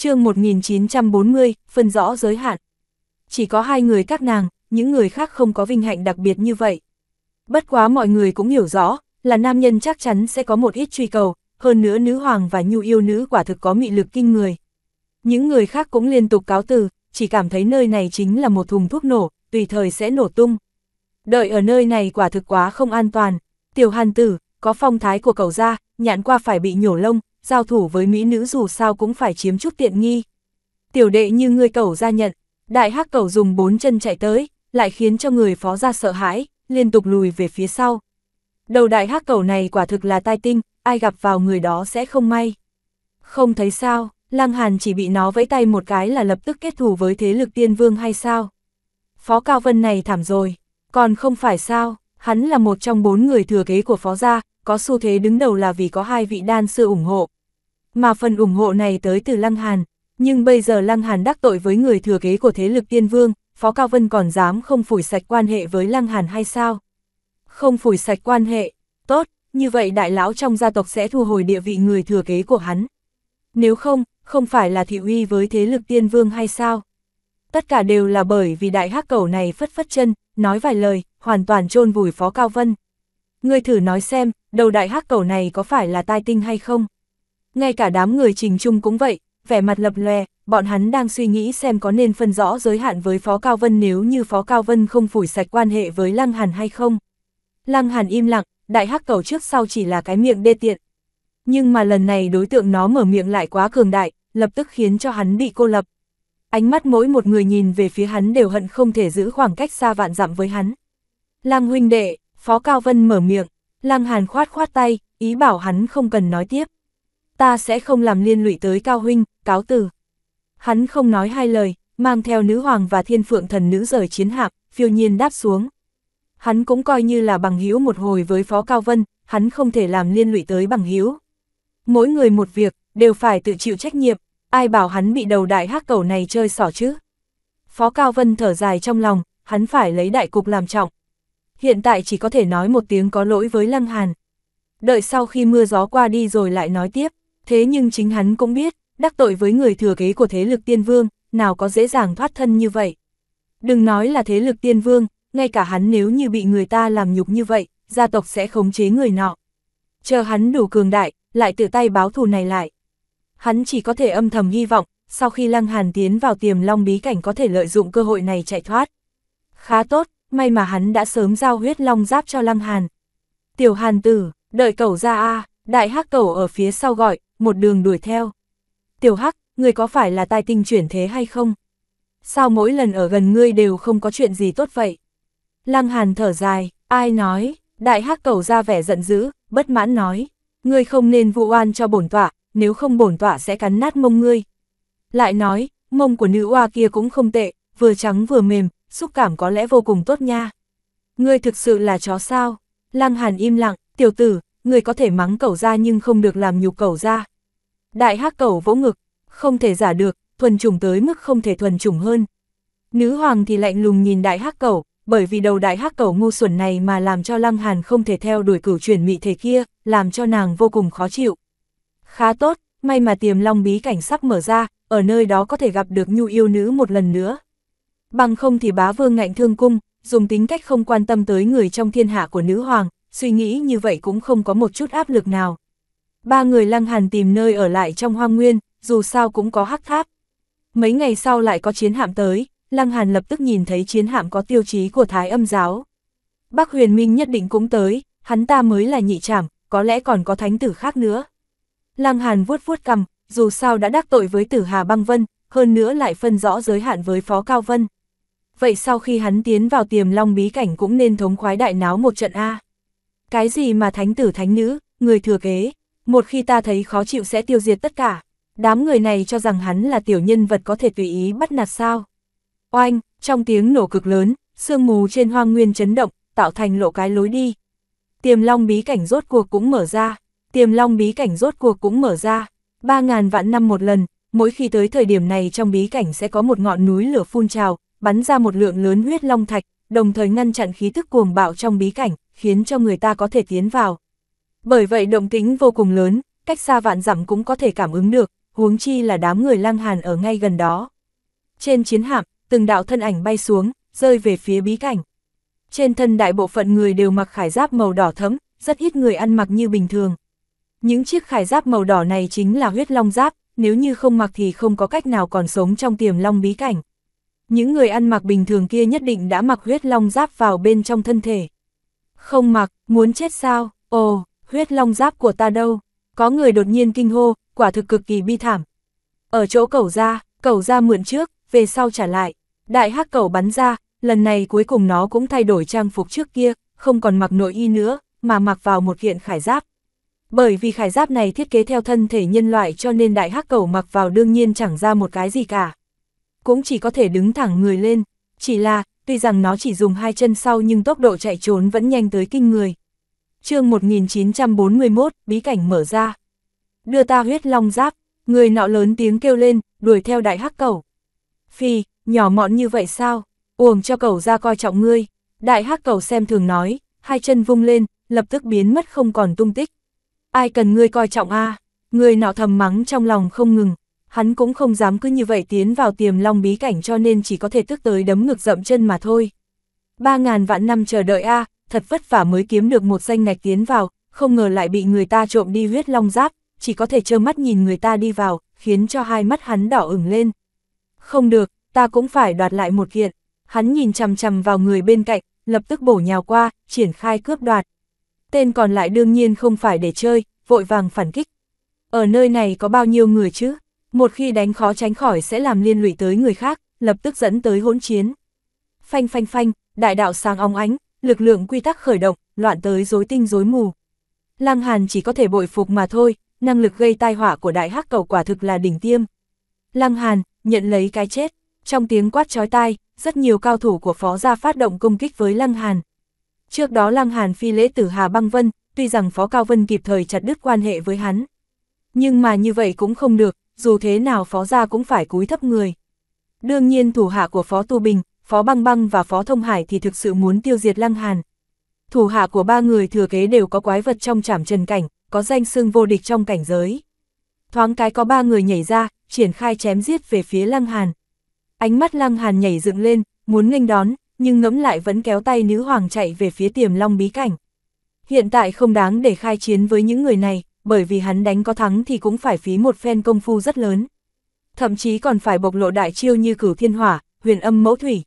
chương 1940, phân rõ giới hạn. Chỉ có hai người các nàng, những người khác không có vinh hạnh đặc biệt như vậy. Bất quá mọi người cũng hiểu rõ, là nam nhân chắc chắn sẽ có một ít truy cầu, hơn nữa nữ hoàng và nhu yêu nữ quả thực có mị lực kinh người. Những người khác cũng liên tục cáo từ, chỉ cảm thấy nơi này chính là một thùng thuốc nổ, tùy thời sẽ nổ tung. Đợi ở nơi này quả thực quá không an toàn, tiểu hàn tử, có phong thái của cậu ra, nhãn qua phải bị nhổ lông, giao thủ với mỹ nữ dù sao cũng phải chiếm chút tiện nghi. Tiểu đệ như ngươi cẩu ra nhận, đại hắc cẩu dùng bốn chân chạy tới, lại khiến cho người phó ra sợ hãi, liên tục lùi về phía sau. Đầu đại hắc cẩu này quả thực là tai tinh, ai gặp vào người đó sẽ không may. Không thấy sao, Lăng Hàn chỉ bị nó vẫy tay một cái là lập tức kết thù với thế lực tiên vương hay sao? Phó Cao Vân này thảm rồi, còn không phải sao, hắn là một trong bốn người thừa kế của phó gia, có xu thế đứng đầu là vì có hai vị đan sư ủng hộ. Mà phần ủng hộ này tới từ Lăng Hàn, nhưng bây giờ Lăng Hàn đắc tội với người thừa kế của thế lực tiên vương, Phó Cao Vân còn dám không phủi sạch quan hệ với Lăng Hàn hay sao? Không phủi sạch quan hệ, tốt, như vậy đại lão trong gia tộc sẽ thu hồi địa vị người thừa kế của hắn. Nếu không, không phải là thị uy với thế lực tiên vương hay sao? Tất cả đều là bởi vì đại hắc cầu này phất phất chân, nói vài lời, hoàn toàn chôn vùi Phó Cao Vân. Ngươi thử nói xem, đầu đại hắc cầu này có phải là tai tinh hay không? Ngay cả đám người trình trung cũng vậy, vẻ mặt lập lè, bọn hắn đang suy nghĩ xem có nên phân rõ giới hạn với Phó Cao Vân nếu như Phó Cao Vân không phủi sạch quan hệ với Lăng Hàn hay không. Lăng Hàn im lặng, đại hắc cầu trước sau chỉ là cái miệng đê tiện. Nhưng mà lần này đối tượng nó mở miệng lại quá cường đại, lập tức khiến cho hắn bị cô lập. Ánh mắt mỗi một người nhìn về phía hắn đều hận không thể giữ khoảng cách xa vạn dặm với hắn. Lăng huynh đệ, Phó Cao Vân mở miệng, Lăng Hàn khoát khoát tay, ý bảo hắn không cần nói tiếp. Ta sẽ không làm liên lụy tới Cao Huynh, cáo từ. Hắn không nói hai lời, mang theo nữ hoàng và thiên phượng thần nữ rời chiến hạc. phiêu nhiên đáp xuống. Hắn cũng coi như là bằng hữu một hồi với Phó Cao Vân, hắn không thể làm liên lụy tới bằng hữu. Mỗi người một việc, đều phải tự chịu trách nhiệm, ai bảo hắn bị đầu đại hắc cầu này chơi xỏ chứ. Phó Cao Vân thở dài trong lòng, hắn phải lấy đại cục làm trọng hiện tại chỉ có thể nói một tiếng có lỗi với Lăng Hàn. Đợi sau khi mưa gió qua đi rồi lại nói tiếp, thế nhưng chính hắn cũng biết, đắc tội với người thừa kế của thế lực tiên vương, nào có dễ dàng thoát thân như vậy. Đừng nói là thế lực tiên vương, ngay cả hắn nếu như bị người ta làm nhục như vậy, gia tộc sẽ khống chế người nọ. Chờ hắn đủ cường đại, lại tự tay báo thù này lại. Hắn chỉ có thể âm thầm hy vọng, sau khi Lăng Hàn tiến vào tiềm long bí cảnh có thể lợi dụng cơ hội này chạy thoát. Khá tốt, may mà hắn đã sớm giao huyết long giáp cho Lăng Hàn. Tiểu Hàn tử, đợi cậu ra a đại hắc cậu ở phía sau gọi, một đường đuổi theo. Tiểu hắc, người có phải là tai tinh chuyển thế hay không? Sao mỗi lần ở gần ngươi đều không có chuyện gì tốt vậy? Lăng Hàn thở dài, ai nói, đại hắc cậu ra vẻ giận dữ, bất mãn nói, ngươi không nên vụ oan cho bổn tọa, nếu không bổn tọa sẽ cắn nát mông ngươi. Lại nói, mông của nữ oa kia cũng không tệ, vừa trắng vừa mềm, xúc cảm có lẽ vô cùng tốt nha. Ngươi thực sự là chó sao? Lăng Hàn im lặng, tiểu tử, ngươi có thể mắng cẩu ra nhưng không được làm nhục cẩu ra. Đại hắc cẩu vỗ ngực, không thể giả được, thuần trùng tới mức không thể thuần trùng hơn. Nữ hoàng thì lạnh lùng nhìn đại hắc cẩu, bởi vì đầu đại hắc cẩu ngu xuẩn này mà làm cho Lăng Hàn không thể theo đuổi cửu chuyển mị thể kia, làm cho nàng vô cùng khó chịu. Khá tốt, may mà tiềm long bí cảnh sắp mở ra, ở nơi đó có thể gặp được nhu yêu nữ một lần nữa. Bằng không thì bá vương ngạnh thương cung, dùng tính cách không quan tâm tới người trong thiên hạ của nữ hoàng, suy nghĩ như vậy cũng không có một chút áp lực nào. Ba người lăng hàn tìm nơi ở lại trong hoang nguyên, dù sao cũng có hắc tháp. Mấy ngày sau lại có chiến hạm tới, lăng hàn lập tức nhìn thấy chiến hạm có tiêu chí của thái âm giáo. Bác huyền minh nhất định cũng tới, hắn ta mới là nhị trảm, có lẽ còn có thánh tử khác nữa. Lăng hàn vuốt vuốt cầm, dù sao đã đắc tội với tử hà băng vân, hơn nữa lại phân rõ giới hạn với phó cao vân vậy sau khi hắn tiến vào tiềm long bí cảnh cũng nên thống khoái đại náo một trận A. Cái gì mà thánh tử thánh nữ, người thừa kế, một khi ta thấy khó chịu sẽ tiêu diệt tất cả. Đám người này cho rằng hắn là tiểu nhân vật có thể tùy ý bắt nạt sao. Oanh, trong tiếng nổ cực lớn, sương mù trên hoang nguyên chấn động, tạo thành lộ cái lối đi. Tiềm long bí cảnh rốt cuộc cũng mở ra, tiềm long bí cảnh rốt cuộc cũng mở ra, 3.000 vạn năm một lần, mỗi khi tới thời điểm này trong bí cảnh sẽ có một ngọn núi lửa phun trào, bắn ra một lượng lớn huyết long thạch, đồng thời ngăn chặn khí thức cuồng bạo trong bí cảnh, khiến cho người ta có thể tiến vào. Bởi vậy động tính vô cùng lớn, cách xa vạn dặm cũng có thể cảm ứng được, huống chi là đám người lang hàn ở ngay gần đó. Trên chiến hạm, từng đạo thân ảnh bay xuống, rơi về phía bí cảnh. Trên thân đại bộ phận người đều mặc khải giáp màu đỏ thẫm, rất ít người ăn mặc như bình thường. Những chiếc khải giáp màu đỏ này chính là huyết long giáp, nếu như không mặc thì không có cách nào còn sống trong tiềm long bí cảnh những người ăn mặc bình thường kia nhất định đã mặc huyết long giáp vào bên trong thân thể. Không mặc, muốn chết sao, ồ, huyết long giáp của ta đâu, có người đột nhiên kinh hô, quả thực cực kỳ bi thảm. Ở chỗ cẩu ra, cẩu ra mượn trước, về sau trả lại, đại hắc cẩu bắn ra, lần này cuối cùng nó cũng thay đổi trang phục trước kia, không còn mặc nội y nữa, mà mặc vào một kiện khải giáp. Bởi vì khải giáp này thiết kế theo thân thể nhân loại cho nên đại hắc cẩu mặc vào đương nhiên chẳng ra một cái gì cả cũng chỉ có thể đứng thẳng người lên. Chỉ là, tuy rằng nó chỉ dùng hai chân sau nhưng tốc độ chạy trốn vẫn nhanh tới kinh người. chương 1941, bí cảnh mở ra. Đưa ta huyết long giáp, người nọ lớn tiếng kêu lên, đuổi theo đại hắc cầu Phi, nhỏ mọn như vậy sao? Uổng cho cầu ra coi trọng ngươi. Đại hắc cầu xem thường nói, hai chân vung lên, lập tức biến mất không còn tung tích. Ai cần ngươi coi trọng a Người nọ thầm mắng trong lòng không ngừng, hắn cũng không dám cứ như vậy tiến vào tiềm long bí cảnh cho nên chỉ có thể tức tới đấm ngực dậm chân mà thôi. Ba ngàn vạn năm chờ đợi a thật vất vả mới kiếm được một danh ngạch tiến vào, không ngờ lại bị người ta trộm đi huyết long giáp, chỉ có thể trơ mắt nhìn người ta đi vào, khiến cho hai mắt hắn đỏ ửng lên. Không được, ta cũng phải đoạt lại một kiện. Hắn nhìn chằm chằm vào người bên cạnh, lập tức bổ nhào qua, triển khai cướp đoạt. Tên còn lại đương nhiên không phải để chơi, vội vàng phản kích. Ở nơi này có bao nhiêu người chứ? Một khi đánh khó tránh khỏi sẽ làm liên lụy tới người khác, lập tức dẫn tới hỗn chiến. Phanh phanh phanh, đại đạo sáng óng ánh, lực lượng quy tắc khởi động, loạn tới rối tinh rối mù. Lăng Hàn chỉ có thể bội phục mà thôi, năng lực gây tai họa của đại hắc cầu quả thực là đỉnh tiêm. Lăng Hàn, nhận lấy cái chết. Trong tiếng quát chói tai, rất nhiều cao thủ của phó gia phát động công kích với Lăng Hàn. Trước đó Lăng Hàn phi lễ tử Hà Băng Vân, tuy rằng phó Cao Vân kịp thời chặt đứt quan hệ với hắn. Nhưng mà như vậy cũng không được, dù thế nào phó gia cũng phải cúi thấp người. Đương nhiên thủ hạ của phó Tu Bình, phó Băng Băng và phó Thông Hải thì thực sự muốn tiêu diệt Lăng Hàn. Thủ hạ của ba người thừa kế đều có quái vật trong trảm trần cảnh, có danh xưng vô địch trong cảnh giới. Thoáng cái có ba người nhảy ra, triển khai chém giết về phía Lăng Hàn. Ánh mắt Lăng Hàn nhảy dựng lên, muốn nghênh đón, nhưng ngẫm lại vẫn kéo tay nữ hoàng chạy về phía tiềm long bí cảnh. Hiện tại không đáng để khai chiến với những người này bởi vì hắn đánh có thắng thì cũng phải phí một phen công phu rất lớn. Thậm chí còn phải bộc lộ đại chiêu như cửu thiên hỏa, huyền âm mẫu thủy.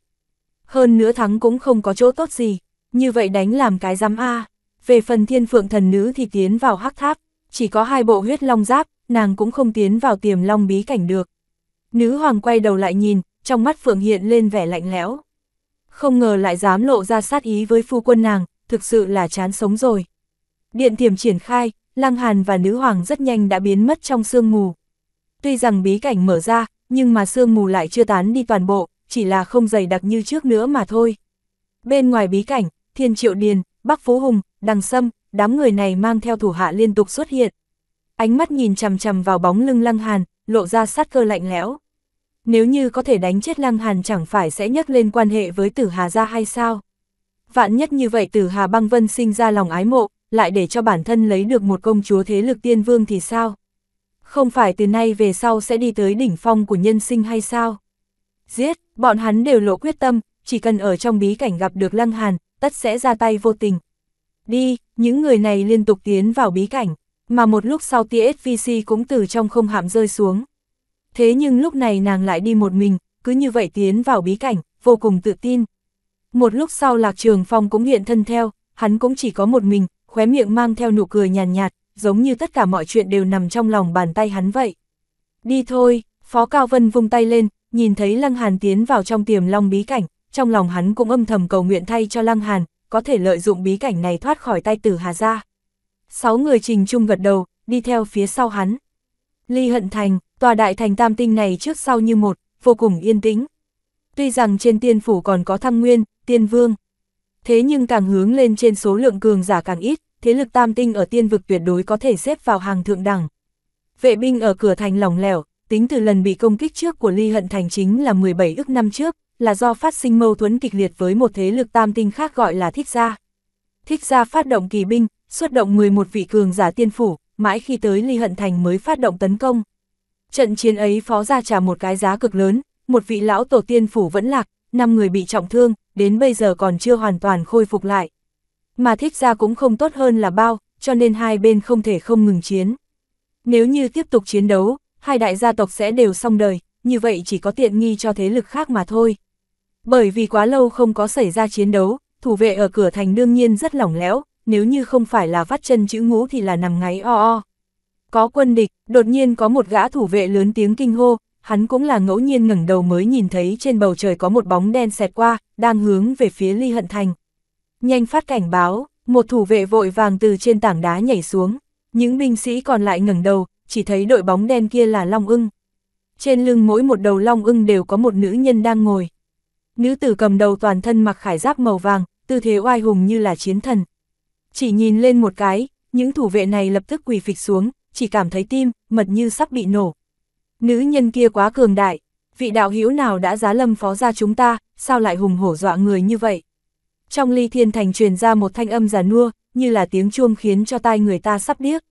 Hơn nữa thắng cũng không có chỗ tốt gì, như vậy đánh làm cái giám A. Về phần thiên phượng thần nữ thì tiến vào hắc tháp, chỉ có hai bộ huyết long giáp, nàng cũng không tiến vào tiềm long bí cảnh được. Nữ hoàng quay đầu lại nhìn, trong mắt phượng hiện lên vẻ lạnh lẽo. Không ngờ lại dám lộ ra sát ý với phu quân nàng, thực sự là chán sống rồi. Điện tiềm triển khai, Lăng Hàn và nữ hoàng rất nhanh đã biến mất trong sương mù. Tuy rằng bí cảnh mở ra, nhưng mà sương mù lại chưa tán đi toàn bộ, chỉ là không dày đặc như trước nữa mà thôi. Bên ngoài bí cảnh, Thiên Triệu Điền, Bắc Phú Hùng, Đằng Sâm, đám người này mang theo thủ hạ liên tục xuất hiện. Ánh mắt nhìn chằm chằm vào bóng lưng Lăng Hàn, lộ ra sát cơ lạnh lẽo. Nếu như có thể đánh chết Lăng Hàn chẳng phải sẽ nhắc lên quan hệ với Tử Hà gia hay sao? Vạn nhất như vậy Tử Hà Băng Vân sinh ra lòng ái mộ, lại để cho bản thân lấy được một công chúa thế lực tiên vương thì sao? Không phải từ nay về sau sẽ đi tới đỉnh phong của nhân sinh hay sao? Giết, bọn hắn đều lộ quyết tâm, chỉ cần ở trong bí cảnh gặp được Lăng Hàn, tất sẽ ra tay vô tình. Đi, những người này liên tục tiến vào bí cảnh, mà một lúc sau TSVC cũng từ trong không hạm rơi xuống. Thế nhưng lúc này nàng lại đi một mình, cứ như vậy tiến vào bí cảnh, vô cùng tự tin. Một lúc sau Lạc Trường Phong cũng hiện thân theo, hắn cũng chỉ có một mình, khóe miệng mang theo nụ cười nhàn nhạt, nhạt, giống như tất cả mọi chuyện đều nằm trong lòng bàn tay hắn vậy. Đi thôi, Phó Cao Vân vung tay lên, nhìn thấy Lăng Hàn tiến vào trong tiềm long bí cảnh, trong lòng hắn cũng âm thầm cầu nguyện thay cho Lăng Hàn, có thể lợi dụng bí cảnh này thoát khỏi tay tử Hà ra. Sáu người trình chung gật đầu, đi theo phía sau hắn. Ly Hận Thành, tòa đại thành tam tinh này trước sau như một, vô cùng yên tĩnh. Tuy rằng trên tiên phủ còn có thăng nguyên, tiên vương, thế nhưng càng hướng lên trên số lượng cường giả càng ít, thế lực tam tinh ở tiên vực tuyệt đối có thể xếp vào hàng thượng đẳng. Vệ binh ở cửa thành lỏng lẻo, tính từ lần bị công kích trước của Ly Hận Thành chính là 17 ức năm trước, là do phát sinh mâu thuẫn kịch liệt với một thế lực tam tinh khác gọi là Thích Gia. Thích Gia phát động kỳ binh, xuất động 11 vị cường giả tiên phủ, mãi khi tới Ly Hận Thành mới phát động tấn công. Trận chiến ấy phó ra trả một cái giá cực lớn, một vị lão tổ tiên phủ vẫn lạc, 5 người bị trọng thương, đến bây giờ còn chưa hoàn toàn khôi phục lại. Mà thích ra cũng không tốt hơn là bao, cho nên hai bên không thể không ngừng chiến. Nếu như tiếp tục chiến đấu, hai đại gia tộc sẽ đều xong đời, như vậy chỉ có tiện nghi cho thế lực khác mà thôi. Bởi vì quá lâu không có xảy ra chiến đấu, thủ vệ ở cửa thành đương nhiên rất lỏng lẽo, nếu như không phải là vắt chân chữ ngũ thì là nằm ngáy o o. Có quân địch, đột nhiên có một gã thủ vệ lớn tiếng kinh hô, hắn cũng là ngẫu nhiên ngẩng đầu mới nhìn thấy trên bầu trời có một bóng đen xẹt qua, đang hướng về phía ly hận thành. Nhanh phát cảnh báo, một thủ vệ vội vàng từ trên tảng đá nhảy xuống, những binh sĩ còn lại ngẩng đầu, chỉ thấy đội bóng đen kia là Long ưng. Trên lưng mỗi một đầu Long ưng đều có một nữ nhân đang ngồi. Nữ tử cầm đầu toàn thân mặc khải giáp màu vàng, tư thế oai hùng như là chiến thần. Chỉ nhìn lên một cái, những thủ vệ này lập tức quỳ phịch xuống, chỉ cảm thấy tim, mật như sắp bị nổ. Nữ nhân kia quá cường đại, vị đạo hữu nào đã giá lâm phó ra chúng ta, sao lại hùng hổ dọa người như vậy? Trong ly thiên thành truyền ra một thanh âm già nua, như là tiếng chuông khiến cho tai người ta sắp điếc.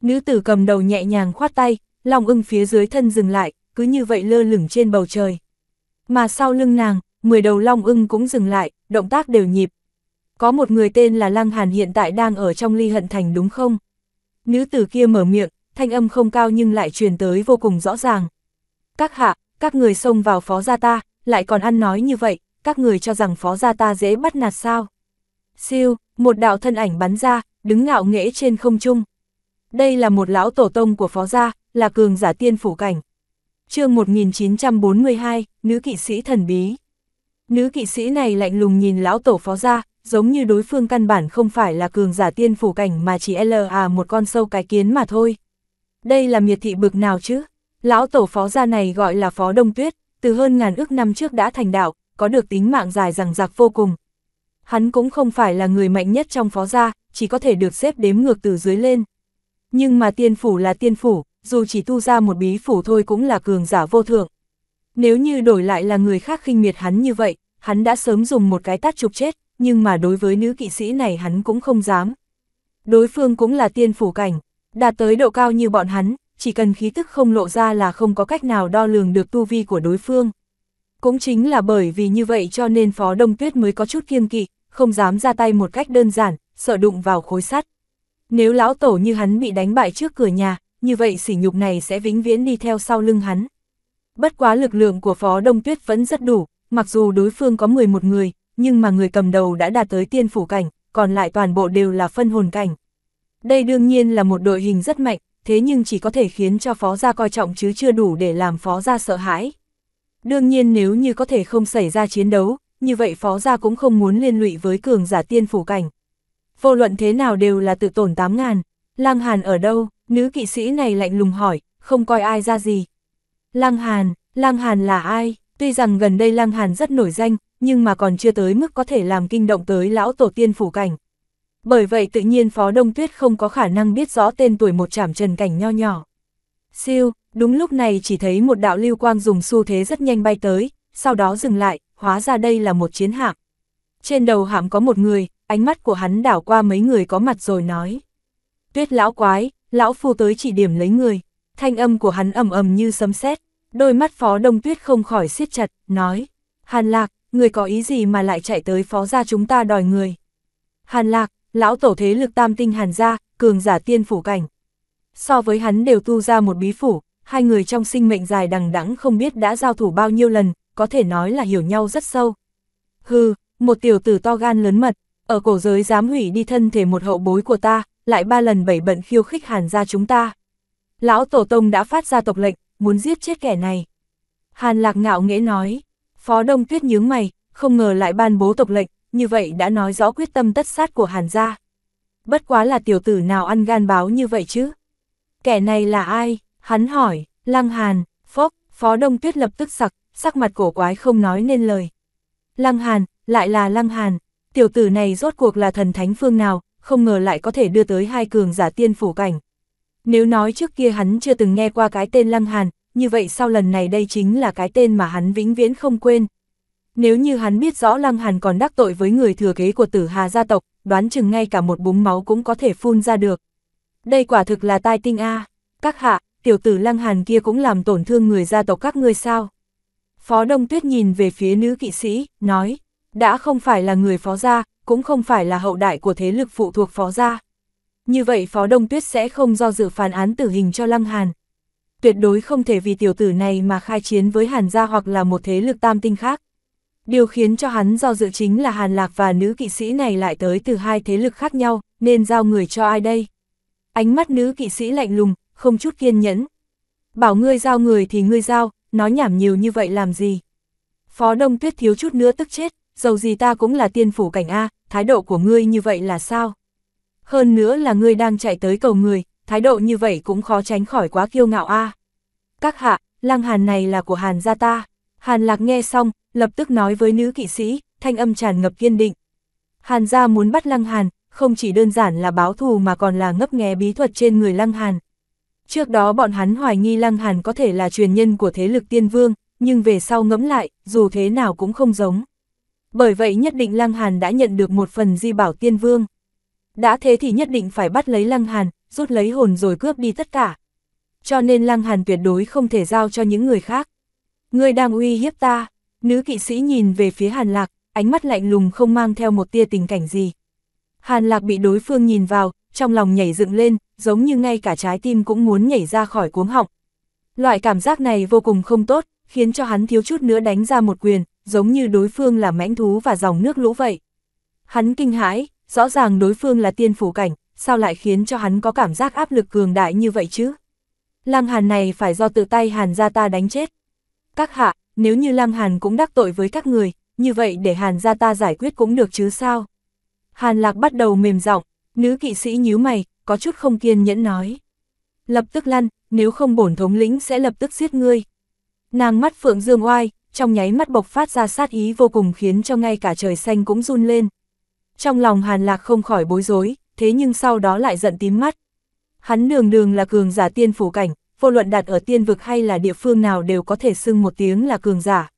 Nữ tử cầm đầu nhẹ nhàng khoát tay, lòng ưng phía dưới thân dừng lại, cứ như vậy lơ lửng trên bầu trời. Mà sau lưng nàng, 10 đầu long ưng cũng dừng lại, động tác đều nhịp. Có một người tên là Lăng Hàn hiện tại đang ở trong ly hận thành đúng không? Nữ tử kia mở miệng, thanh âm không cao nhưng lại truyền tới vô cùng rõ ràng. Các hạ, các người xông vào phó gia ta, lại còn ăn nói như vậy, các người cho rằng phó gia ta dễ bắt nạt sao. Siêu, một đạo thân ảnh bắn ra, đứng ngạo nghễ trên không trung. Đây là một lão tổ tông của phó gia, là cường giả tiên phủ cảnh. chương 1942, nữ kỵ sĩ thần bí. Nữ kỵ sĩ này lạnh lùng nhìn lão tổ phó gia, giống như đối phương căn bản không phải là cường giả tiên phủ cảnh mà chỉ là một con sâu cái kiến mà thôi. Đây là miệt thị bực nào chứ? Lão tổ phó gia này gọi là phó đông tuyết, từ hơn ngàn ước năm trước đã thành đạo, có được tính mạng dài rằng rạc vô cùng. Hắn cũng không phải là người mạnh nhất trong phó gia, chỉ có thể được xếp đếm ngược từ dưới lên. Nhưng mà tiên phủ là tiên phủ, dù chỉ tu ra một bí phủ thôi cũng là cường giả vô thượng. Nếu như đổi lại là người khác khinh miệt hắn như vậy, hắn đã sớm dùng một cái tát chụp chết, nhưng mà đối với nữ kỵ sĩ này hắn cũng không dám. Đối phương cũng là tiên phủ cảnh, Đạt tới độ cao như bọn hắn, chỉ cần khí tức không lộ ra là không có cách nào đo lường được tu vi của đối phương. Cũng chính là bởi vì như vậy cho nên Phó Đông Tuyết mới có chút kiêng kỵ, không dám ra tay một cách đơn giản, sợ đụng vào khối sắt. Nếu lão tổ như hắn bị đánh bại trước cửa nhà, như vậy sỉ nhục này sẽ vĩnh viễn đi theo sau lưng hắn. Bất quá lực lượng của Phó Đông Tuyết vẫn rất đủ, mặc dù đối phương có 11 người, nhưng mà người cầm đầu đã đạt tới tiên phủ cảnh, còn lại toàn bộ đều là phân hồn cảnh. Đây đương nhiên là một đội hình rất mạnh, thế nhưng chỉ có thể khiến cho phó gia coi trọng chứ chưa đủ để làm phó gia sợ hãi. Đương nhiên nếu như có thể không xảy ra chiến đấu, như vậy phó gia cũng không muốn liên lụy với cường giả tiên phủ cảnh. Vô luận thế nào đều là tự tổn 8.000. Lang Hàn ở đâu? Nữ kỵ sĩ này lạnh lùng hỏi, không coi ai ra gì. Lang Hàn, Lang Hàn là ai? Tuy rằng gần đây Lang Hàn rất nổi danh, nhưng mà còn chưa tới mức có thể làm kinh động tới lão tổ tiên phủ cảnh. Bởi vậy tự nhiên Phó Đông Tuyết không có khả năng biết rõ tên tuổi một trảm trần cảnh nho nhỏ. Siêu, đúng lúc này chỉ thấy một đạo lưu quang dùng xu thế rất nhanh bay tới, sau đó dừng lại, hóa ra đây là một chiến hạm. Trên đầu hạm có một người, ánh mắt của hắn đảo qua mấy người có mặt rồi nói. Tuyết lão quái, lão phu tới chỉ điểm lấy người, thanh âm của hắn ầm ầm như sấm sét, đôi mắt phó đông tuyết không khỏi siết chặt, nói. Hàn lạc, người có ý gì mà lại chạy tới phó gia chúng ta đòi người? Hàn lạc, lão tổ thế lực tam tinh hàn gia, cường giả tiên phủ cảnh. So với hắn đều tu ra một bí phủ, hai người trong sinh mệnh dài đằng đẵng không biết đã giao thủ bao nhiêu lần, có thể nói là hiểu nhau rất sâu. Hừ, một tiểu tử to gan lớn mật, ở cổ giới dám hủy đi thân thể một hậu bối của ta, lại ba lần bảy bận khiêu khích hàn gia chúng ta. Lão Tổ Tông đã phát ra tộc lệnh, muốn giết chết kẻ này. Hàn Lạc ngạo nghĩa nói, Phó Đông Tuyết nhướng mày, không ngờ lại ban bố tộc lệnh, như vậy đã nói rõ quyết tâm tất sát của Hàn gia. Bất quá là tiểu tử nào ăn gan báo như vậy chứ? Kẻ này là ai? Hắn hỏi, Lăng Hàn, Phốc, Phó Đông Tuyết lập tức sặc, sắc mặt cổ quái không nói nên lời. Lăng Hàn, lại là Lăng Hàn, tiểu tử này rốt cuộc là thần thánh phương nào, không ngờ lại có thể đưa tới hai cường giả tiên phủ cảnh. Nếu nói trước kia hắn chưa từng nghe qua cái tên Lăng Hàn, như vậy sau lần này đây chính là cái tên mà hắn vĩnh viễn không quên, nếu như hắn biết rõ Lăng Hàn còn đắc tội với người thừa kế của tử hà gia tộc, đoán chừng ngay cả một búng máu cũng có thể phun ra được. Đây quả thực là tai tinh A. Các hạ, tiểu tử Lăng Hàn kia cũng làm tổn thương người gia tộc các ngươi sao. Phó Đông Tuyết nhìn về phía nữ kỵ sĩ, nói, đã không phải là người phó gia, cũng không phải là hậu đại của thế lực phụ thuộc phó gia. Như vậy Phó Đông Tuyết sẽ không do dự phán án tử hình cho Lăng Hàn. Tuyệt đối không thể vì tiểu tử này mà khai chiến với Hàn gia hoặc là một thế lực tam tinh khác. Điều khiến cho hắn do dự chính là Hàn Lạc và nữ kỵ sĩ này lại tới từ hai thế lực khác nhau, nên giao người cho ai đây? Ánh mắt nữ kỵ sĩ lạnh lùng, không chút kiên nhẫn. Bảo ngươi giao người thì ngươi giao, nói nhảm nhiều như vậy làm gì? Phó Đông Tuyết thiếu chút nữa tức chết, dầu gì ta cũng là tiên phủ cảnh A, thái độ của ngươi như vậy là sao? Hơn nữa là ngươi đang chạy tới cầu người, thái độ như vậy cũng khó tránh khỏi quá kiêu ngạo A. Các hạ, lang hàn này là của hàn gia ta. Hàn Lạc nghe xong, lập tức nói với nữ kỵ sĩ, thanh âm tràn ngập kiên định. Hàn gia muốn bắt Lăng Hàn, không chỉ đơn giản là báo thù mà còn là ngấp nghé bí thuật trên người Lăng Hàn. Trước đó bọn hắn hoài nghi Lăng Hàn có thể là truyền nhân của thế lực tiên vương, nhưng về sau ngẫm lại, dù thế nào cũng không giống. Bởi vậy nhất định Lăng Hàn đã nhận được một phần di bảo tiên vương. Đã thế thì nhất định phải bắt lấy Lăng Hàn, rút lấy hồn rồi cướp đi tất cả. Cho nên Lăng Hàn tuyệt đối không thể giao cho những người khác. Ngươi đang uy hiếp ta, nữ kỵ sĩ nhìn về phía Hàn Lạc, ánh mắt lạnh lùng không mang theo một tia tình cảnh gì. Hàn Lạc bị đối phương nhìn vào, trong lòng nhảy dựng lên, giống như ngay cả trái tim cũng muốn nhảy ra khỏi cuống họng. Loại cảm giác này vô cùng không tốt, khiến cho hắn thiếu chút nữa đánh ra một quyền, giống như đối phương là mãnh thú và dòng nước lũ vậy. Hắn kinh hãi, rõ ràng đối phương là tiên phủ cảnh, sao lại khiến cho hắn có cảm giác áp lực cường đại như vậy chứ? Lăng hàn này phải do tự tay hàn ra ta đánh chết các hạ, nếu như Lam Hàn cũng đắc tội với các người, như vậy để Hàn ra ta giải quyết cũng được chứ sao? Hàn Lạc bắt đầu mềm giọng, nữ kỵ sĩ nhíu mày, có chút không kiên nhẫn nói. Lập tức lăn, nếu không bổn thống lĩnh sẽ lập tức giết ngươi. Nàng mắt phượng dương oai, trong nháy mắt bộc phát ra sát ý vô cùng khiến cho ngay cả trời xanh cũng run lên. Trong lòng Hàn Lạc không khỏi bối rối, thế nhưng sau đó lại giận tím mắt. Hắn đường đường là cường giả tiên phủ cảnh, vô luận đặt ở tiên vực hay là địa phương nào đều có thể xưng một tiếng là cường giả.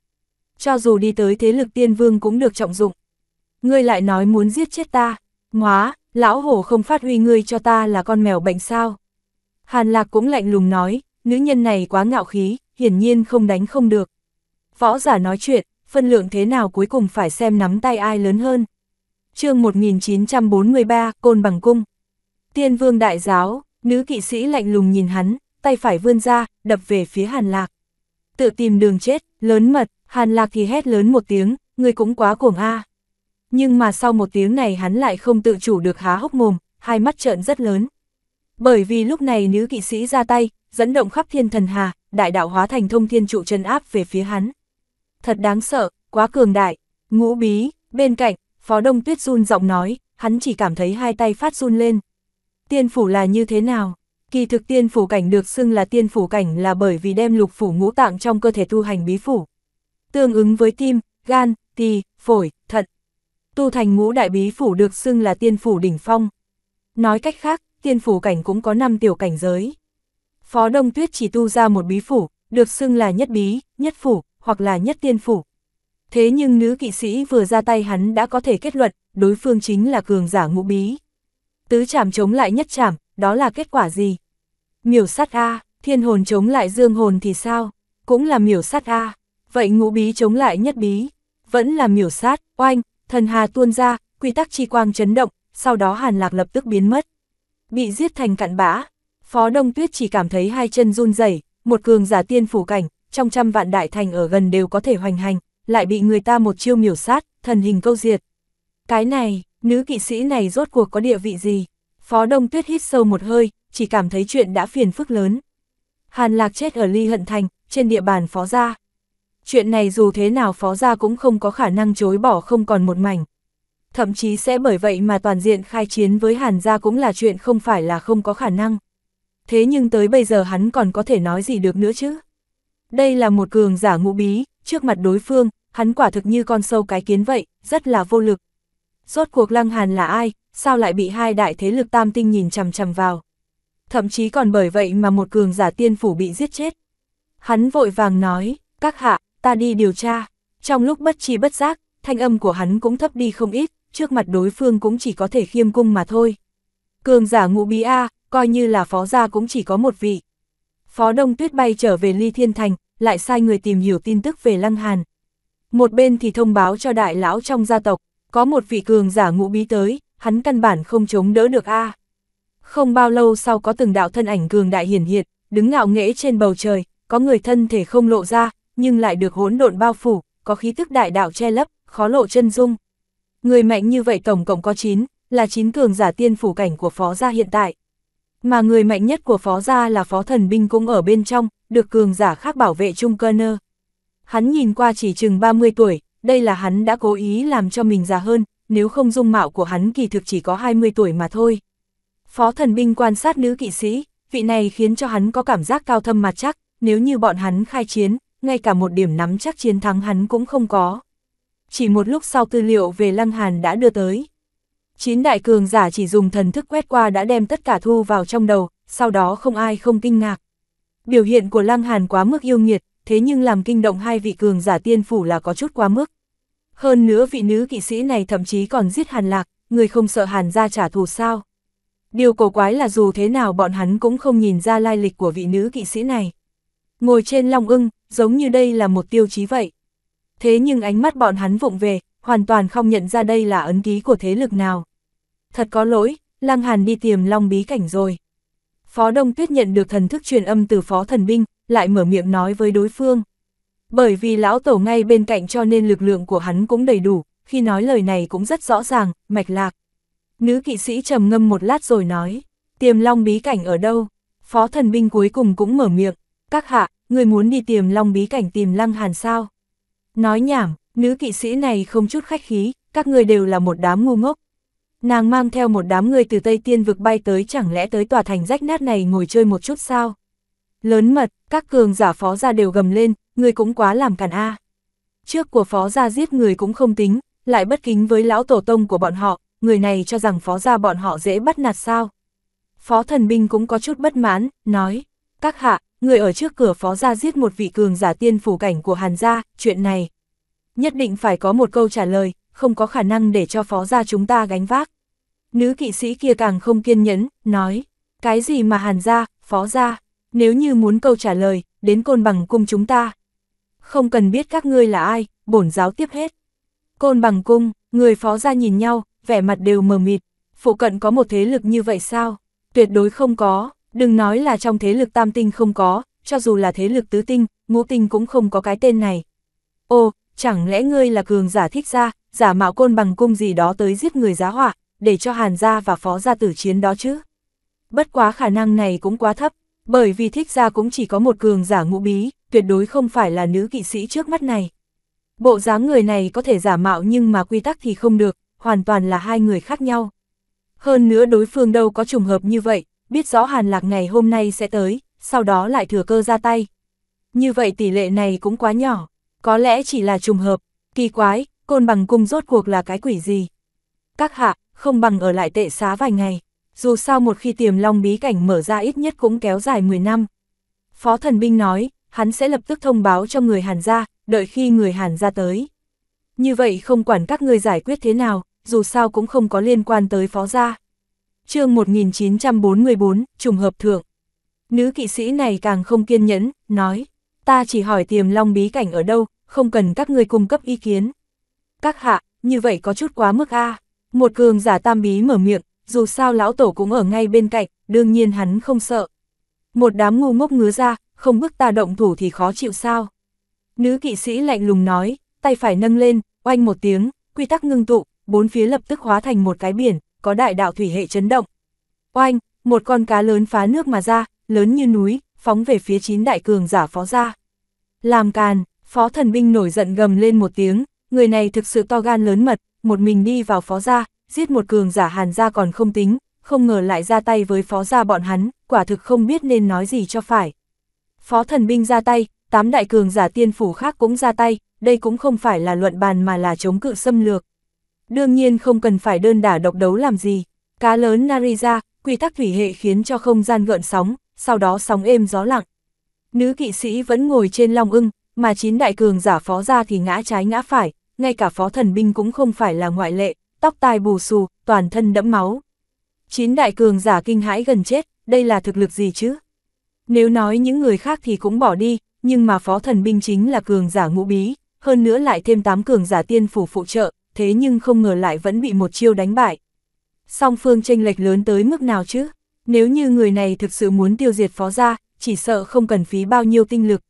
Cho dù đi tới thế lực tiên vương cũng được trọng dụng. Ngươi lại nói muốn giết chết ta, ngóa, lão hổ không phát huy ngươi cho ta là con mèo bệnh sao. Hàn lạc cũng lạnh lùng nói, nữ nhân này quá ngạo khí, hiển nhiên không đánh không được. Võ giả nói chuyện, phân lượng thế nào cuối cùng phải xem nắm tay ai lớn hơn. chương 1943, Côn Bằng Cung. Tiên vương đại giáo, nữ kỵ sĩ lạnh lùng nhìn hắn, tay phải vươn ra, đập về phía Hàn Lạc. Tự tìm đường chết, lớn mật, Hàn Lạc thì hét lớn một tiếng, người cũng quá cuồng a. Nhưng mà sau một tiếng này hắn lại không tự chủ được há hốc mồm, hai mắt trợn rất lớn. Bởi vì lúc này nữ kỵ sĩ ra tay, dẫn động khắp thiên thần hà, đại đạo hóa thành thông thiên trụ chân áp về phía hắn. Thật đáng sợ, quá cường đại, ngũ bí, bên cạnh, phó đông tuyết run giọng nói, hắn chỉ cảm thấy hai tay phát run lên. Tiên phủ là như thế nào? Kỳ thực tiên phủ cảnh được xưng là tiên phủ cảnh là bởi vì đem lục phủ ngũ tạng trong cơ thể tu hành bí phủ. Tương ứng với tim, gan, tỳ, phổi, thận. Tu thành ngũ đại bí phủ được xưng là tiên phủ đỉnh phong. Nói cách khác, tiên phủ cảnh cũng có 5 tiểu cảnh giới. Phó Đông Tuyết chỉ tu ra một bí phủ, được xưng là nhất bí, nhất phủ, hoặc là nhất tiên phủ. Thế nhưng nữ kỵ sĩ vừa ra tay hắn đã có thể kết luận, đối phương chính là cường giả ngũ bí. Tứ chảm chống lại nhất chảm, đó là kết quả gì? Miểu sát A, thiên hồn chống lại dương hồn thì sao? Cũng là miểu sát A, vậy ngũ bí chống lại nhất bí, vẫn là miểu sát, oanh, thần hà tuôn ra, quy tắc chi quang chấn động, sau đó hàn lạc lập tức biến mất. Bị giết thành cặn bã, phó đông tuyết chỉ cảm thấy hai chân run rẩy một cường giả tiên phủ cảnh, trong trăm vạn đại thành ở gần đều có thể hoành hành, lại bị người ta một chiêu miểu sát, thần hình câu diệt. Cái này, nữ kỵ sĩ này rốt cuộc có địa vị gì? Phó Đông Tuyết hít sâu một hơi, chỉ cảm thấy chuyện đã phiền phức lớn. Hàn Lạc chết ở Ly Hận Thành, trên địa bàn Phó Gia. Chuyện này dù thế nào Phó Gia cũng không có khả năng chối bỏ không còn một mảnh. Thậm chí sẽ bởi vậy mà toàn diện khai chiến với Hàn Gia cũng là chuyện không phải là không có khả năng. Thế nhưng tới bây giờ hắn còn có thể nói gì được nữa chứ? Đây là một cường giả ngũ bí, trước mặt đối phương, hắn quả thực như con sâu cái kiến vậy, rất là vô lực. Rốt cuộc Lăng Hàn là ai, sao lại bị hai đại thế lực tam tinh nhìn chằm chằm vào. Thậm chí còn bởi vậy mà một cường giả tiên phủ bị giết chết. Hắn vội vàng nói, các hạ, ta đi điều tra. Trong lúc bất chi bất giác, thanh âm của hắn cũng thấp đi không ít, trước mặt đối phương cũng chỉ có thể khiêm cung mà thôi. Cường giả ngụ bí A, coi như là phó gia cũng chỉ có một vị. Phó Đông Tuyết bay trở về Ly Thiên Thành, lại sai người tìm hiểu tin tức về Lăng Hàn. Một bên thì thông báo cho đại lão trong gia tộc, có một vị cường giả ngụ bí tới, hắn căn bản không chống đỡ được a. À. Không bao lâu sau có từng đạo thân ảnh cường đại hiển hiện, đứng ngạo nghễ trên bầu trời, có người thân thể không lộ ra, nhưng lại được hỗn độn bao phủ, có khí tức đại đạo che lấp, khó lộ chân dung. Người mạnh như vậy tổng cộng có 9, là 9 cường giả tiên phủ cảnh của phó gia hiện tại. Mà người mạnh nhất của phó gia là phó thần binh cũng ở bên trong, được cường giả khác bảo vệ chung cơ nơ. Hắn nhìn qua chỉ chừng 30 tuổi, đây là hắn đã cố ý làm cho mình già hơn, nếu không dung mạo của hắn kỳ thực chỉ có 20 tuổi mà thôi. Phó thần binh quan sát nữ kỵ sĩ, vị này khiến cho hắn có cảm giác cao thâm mà chắc, nếu như bọn hắn khai chiến, ngay cả một điểm nắm chắc chiến thắng hắn cũng không có. Chỉ một lúc sau tư liệu về Lăng Hàn đã đưa tới. Chín đại cường giả chỉ dùng thần thức quét qua đã đem tất cả thu vào trong đầu, sau đó không ai không kinh ngạc. Biểu hiện của Lăng Hàn quá mức yêu nghiệt, thế nhưng làm kinh động hai vị cường giả tiên phủ là có chút quá mức. Hơn nữa vị nữ kỵ sĩ này thậm chí còn giết Hàn Lạc, người không sợ Hàn ra trả thù sao. Điều cổ quái là dù thế nào bọn hắn cũng không nhìn ra lai lịch của vị nữ kỵ sĩ này. Ngồi trên long ưng, giống như đây là một tiêu chí vậy. Thế nhưng ánh mắt bọn hắn vụng về, hoàn toàn không nhận ra đây là ấn ký của thế lực nào. Thật có lỗi, Lăng Hàn đi tìm long bí cảnh rồi. Phó Đông Tuyết nhận được thần thức truyền âm từ Phó Thần Binh, lại mở miệng nói với đối phương. Bởi vì lão tổ ngay bên cạnh cho nên lực lượng của hắn cũng đầy đủ, khi nói lời này cũng rất rõ ràng, mạch lạc. Nữ kỵ sĩ trầm ngâm một lát rồi nói, tiềm long bí cảnh ở đâu? Phó thần binh cuối cùng cũng mở miệng, các hạ, người muốn đi tiềm long bí cảnh tìm lăng hàn sao? Nói nhảm, nữ kỵ sĩ này không chút khách khí, các người đều là một đám ngu ngốc. Nàng mang theo một đám người từ Tây Tiên vực bay tới chẳng lẽ tới tòa thành rách nát này ngồi chơi một chút sao? Lớn mật, các cường giả phó ra đều gầm lên, người cũng quá làm cản a. Trước của phó gia giết người cũng không tính, lại bất kính với lão tổ tông của bọn họ, người này cho rằng phó gia bọn họ dễ bắt nạt sao. Phó thần binh cũng có chút bất mãn, nói, các hạ, người ở trước cửa phó gia giết một vị cường giả tiên phủ cảnh của Hàn gia, chuyện này. Nhất định phải có một câu trả lời, không có khả năng để cho phó gia chúng ta gánh vác. Nữ kỵ sĩ kia càng không kiên nhẫn, nói, cái gì mà Hàn gia, phó gia, nếu như muốn câu trả lời, đến côn bằng cung chúng ta, không cần biết các ngươi là ai, bổn giáo tiếp hết. Côn bằng cung, người phó ra nhìn nhau, vẻ mặt đều mờ mịt, phụ cận có một thế lực như vậy sao? Tuyệt đối không có, đừng nói là trong thế lực tam tinh không có, cho dù là thế lực tứ tinh, ngũ tinh cũng không có cái tên này. Ô, chẳng lẽ ngươi là cường giả thích ra, giả mạo côn bằng cung gì đó tới giết người giá họa, để cho hàn gia và phó gia tử chiến đó chứ? Bất quá khả năng này cũng quá thấp, bởi vì thích ra cũng chỉ có một cường giả ngũ bí, tuyệt đối không phải là nữ kỵ sĩ trước mắt này. Bộ dáng người này có thể giả mạo nhưng mà quy tắc thì không được, hoàn toàn là hai người khác nhau. Hơn nữa đối phương đâu có trùng hợp như vậy, biết rõ Hàn Lạc ngày hôm nay sẽ tới, sau đó lại thừa cơ ra tay. Như vậy tỷ lệ này cũng quá nhỏ, có lẽ chỉ là trùng hợp, kỳ quái, côn bằng cung rốt cuộc là cái quỷ gì. Các hạ, không bằng ở lại tệ xá vài ngày dù sao một khi tiềm long bí cảnh mở ra ít nhất cũng kéo dài 10 năm. Phó thần binh nói, hắn sẽ lập tức thông báo cho người Hàn gia, đợi khi người Hàn gia tới. Như vậy không quản các ngươi giải quyết thế nào, dù sao cũng không có liên quan tới phó gia. chương 1944, trùng hợp thượng. Nữ kỵ sĩ này càng không kiên nhẫn, nói, ta chỉ hỏi tiềm long bí cảnh ở đâu, không cần các ngươi cung cấp ý kiến. Các hạ, như vậy có chút quá mức a Một cường giả tam bí mở miệng, dù sao lão tổ cũng ở ngay bên cạnh, đương nhiên hắn không sợ. Một đám ngu ngốc ngứa ra, không bức ta động thủ thì khó chịu sao. Nữ kỵ sĩ lạnh lùng nói, tay phải nâng lên, oanh một tiếng, quy tắc ngưng tụ, bốn phía lập tức hóa thành một cái biển, có đại đạo thủy hệ chấn động. Oanh, một con cá lớn phá nước mà ra, lớn như núi, phóng về phía chín đại cường giả phó ra. Làm càn, phó thần binh nổi giận gầm lên một tiếng, người này thực sự to gan lớn mật, một mình đi vào phó ra, giết một cường giả hàn gia còn không tính, không ngờ lại ra tay với phó gia bọn hắn, quả thực không biết nên nói gì cho phải. Phó thần binh ra tay, tám đại cường giả tiên phủ khác cũng ra tay, đây cũng không phải là luận bàn mà là chống cự xâm lược. Đương nhiên không cần phải đơn đả độc đấu làm gì, cá lớn nariza quy tắc thủy hệ khiến cho không gian gợn sóng, sau đó sóng êm gió lặng. Nữ kỵ sĩ vẫn ngồi trên long ưng, mà chín đại cường giả phó ra thì ngã trái ngã phải, ngay cả phó thần binh cũng không phải là ngoại lệ tóc tai bù xù, toàn thân đẫm máu. Chín đại cường giả kinh hãi gần chết, đây là thực lực gì chứ? Nếu nói những người khác thì cũng bỏ đi, nhưng mà phó thần binh chính là cường giả ngũ bí, hơn nữa lại thêm tám cường giả tiên phủ phụ trợ, thế nhưng không ngờ lại vẫn bị một chiêu đánh bại. Song phương tranh lệch lớn tới mức nào chứ? Nếu như người này thực sự muốn tiêu diệt phó gia, chỉ sợ không cần phí bao nhiêu tinh lực.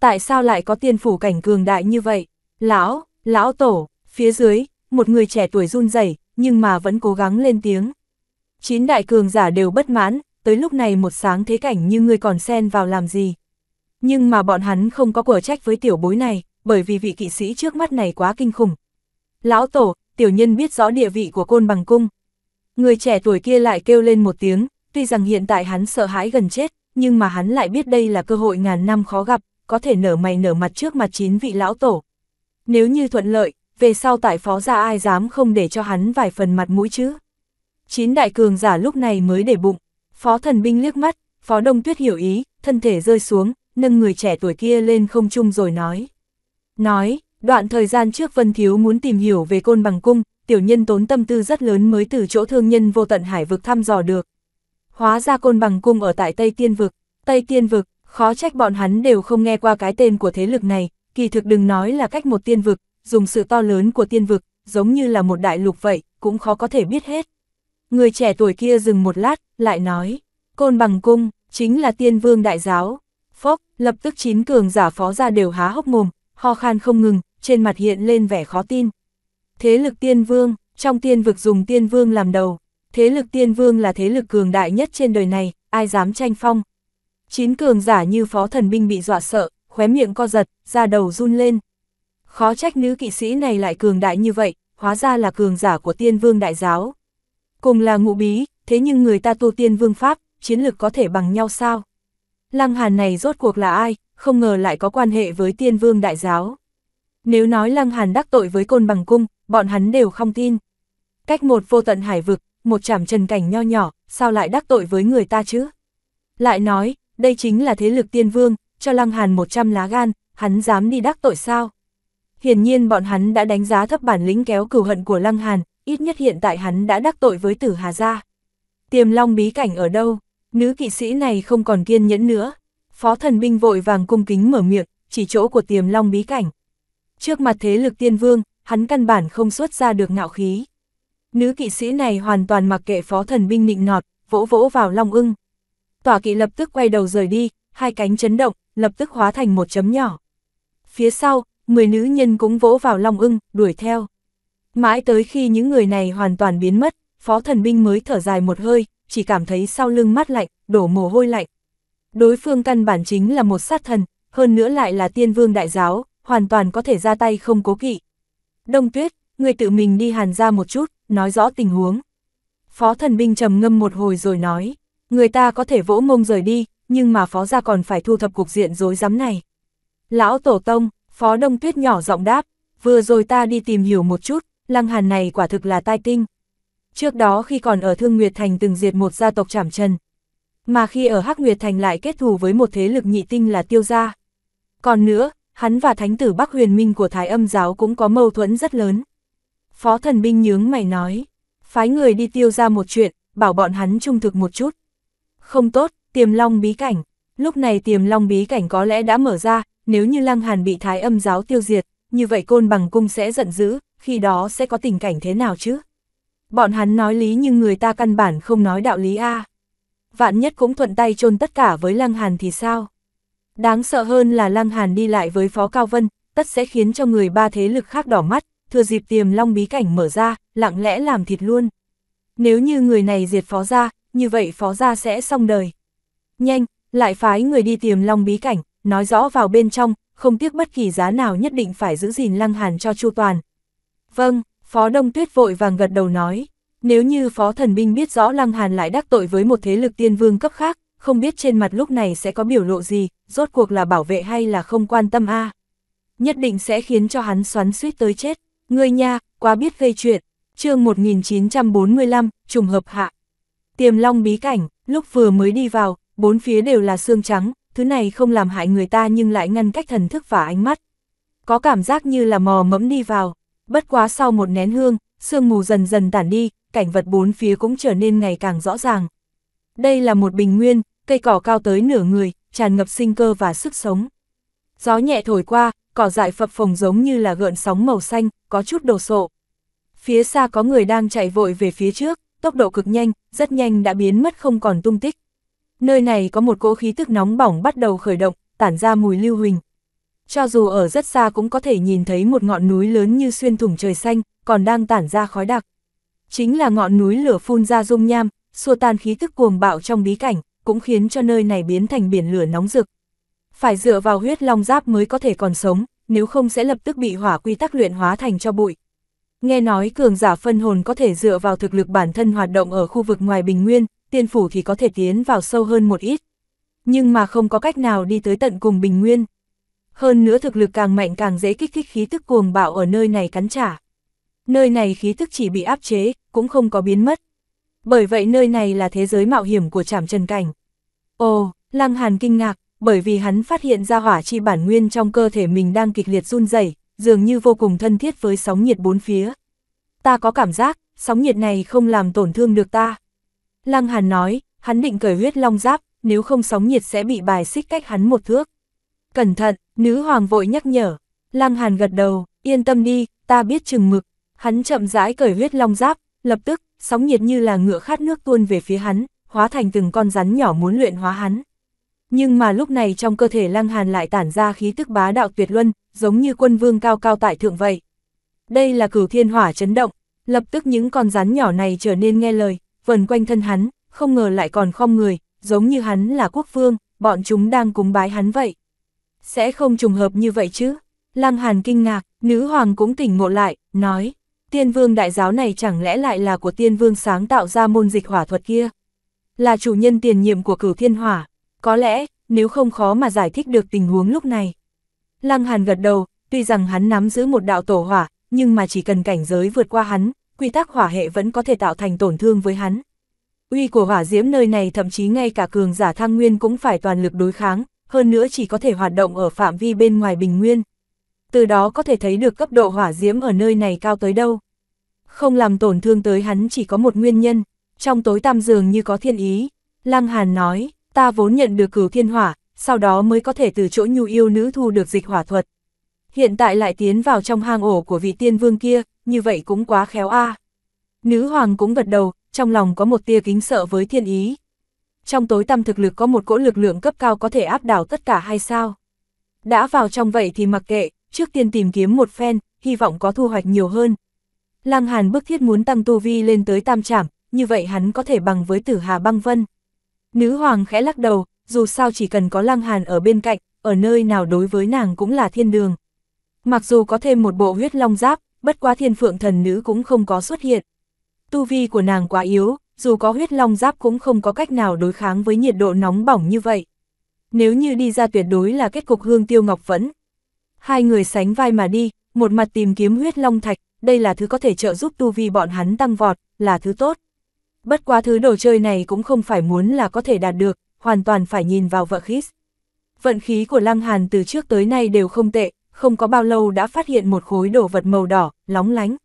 Tại sao lại có tiên phủ cảnh cường đại như vậy? Lão, lão tổ, phía dưới, một người trẻ tuổi run rẩy nhưng mà vẫn cố gắng lên tiếng. Chín đại cường giả đều bất mãn, tới lúc này một sáng thế cảnh như người còn xen vào làm gì. Nhưng mà bọn hắn không có cờ trách với tiểu bối này, bởi vì vị kỵ sĩ trước mắt này quá kinh khủng. Lão tổ, tiểu nhân biết rõ địa vị của côn bằng cung. Người trẻ tuổi kia lại kêu lên một tiếng, tuy rằng hiện tại hắn sợ hãi gần chết, nhưng mà hắn lại biết đây là cơ hội ngàn năm khó gặp, có thể nở mày nở mặt trước mặt chín vị lão tổ. Nếu như thuận lợi, về sau tại phó gia ai dám không để cho hắn vài phần mặt mũi chứ. Chín đại cường giả lúc này mới để bụng, phó thần binh liếc mắt, phó đông tuyết hiểu ý, thân thể rơi xuống, nâng người trẻ tuổi kia lên không trung rồi nói. Nói, đoạn thời gian trước Vân Thiếu muốn tìm hiểu về côn bằng cung, tiểu nhân tốn tâm tư rất lớn mới từ chỗ thương nhân vô tận hải vực thăm dò được. Hóa ra côn bằng cung ở tại Tây Tiên Vực, Tây Tiên Vực, khó trách bọn hắn đều không nghe qua cái tên của thế lực này, kỳ thực đừng nói là cách một tiên vực, dùng sự to lớn của tiên vực, giống như là một đại lục vậy, cũng khó có thể biết hết. Người trẻ tuổi kia dừng một lát, lại nói, côn bằng cung, chính là tiên vương đại giáo. Phốc, lập tức chín cường giả phó ra đều há hốc mồm, ho khan không ngừng, trên mặt hiện lên vẻ khó tin. Thế lực tiên vương, trong tiên vực dùng tiên vương làm đầu, thế lực tiên vương là thế lực cường đại nhất trên đời này, ai dám tranh phong. Chín cường giả như phó thần binh bị dọa sợ, khóe miệng co giật, da đầu run lên, Khó trách nữ kỵ sĩ này lại cường đại như vậy, hóa ra là cường giả của tiên vương đại giáo. Cùng là ngụ bí, thế nhưng người ta tu tiên vương pháp, chiến lực có thể bằng nhau sao? Lăng Hàn này rốt cuộc là ai, không ngờ lại có quan hệ với tiên vương đại giáo. Nếu nói Lăng Hàn đắc tội với côn bằng cung, bọn hắn đều không tin. Cách một vô tận hải vực, một chảm trần cảnh nho nhỏ, sao lại đắc tội với người ta chứ? Lại nói, đây chính là thế lực tiên vương, cho Lăng Hàn 100 lá gan, hắn dám đi đắc tội sao? Hiển nhiên bọn hắn đã đánh giá thấp bản lĩnh kéo cừu hận của Lăng Hàn, ít nhất hiện tại hắn đã đắc tội với tử Hà Gia. Tiềm long bí cảnh ở đâu? Nữ kỵ sĩ này không còn kiên nhẫn nữa. Phó thần binh vội vàng cung kính mở miệng, chỉ chỗ của tiềm long bí cảnh. Trước mặt thế lực tiên vương, hắn căn bản không xuất ra được ngạo khí. Nữ kỵ sĩ này hoàn toàn mặc kệ phó thần binh nịnh nọt, vỗ vỗ vào long ưng. Tỏa kỵ lập tức quay đầu rời đi, hai cánh chấn động, lập tức hóa thành một chấm nhỏ. Phía sau, 10 nữ nhân cũng vỗ vào Long ưng, đuổi theo. Mãi tới khi những người này hoàn toàn biến mất, phó thần binh mới thở dài một hơi, chỉ cảm thấy sau lưng mát lạnh, đổ mồ hôi lạnh. Đối phương căn bản chính là một sát thần, hơn nữa lại là tiên vương đại giáo, hoàn toàn có thể ra tay không cố kỵ. Đông tuyết, người tự mình đi hàn ra một chút, nói rõ tình huống. Phó thần binh trầm ngâm một hồi rồi nói, người ta có thể vỗ mông rời đi, nhưng mà phó gia còn phải thu thập cục diện rối rắm này. Lão Tổ Tông, Phó Đông Tuyết nhỏ giọng đáp, vừa rồi ta đi tìm hiểu một chút, lăng hàn này quả thực là tai tinh. Trước đó khi còn ở Thương Nguyệt Thành từng diệt một gia tộc chảm trần, mà khi ở Hắc Nguyệt Thành lại kết thù với một thế lực nhị tinh là tiêu gia. Còn nữa, hắn và thánh tử Bắc Huyền Minh của Thái Âm Giáo cũng có mâu thuẫn rất lớn. Phó thần binh nhướng mày nói, phái người đi tiêu ra một chuyện, bảo bọn hắn trung thực một chút. Không tốt, tiềm long bí cảnh, lúc này tiềm long bí cảnh có lẽ đã mở ra, nếu như Lăng Hàn bị thái âm giáo tiêu diệt, như vậy côn bằng cung sẽ giận dữ, khi đó sẽ có tình cảnh thế nào chứ? Bọn hắn nói lý nhưng người ta căn bản không nói đạo lý a. Vạn nhất cũng thuận tay chôn tất cả với Lăng Hàn thì sao? Đáng sợ hơn là Lăng Hàn đi lại với Phó Cao Vân, tất sẽ khiến cho người ba thế lực khác đỏ mắt, thừa dịp tiềm long bí cảnh mở ra, lặng lẽ làm thịt luôn. Nếu như người này diệt Phó gia, như vậy Phó gia sẽ xong đời. Nhanh, lại phái người đi tiềm long bí cảnh, nói rõ vào bên trong, không tiếc bất kỳ giá nào nhất định phải giữ gìn Lăng Hàn cho Chu Toàn. Vâng, Phó Đông Tuyết vội vàng gật đầu nói, nếu như Phó Thần Binh biết rõ Lăng Hàn lại đắc tội với một thế lực tiên vương cấp khác, không biết trên mặt lúc này sẽ có biểu lộ gì, rốt cuộc là bảo vệ hay là không quan tâm a Nhất định sẽ khiến cho hắn xoắn suýt tới chết, ngươi nha, quá biết gây chuyện, chương 1945, trùng hợp hạ. Tiềm long bí cảnh, lúc vừa mới đi vào, bốn phía đều là xương trắng, thứ này không làm hại người ta nhưng lại ngăn cách thần thức và ánh mắt. Có cảm giác như là mò mẫm đi vào, bất quá sau một nén hương, sương mù dần dần tản đi, cảnh vật bốn phía cũng trở nên ngày càng rõ ràng. Đây là một bình nguyên, cây cỏ cao tới nửa người, tràn ngập sinh cơ và sức sống. Gió nhẹ thổi qua, cỏ dại phập phồng giống như là gợn sóng màu xanh, có chút đồ sộ. Phía xa có người đang chạy vội về phía trước, tốc độ cực nhanh, rất nhanh đã biến mất không còn tung tích nơi này có một cỗ khí tức nóng bỏng bắt đầu khởi động, tản ra mùi lưu huỳnh. Cho dù ở rất xa cũng có thể nhìn thấy một ngọn núi lớn như xuyên thủng trời xanh, còn đang tản ra khói đặc. Chính là ngọn núi lửa phun ra dung nham, xua tan khí tức cuồng bạo trong bí cảnh, cũng khiến cho nơi này biến thành biển lửa nóng rực. Phải dựa vào huyết long giáp mới có thể còn sống, nếu không sẽ lập tức bị hỏa quy tắc luyện hóa thành cho bụi. Nghe nói cường giả phân hồn có thể dựa vào thực lực bản thân hoạt động ở khu vực ngoài bình nguyên, tiên phủ thì có thể tiến vào sâu hơn một ít. Nhưng mà không có cách nào đi tới tận cùng bình nguyên. Hơn nữa thực lực càng mạnh càng dễ kích thích khí tức cuồng bạo ở nơi này cắn trả. Nơi này khí tức chỉ bị áp chế, cũng không có biến mất. Bởi vậy nơi này là thế giới mạo hiểm của trảm trần cảnh. Ồ, Lăng Hàn kinh ngạc, bởi vì hắn phát hiện ra hỏa chi bản nguyên trong cơ thể mình đang kịch liệt run rẩy, dường như vô cùng thân thiết với sóng nhiệt bốn phía. Ta có cảm giác, sóng nhiệt này không làm tổn thương được ta. Lăng Hàn nói, hắn định cởi huyết long giáp, nếu không sóng nhiệt sẽ bị bài xích cách hắn một thước. Cẩn thận, nữ hoàng vội nhắc nhở. Lăng Hàn gật đầu, yên tâm đi, ta biết chừng mực. Hắn chậm rãi cởi huyết long giáp, lập tức, sóng nhiệt như là ngựa khát nước tuôn về phía hắn, hóa thành từng con rắn nhỏ muốn luyện hóa hắn. Nhưng mà lúc này trong cơ thể Lăng Hàn lại tản ra khí tức bá đạo tuyệt luân, giống như quân vương cao cao tại thượng vậy. Đây là cửu thiên hỏa chấn động, lập tức những con rắn nhỏ này trở nên nghe lời, vần quanh thân hắn, không ngờ lại còn không người, giống như hắn là quốc vương, bọn chúng đang cúng bái hắn vậy. Sẽ không trùng hợp như vậy chứ? Lăng Hàn kinh ngạc, nữ hoàng cũng tỉnh ngộ lại, nói, tiên vương đại giáo này chẳng lẽ lại là của tiên vương sáng tạo ra môn dịch hỏa thuật kia? Là chủ nhân tiền nhiệm của cửu thiên hỏa, có lẽ, nếu không khó mà giải thích được tình huống lúc này. Lăng Hàn gật đầu, tuy rằng hắn nắm giữ một đạo tổ hỏa, nhưng mà chỉ cần cảnh giới vượt qua hắn, quy tắc hỏa hệ vẫn có thể tạo thành tổn thương với hắn. Uy của hỏa diễm nơi này thậm chí ngay cả cường giả thăng nguyên cũng phải toàn lực đối kháng, hơn nữa chỉ có thể hoạt động ở phạm vi bên ngoài bình nguyên. Từ đó có thể thấy được cấp độ hỏa diễm ở nơi này cao tới đâu. Không làm tổn thương tới hắn chỉ có một nguyên nhân, trong tối tam dường như có thiên ý. Lăng Hàn nói, ta vốn nhận được cửu thiên hỏa, sau đó mới có thể từ chỗ nhu yêu nữ thu được dịch hỏa thuật. Hiện tại lại tiến vào trong hang ổ của vị tiên vương kia, như vậy cũng quá khéo a. À. Nữ hoàng cũng gật đầu, trong lòng có một tia kính sợ với thiên ý. Trong tối tâm thực lực có một cỗ lực lượng cấp cao có thể áp đảo tất cả hay sao? Đã vào trong vậy thì mặc kệ, trước tiên tìm kiếm một phen, hy vọng có thu hoạch nhiều hơn. Lăng Hàn bức thiết muốn tăng tu vi lên tới tam trảm, như vậy hắn có thể bằng với tử hà băng vân. Nữ hoàng khẽ lắc đầu, dù sao chỉ cần có Lăng Hàn ở bên cạnh, ở nơi nào đối với nàng cũng là thiên đường. Mặc dù có thêm một bộ huyết long giáp, bất quá thiên phượng thần nữ cũng không có xuất hiện. Tu vi của nàng quá yếu, dù có huyết long giáp cũng không có cách nào đối kháng với nhiệt độ nóng bỏng như vậy. Nếu như đi ra tuyệt đối là kết cục hương tiêu ngọc vẫn. Hai người sánh vai mà đi, một mặt tìm kiếm huyết long thạch, đây là thứ có thể trợ giúp tu vi bọn hắn tăng vọt, là thứ tốt. Bất quá thứ đồ chơi này cũng không phải muốn là có thể đạt được, hoàn toàn phải nhìn vào vợ khí Vận khí của Lăng Hàn từ trước tới nay đều không tệ, không có bao lâu đã phát hiện một khối đồ vật màu đỏ, lóng lánh.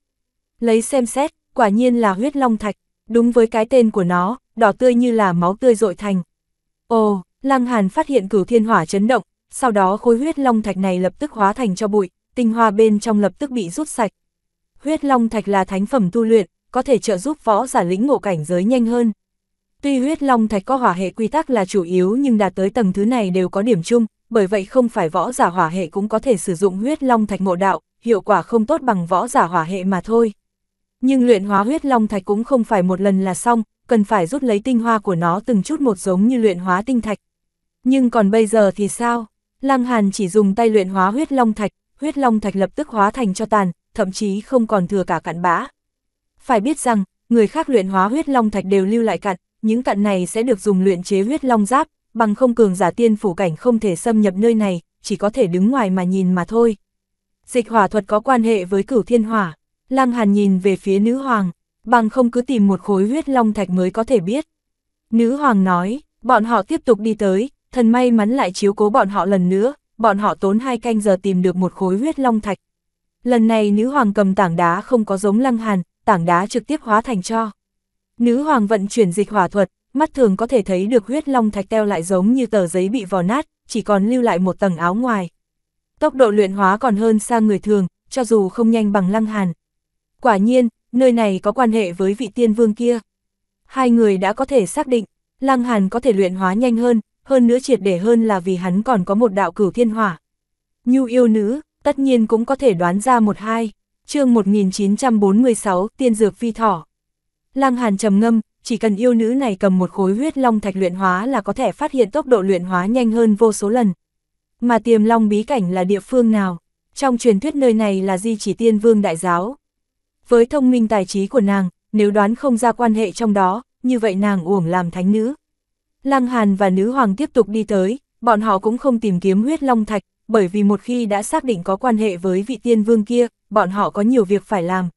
Lấy xem xét, quả nhiên là huyết long thạch, đúng với cái tên của nó, đỏ tươi như là máu tươi dội thành. Ồ, Lăng Hàn phát hiện cửu thiên hỏa chấn động, sau đó khối huyết long thạch này lập tức hóa thành cho bụi, tinh hoa bên trong lập tức bị rút sạch. Huyết long thạch là thánh phẩm tu luyện, có thể trợ giúp võ giả lĩnh ngộ cảnh giới nhanh hơn. Tuy huyết long thạch có hỏa hệ quy tắc là chủ yếu nhưng đạt tới tầng thứ này đều có điểm chung, bởi vậy không phải võ giả hỏa hệ cũng có thể sử dụng huyết long thạch ngộ đạo, hiệu quả không tốt bằng võ giả hỏa hệ mà thôi. Nhưng luyện hóa huyết long thạch cũng không phải một lần là xong, cần phải rút lấy tinh hoa của nó từng chút một giống như luyện hóa tinh thạch. Nhưng còn bây giờ thì sao? Lăng Hàn chỉ dùng tay luyện hóa huyết long thạch, huyết long thạch lập tức hóa thành cho tàn, thậm chí không còn thừa cả cặn bã. Phải biết rằng, người khác luyện hóa huyết long thạch đều lưu lại cặn, những cặn này sẽ được dùng luyện chế huyết long giáp, bằng không cường giả tiên phủ cảnh không thể xâm nhập nơi này, chỉ có thể đứng ngoài mà nhìn mà thôi. Dịch hỏa thuật có quan hệ với cửu thiên hỏa, Lăng Hàn nhìn về phía nữ hoàng, bằng không cứ tìm một khối huyết long thạch mới có thể biết. Nữ hoàng nói, bọn họ tiếp tục đi tới, thần may mắn lại chiếu cố bọn họ lần nữa, bọn họ tốn hai canh giờ tìm được một khối huyết long thạch. Lần này nữ hoàng cầm tảng đá không có giống Lăng Hàn, tảng đá trực tiếp hóa thành cho. Nữ hoàng vận chuyển dịch hỏa thuật, mắt thường có thể thấy được huyết long thạch teo lại giống như tờ giấy bị vò nát, chỉ còn lưu lại một tầng áo ngoài. Tốc độ luyện hóa còn hơn xa người thường, cho dù không nhanh bằng lăng hàn. Quả nhiên, nơi này có quan hệ với vị tiên vương kia. Hai người đã có thể xác định, lăng hàn có thể luyện hóa nhanh hơn, hơn nữa triệt để hơn là vì hắn còn có một đạo cửu thiên hỏa. Nhu yêu nữ, tất nhiên cũng có thể đoán ra một hai. chương 1946, tiên dược phi thỏ. Lăng Hàn trầm ngâm, chỉ cần yêu nữ này cầm một khối huyết long thạch luyện hóa là có thể phát hiện tốc độ luyện hóa nhanh hơn vô số lần. Mà tiềm long bí cảnh là địa phương nào? Trong truyền thuyết nơi này là di chỉ tiên vương đại giáo. Với thông minh tài trí của nàng, nếu đoán không ra quan hệ trong đó, như vậy nàng uổng làm thánh nữ. Lăng Hàn và nữ hoàng tiếp tục đi tới, bọn họ cũng không tìm kiếm huyết long thạch, bởi vì một khi đã xác định có quan hệ với vị tiên vương kia, bọn họ có nhiều việc phải làm.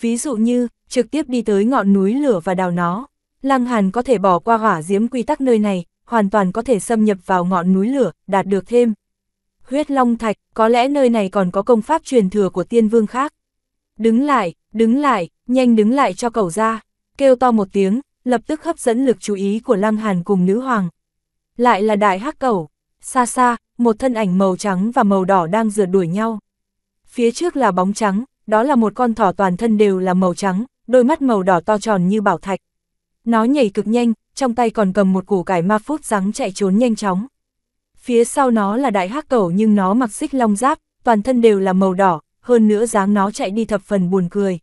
Ví dụ như, trực tiếp đi tới ngọn núi lửa và đào nó. Lăng Hàn có thể bỏ qua hỏa diễm quy tắc nơi này, hoàn toàn có thể xâm nhập vào ngọn núi lửa, đạt được thêm. Huyết Long Thạch, có lẽ nơi này còn có công pháp truyền thừa của tiên vương khác. Đứng lại, đứng lại, nhanh đứng lại cho cậu ra. Kêu to một tiếng, lập tức hấp dẫn lực chú ý của Lăng Hàn cùng nữ hoàng. Lại là đại hắc cẩu, xa xa, một thân ảnh màu trắng và màu đỏ đang rượt đuổi nhau. Phía trước là bóng trắng, đó là một con thỏ toàn thân đều là màu trắng, đôi mắt màu đỏ to tròn như bảo thạch. Nó nhảy cực nhanh, trong tay còn cầm một củ cải ma phút rắn chạy trốn nhanh chóng. Phía sau nó là đại hắc cẩu nhưng nó mặc xích long giáp, toàn thân đều là màu đỏ, hơn nữa dáng nó chạy đi thập phần buồn cười.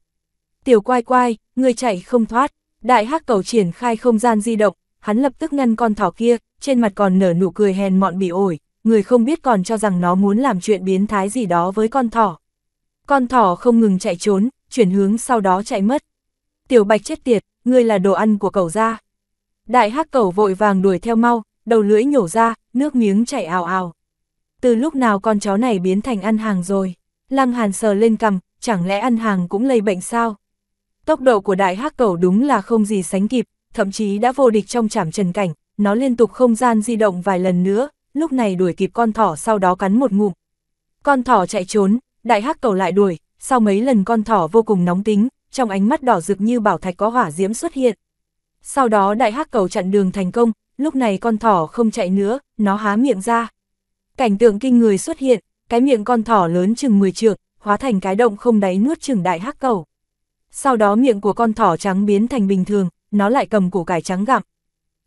Tiểu quai quai, người chạy không thoát, đại hắc cẩu triển khai không gian di động, hắn lập tức ngăn con thỏ kia, trên mặt còn nở nụ cười hèn mọn bị ổi, người không biết còn cho rằng nó muốn làm chuyện biến thái gì đó với con thỏ. Con thỏ không ngừng chạy trốn, chuyển hướng sau đó chạy mất tiểu bạch chết tiệt, ngươi là đồ ăn của cậu ra. Đại hắc cẩu vội vàng đuổi theo mau, đầu lưỡi nhổ ra, nước miếng chảy ào ào. Từ lúc nào con chó này biến thành ăn hàng rồi? Lăng Hàn sờ lên cằm, chẳng lẽ ăn hàng cũng lây bệnh sao? Tốc độ của đại hắc cẩu đúng là không gì sánh kịp, thậm chí đã vô địch trong chảm trần cảnh, nó liên tục không gian di động vài lần nữa, lúc này đuổi kịp con thỏ sau đó cắn một ngụm. Con thỏ chạy trốn, đại hắc cẩu lại đuổi, sau mấy lần con thỏ vô cùng nóng tính, trong ánh mắt đỏ rực như bảo thạch có hỏa diễm xuất hiện. Sau đó đại hắc cầu chặn đường thành công, lúc này con thỏ không chạy nữa, nó há miệng ra. Cảnh tượng kinh người xuất hiện, cái miệng con thỏ lớn chừng 10 trượng, hóa thành cái động không đáy nuốt chừng đại hắc cầu. Sau đó miệng của con thỏ trắng biến thành bình thường, nó lại cầm củ cải trắng gặm.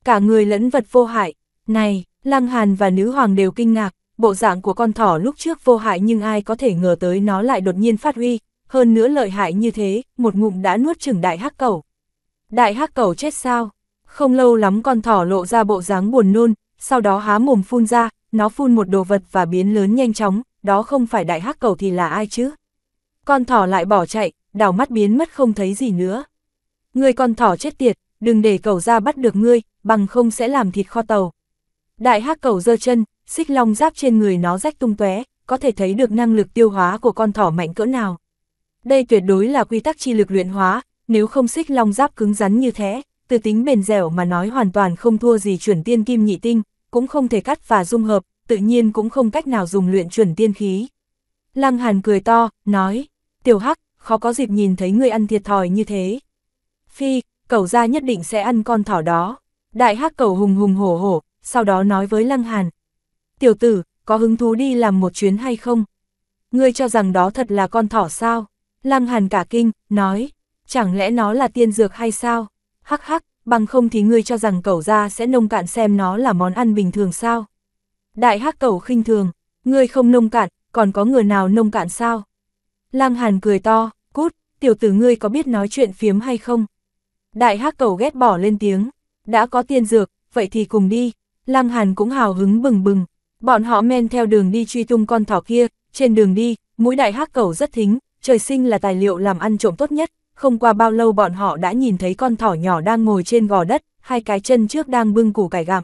Cả người lẫn vật vô hại, này, Lăng Hàn và nữ hoàng đều kinh ngạc, bộ dạng của con thỏ lúc trước vô hại nhưng ai có thể ngờ tới nó lại đột nhiên phát huy, hơn nữa lợi hại như thế, một ngụm đã nuốt chừng đại hắc cầu. Đại hắc cầu chết sao? Không lâu lắm con thỏ lộ ra bộ dáng buồn nôn, sau đó há mồm phun ra, nó phun một đồ vật và biến lớn nhanh chóng, đó không phải đại hắc cầu thì là ai chứ? Con thỏ lại bỏ chạy, đảo mắt biến mất không thấy gì nữa. Người con thỏ chết tiệt, đừng để cầu ra bắt được ngươi, bằng không sẽ làm thịt kho tàu. Đại hắc cầu giơ chân, xích long giáp trên người nó rách tung tóe, có thể thấy được năng lực tiêu hóa của con thỏ mạnh cỡ nào đây tuyệt đối là quy tắc chi lực luyện hóa, nếu không xích long giáp cứng rắn như thế, từ tính bền dẻo mà nói hoàn toàn không thua gì chuẩn tiên kim nhị tinh, cũng không thể cắt và dung hợp, tự nhiên cũng không cách nào dùng luyện chuẩn tiên khí. Lăng Hàn cười to, nói, tiểu hắc, khó có dịp nhìn thấy người ăn thiệt thòi như thế. Phi, cậu ra nhất định sẽ ăn con thỏ đó. Đại hắc cậu hùng hùng hổ hổ, sau đó nói với Lăng Hàn. Tiểu tử, có hứng thú đi làm một chuyến hay không? Ngươi cho rằng đó thật là con thỏ sao? Lăng Hàn cả kinh, nói, chẳng lẽ nó là tiên dược hay sao? Hắc hắc, bằng không thì ngươi cho rằng cậu ra sẽ nông cạn xem nó là món ăn bình thường sao? Đại hắc cậu khinh thường, ngươi không nông cạn, còn có người nào nông cạn sao? Lăng Hàn cười to, cút, tiểu tử ngươi có biết nói chuyện phiếm hay không? Đại hắc cậu ghét bỏ lên tiếng, đã có tiên dược, vậy thì cùng đi. Lăng Hàn cũng hào hứng bừng bừng, bọn họ men theo đường đi truy tung con thỏ kia, trên đường đi, mũi đại hắc cẩu rất thính, trời sinh là tài liệu làm ăn trộm tốt nhất, không qua bao lâu bọn họ đã nhìn thấy con thỏ nhỏ đang ngồi trên gò đất, hai cái chân trước đang bưng củ cải gặm.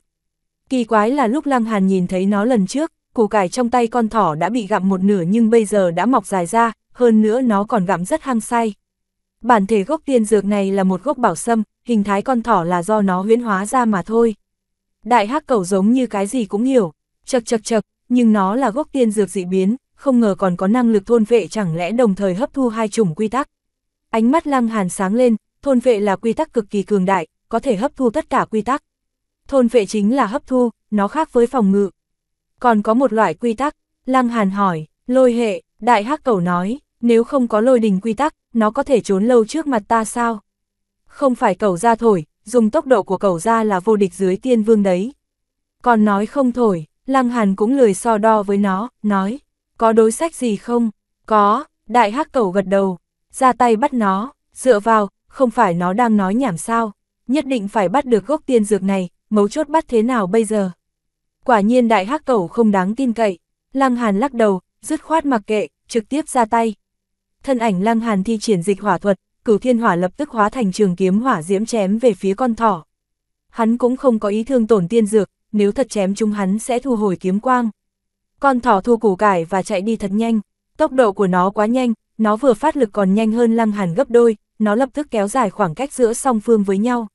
Kỳ quái là lúc Lăng Hàn nhìn thấy nó lần trước, củ cải trong tay con thỏ đã bị gặm một nửa nhưng bây giờ đã mọc dài ra, hơn nữa nó còn gặm rất hăng say. Bản thể gốc tiên dược này là một gốc bảo sâm, hình thái con thỏ là do nó huyễn hóa ra mà thôi. Đại hắc cầu giống như cái gì cũng hiểu, chật chật chật, nhưng nó là gốc tiên dược dị biến, không ngờ còn có năng lực thôn vệ chẳng lẽ đồng thời hấp thu hai chủng quy tắc. Ánh mắt lăng hàn sáng lên, thôn vệ là quy tắc cực kỳ cường đại, có thể hấp thu tất cả quy tắc. Thôn vệ chính là hấp thu, nó khác với phòng ngự. Còn có một loại quy tắc, lăng hàn hỏi, lôi hệ, đại hắc cầu nói, nếu không có lôi đình quy tắc, nó có thể trốn lâu trước mặt ta sao? Không phải cầu ra thổi, dùng tốc độ của cầu ra là vô địch dưới tiên vương đấy. Còn nói không thổi, lăng hàn cũng lười so đo với nó, nói, có đối sách gì không? Có, đại hắc cẩu gật đầu, ra tay bắt nó, dựa vào, không phải nó đang nói nhảm sao, nhất định phải bắt được gốc tiên dược này, mấu chốt bắt thế nào bây giờ? Quả nhiên đại hắc cẩu không đáng tin cậy, Lăng Hàn lắc đầu, dứt khoát mặc kệ, trực tiếp ra tay. Thân ảnh Lăng Hàn thi triển dịch hỏa thuật, cửu thiên hỏa lập tức hóa thành trường kiếm hỏa diễm chém về phía con thỏ. Hắn cũng không có ý thương tổn tiên dược, nếu thật chém chúng hắn sẽ thu hồi kiếm quang. Con thỏ thu củ cải và chạy đi thật nhanh, tốc độ của nó quá nhanh, nó vừa phát lực còn nhanh hơn Lăng Hàn gấp đôi, nó lập tức kéo dài khoảng cách giữa song phương với nhau.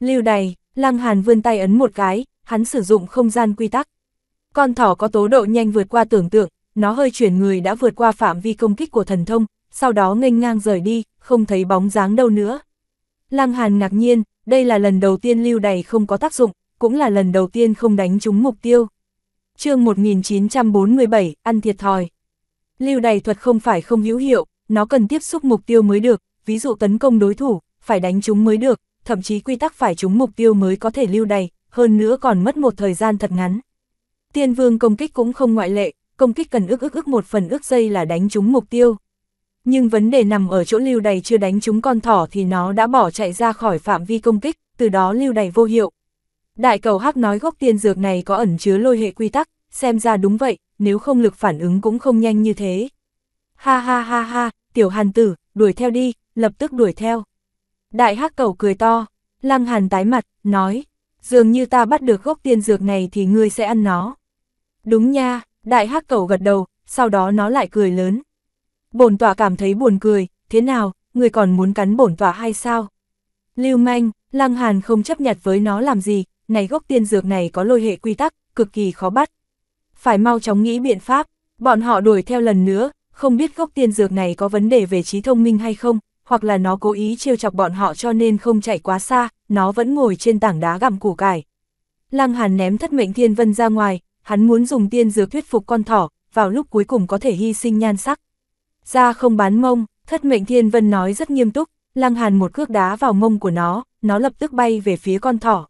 Lưu đày, Lăng Hàn vươn tay ấn một cái, hắn sử dụng không gian quy tắc. Con thỏ có tố độ nhanh vượt qua tưởng tượng, nó hơi chuyển người đã vượt qua phạm vi công kích của thần thông, sau đó nghênh ngang rời đi, không thấy bóng dáng đâu nữa. Lăng Hàn ngạc nhiên, đây là lần đầu tiên lưu đày không có tác dụng, cũng là lần đầu tiên không đánh trúng mục tiêu chương 1947, ăn thiệt thòi. Lưu đày thuật không phải không hữu hiệu, nó cần tiếp xúc mục tiêu mới được, ví dụ tấn công đối thủ, phải đánh chúng mới được, thậm chí quy tắc phải chúng mục tiêu mới có thể lưu đày, hơn nữa còn mất một thời gian thật ngắn. Tiên vương công kích cũng không ngoại lệ, công kích cần ước ước ước một phần ước giây là đánh chúng mục tiêu. Nhưng vấn đề nằm ở chỗ lưu đày chưa đánh chúng con thỏ thì nó đã bỏ chạy ra khỏi phạm vi công kích, từ đó lưu đày vô hiệu, Đại cầu hắc nói gốc tiên dược này có ẩn chứa lôi hệ quy tắc, xem ra đúng vậy, nếu không lực phản ứng cũng không nhanh như thế. Ha ha ha ha, tiểu hàn tử, đuổi theo đi, lập tức đuổi theo. Đại hắc cầu cười to, lăng hàn tái mặt, nói, dường như ta bắt được gốc tiên dược này thì ngươi sẽ ăn nó. Đúng nha, đại hắc cầu gật đầu, sau đó nó lại cười lớn. Bổn tọa cảm thấy buồn cười, thế nào, ngươi còn muốn cắn bổn tọa hay sao? Lưu manh, lăng hàn không chấp nhặt với nó làm gì, này gốc tiên dược này có lôi hệ quy tắc, cực kỳ khó bắt. Phải mau chóng nghĩ biện pháp, bọn họ đuổi theo lần nữa, không biết gốc tiên dược này có vấn đề về trí thông minh hay không, hoặc là nó cố ý trêu chọc bọn họ cho nên không chạy quá xa, nó vẫn ngồi trên tảng đá gặm củ cải. Lăng Hàn ném thất mệnh thiên vân ra ngoài, hắn muốn dùng tiên dược thuyết phục con thỏ, vào lúc cuối cùng có thể hy sinh nhan sắc. Ra không bán mông, thất mệnh thiên vân nói rất nghiêm túc, Lăng Hàn một cước đá vào mông của nó, nó lập tức bay về phía con thỏ,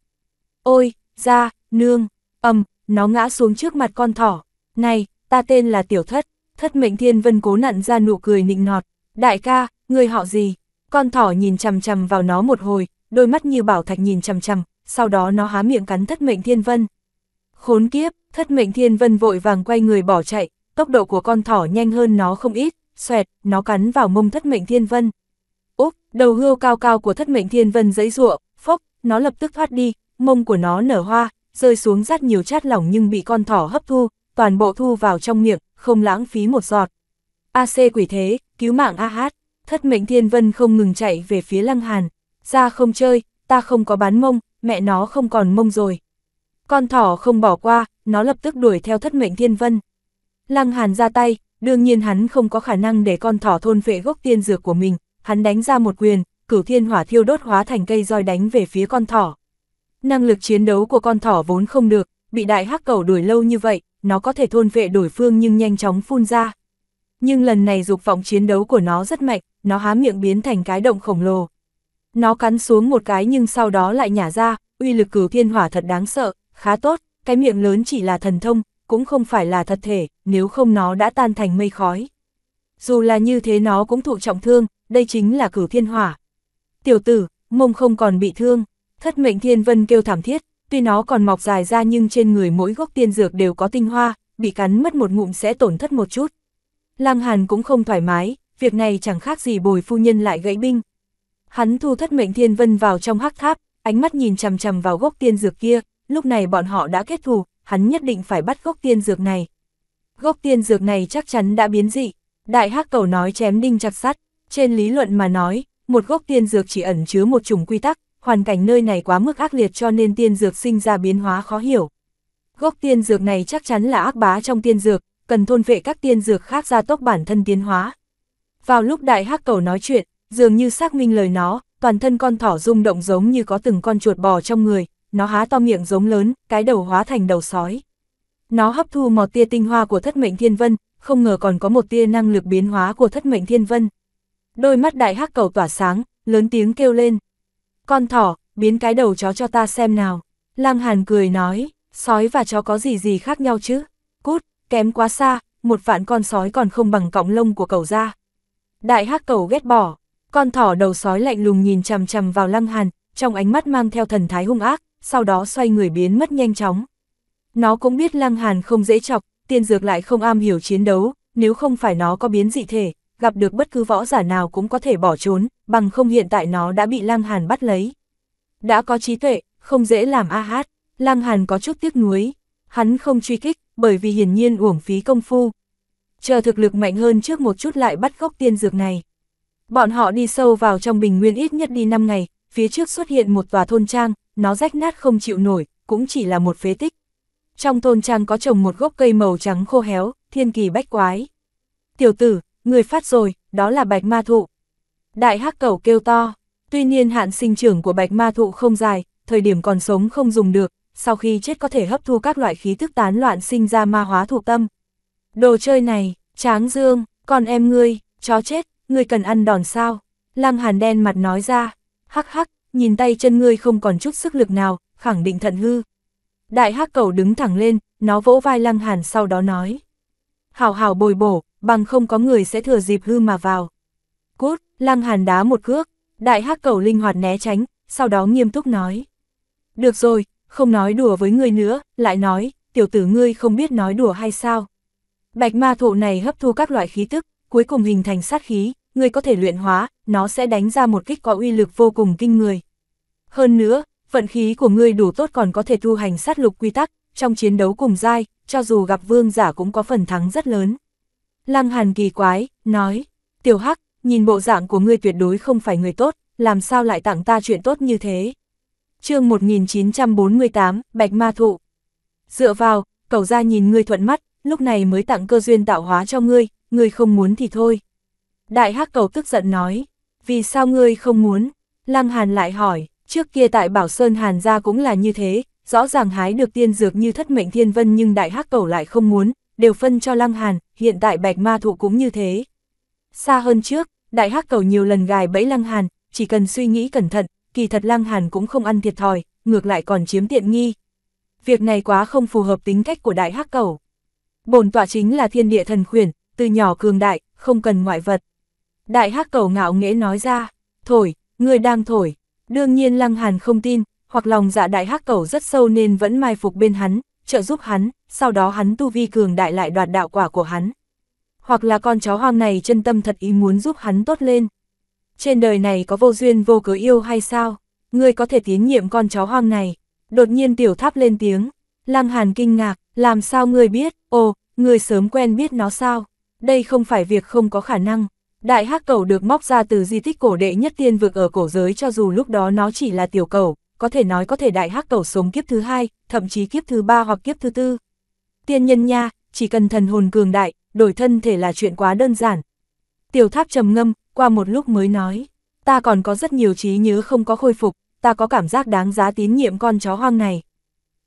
Ôi, ra, nương, ầm, nó ngã xuống trước mặt con thỏ. Này, ta tên là Tiểu Thất. Thất mệnh thiên vân cố nặn ra nụ cười nịnh nọt. Đại ca, người họ gì? Con thỏ nhìn chằm chằm vào nó một hồi, đôi mắt như bảo thạch nhìn chằm chằm, sau đó nó há miệng cắn thất mệnh thiên vân. Khốn kiếp, thất mệnh thiên vân vội vàng quay người bỏ chạy, tốc độ của con thỏ nhanh hơn nó không ít, xoẹt, nó cắn vào mông thất mệnh thiên vân. Úp, đầu hươu cao cao của thất mệnh thiên vân giấy rụa, phốc, nó lập tức thoát đi, mông của nó nở hoa, rơi xuống rất nhiều chát lỏng nhưng bị con thỏ hấp thu, toàn bộ thu vào trong miệng, không lãng phí một giọt. AC quỷ thế, cứu mạng A Hát, thất mệnh thiên vân không ngừng chạy về phía lăng hàn, ra không chơi, ta không có bán mông, mẹ nó không còn mông rồi. Con thỏ không bỏ qua, nó lập tức đuổi theo thất mệnh thiên vân. Lăng hàn ra tay, đương nhiên hắn không có khả năng để con thỏ thôn vệ gốc tiên dược của mình, hắn đánh ra một quyền, cửu thiên hỏa thiêu đốt hóa thành cây roi đánh về phía con thỏ năng lực chiến đấu của con thỏ vốn không được, bị đại hắc cầu đuổi lâu như vậy, nó có thể thôn vệ đổi phương nhưng nhanh chóng phun ra. Nhưng lần này dục vọng chiến đấu của nó rất mạnh, nó há miệng biến thành cái động khổng lồ. Nó cắn xuống một cái nhưng sau đó lại nhả ra, uy lực cửu thiên hỏa thật đáng sợ, khá tốt, cái miệng lớn chỉ là thần thông, cũng không phải là thật thể, nếu không nó đã tan thành mây khói. Dù là như thế nó cũng thụ trọng thương, đây chính là cửu thiên hỏa. Tiểu tử, mông không còn bị thương. Thất mệnh thiên vân kêu thảm thiết, tuy nó còn mọc dài ra nhưng trên người mỗi gốc tiên dược đều có tinh hoa, bị cắn mất một ngụm sẽ tổn thất một chút. Lăng Hàn cũng không thoải mái, việc này chẳng khác gì bồi phu nhân lại gãy binh. Hắn thu thất mệnh thiên vân vào trong hắc tháp, ánh mắt nhìn chằm chằm vào gốc tiên dược kia, lúc này bọn họ đã kết thù, hắn nhất định phải bắt gốc tiên dược này. Gốc tiên dược này chắc chắn đã biến dị, đại hắc cầu nói chém đinh chặt sắt, trên lý luận mà nói, một gốc tiên dược chỉ ẩn chứa một chủng quy tắc, hoàn cảnh nơi này quá mức ác liệt cho nên tiên dược sinh ra biến hóa khó hiểu. Gốc tiên dược này chắc chắn là ác bá trong tiên dược, cần thôn vệ các tiên dược khác ra tốc bản thân tiến hóa. Vào lúc đại hắc cầu nói chuyện, dường như xác minh lời nó, toàn thân con thỏ rung động giống như có từng con chuột bò trong người, nó há to miệng giống lớn, cái đầu hóa thành đầu sói. Nó hấp thu một tia tinh hoa của thất mệnh thiên vân, không ngờ còn có một tia năng lực biến hóa của thất mệnh thiên vân. Đôi mắt đại hắc cầu tỏa sáng, lớn tiếng kêu lên. Con thỏ, biến cái đầu chó cho ta xem nào. Lăng Hàn cười nói, sói và chó có gì gì khác nhau chứ? Cút, kém quá xa, một vạn con sói còn không bằng cọng lông của cậu ra. Đại hắc cầu ghét bỏ, con thỏ đầu sói lạnh lùng nhìn chằm chằm vào Lăng Hàn, trong ánh mắt mang theo thần thái hung ác, sau đó xoay người biến mất nhanh chóng. Nó cũng biết Lăng Hàn không dễ chọc, tiên dược lại không am hiểu chiến đấu, nếu không phải nó có biến dị thể, gặp được bất cứ võ giả nào cũng có thể bỏ trốn, bằng không hiện tại nó đã bị Lăng Hàn bắt lấy. Đã có trí tuệ, không dễ làm a hát, Lăng Hàn có chút tiếc nuối, hắn không truy kích, bởi vì hiển nhiên uổng phí công phu. Chờ thực lực mạnh hơn trước một chút lại bắt gốc tiên dược này. Bọn họ đi sâu vào trong bình nguyên ít nhất đi 5 ngày, phía trước xuất hiện một tòa thôn trang, nó rách nát không chịu nổi, cũng chỉ là một phế tích. Trong thôn trang có trồng một gốc cây màu trắng khô héo, thiên kỳ bách quái. Tiểu tử, Người phát rồi, đó là bạch ma thụ. Đại hắc cầu kêu to, tuy nhiên hạn sinh trưởng của bạch ma thụ không dài, thời điểm còn sống không dùng được, sau khi chết có thể hấp thu các loại khí thức tán loạn sinh ra ma hóa thuộc tâm. Đồ chơi này, tráng dương, Còn em ngươi, chó chết, ngươi cần ăn đòn sao? Lăng hàn đen mặt nói ra, hắc hắc, nhìn tay chân ngươi không còn chút sức lực nào, khẳng định thận hư. Đại hắc cầu đứng thẳng lên, nó vỗ vai lăng hàn sau đó nói. hào hào bồi bổ, bằng không có người sẽ thừa dịp hư mà vào. Cút, lăng hàn đá một cước, đại hắc cầu linh hoạt né tránh, sau đó nghiêm túc nói. Được rồi, không nói đùa với ngươi nữa, lại nói, tiểu tử ngươi không biết nói đùa hay sao. Bạch ma thụ này hấp thu các loại khí tức, cuối cùng hình thành sát khí, ngươi có thể luyện hóa, nó sẽ đánh ra một kích có uy lực vô cùng kinh người. Hơn nữa, vận khí của ngươi đủ tốt còn có thể thu hành sát lục quy tắc, trong chiến đấu cùng dai cho dù gặp vương giả cũng có phần thắng rất lớn. Lăng Hàn kỳ quái, nói, tiểu hắc, nhìn bộ dạng của ngươi tuyệt đối không phải người tốt, làm sao lại tặng ta chuyện tốt như thế. chương 1948, Bạch Ma Thụ. Dựa vào, cậu ra nhìn ngươi thuận mắt, lúc này mới tặng cơ duyên tạo hóa cho ngươi, ngươi không muốn thì thôi. Đại hắc cầu tức giận nói, vì sao ngươi không muốn? Lăng Hàn lại hỏi, trước kia tại Bảo Sơn Hàn gia cũng là như thế, rõ ràng hái được tiên dược như thất mệnh thiên vân nhưng đại hắc cầu lại không muốn, đều phân cho Lăng Hàn, hiện tại bạch ma thụ cũng như thế. Xa hơn trước, đại hắc cầu nhiều lần gài bẫy Lăng Hàn, chỉ cần suy nghĩ cẩn thận, kỳ thật Lăng Hàn cũng không ăn thiệt thòi, ngược lại còn chiếm tiện nghi. Việc này quá không phù hợp tính cách của đại hắc cầu. Bồn tọa chính là thiên địa thần khuyển, từ nhỏ cường đại, không cần ngoại vật. Đại hắc cầu ngạo nghễ nói ra, thổi, người đang thổi, đương nhiên Lăng Hàn không tin, hoặc lòng dạ đại hắc cầu rất sâu nên vẫn mai phục bên hắn, trợ giúp hắn, sau đó hắn tu vi cường đại lại đoạt đạo quả của hắn. Hoặc là con chó hoang này chân tâm thật ý muốn giúp hắn tốt lên. Trên đời này có vô duyên vô cớ yêu hay sao? Ngươi có thể tiến nhiệm con chó hoang này. Đột nhiên tiểu tháp lên tiếng. Lăng Hàn kinh ngạc, làm sao ngươi biết, ồ, ngươi sớm quen biết nó sao? Đây không phải việc không có khả năng. Đại hắc cầu được móc ra từ di tích cổ đệ nhất tiên vực ở cổ giới cho dù lúc đó nó chỉ là tiểu cầu, có thể nói có thể đại hắc cầu sống kiếp thứ hai, thậm chí kiếp thứ ba hoặc kiếp thứ tư. Tiên nhân nha, chỉ cần thần hồn cường đại, đổi thân thể là chuyện quá đơn giản. Tiểu tháp trầm ngâm, qua một lúc mới nói, ta còn có rất nhiều trí nhớ không có khôi phục, ta có cảm giác đáng giá tín nhiệm con chó hoang này.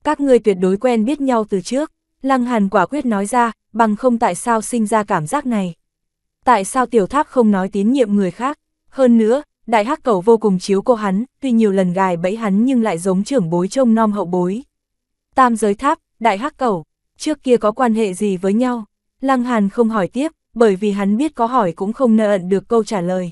Các ngươi tuyệt đối quen biết nhau từ trước, Lăng Hàn quả quyết nói ra, bằng không tại sao sinh ra cảm giác này. Tại sao tiểu tháp không nói tín nhiệm người khác, hơn nữa, Đại hắc cầu vô cùng chiếu cô hắn, tuy nhiều lần gài bẫy hắn nhưng lại giống trưởng bối trông nom hậu bối. Tam giới tháp, đại hắc cầu, trước kia có quan hệ gì với nhau? Lăng Hàn không hỏi tiếp, bởi vì hắn biết có hỏi cũng không nợ ẩn được câu trả lời.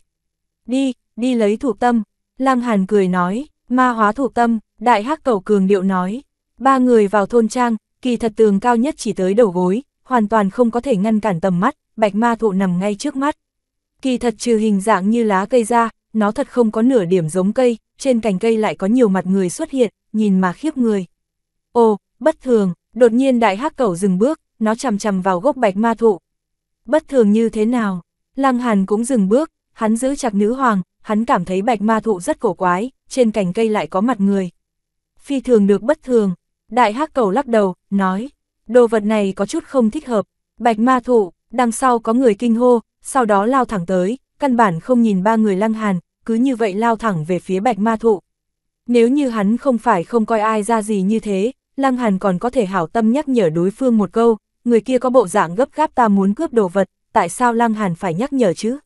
Đi, đi lấy thủ tâm. Lăng Hàn cười nói, ma hóa thủ tâm, đại hắc cầu cường điệu nói. Ba người vào thôn trang, kỳ thật tường cao nhất chỉ tới đầu gối, hoàn toàn không có thể ngăn cản tầm mắt, bạch ma thụ nằm ngay trước mắt. Kỳ thật trừ hình dạng như lá cây ra, nó thật không có nửa điểm giống cây, trên cành cây lại có nhiều mặt người xuất hiện, nhìn mà khiếp người. Ồ, bất thường, đột nhiên đại hắc cẩu dừng bước, nó chằm chằm vào gốc bạch ma thụ. Bất thường như thế nào? Lăng Hàn cũng dừng bước, hắn giữ chặt nữ hoàng, hắn cảm thấy bạch ma thụ rất cổ quái, trên cành cây lại có mặt người. Phi thường được bất thường, đại hắc cẩu lắc đầu, nói, đồ vật này có chút không thích hợp, bạch ma thụ, đằng sau có người kinh hô, sau đó lao thẳng tới, căn bản không nhìn ba người lăng hàn, cứ như vậy lao thẳng về phía bạch ma thụ. Nếu như hắn không phải không coi ai ra gì như thế, Lăng Hàn còn có thể hảo tâm nhắc nhở đối phương một câu, người kia có bộ dạng gấp gáp ta muốn cướp đồ vật, tại sao Lăng Hàn phải nhắc nhở chứ?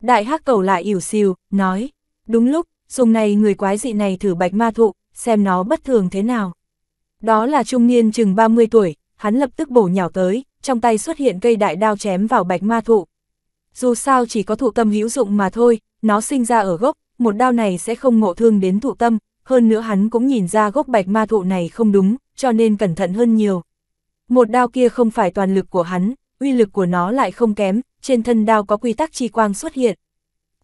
Đại hắc cầu lại ỉu xìu, nói, đúng lúc, dùng này người quái dị này thử bạch ma thụ, xem nó bất thường thế nào. Đó là trung niên chừng 30 tuổi, hắn lập tức bổ nhào tới, trong tay xuất hiện cây đại đao chém vào bạch ma thụ, dù sao chỉ có thụ tâm hữu dụng mà thôi, nó sinh ra ở gốc, một đao này sẽ không ngộ thương đến thụ tâm, hơn nữa hắn cũng nhìn ra gốc bạch ma thụ này không đúng, cho nên cẩn thận hơn nhiều. Một đao kia không phải toàn lực của hắn, uy lực của nó lại không kém, trên thân đao có quy tắc chi quang xuất hiện.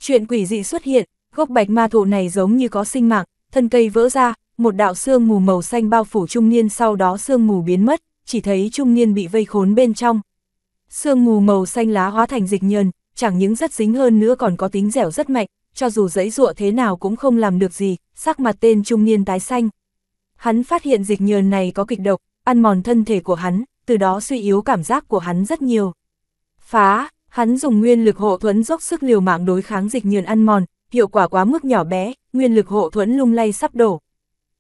Chuyện quỷ dị xuất hiện, gốc bạch ma thụ này giống như có sinh mạng, thân cây vỡ ra, một đạo sương mù màu xanh bao phủ trung niên sau đó sương mù biến mất, chỉ thấy trung niên bị vây khốn bên trong, Sương mù màu xanh lá hóa thành dịch nhờn, chẳng những rất dính hơn nữa còn có tính dẻo rất mạnh, cho dù dãy dụa thế nào cũng không làm được gì, sắc mặt tên trung niên tái xanh. Hắn phát hiện dịch nhờn này có kịch độc, ăn mòn thân thể của hắn, từ đó suy yếu cảm giác của hắn rất nhiều. Phá, hắn dùng nguyên lực hộ thuẫn dốc sức liều mạng đối kháng dịch nhờn ăn mòn, hiệu quả quá mức nhỏ bé, nguyên lực hộ thuẫn lung lay sắp đổ.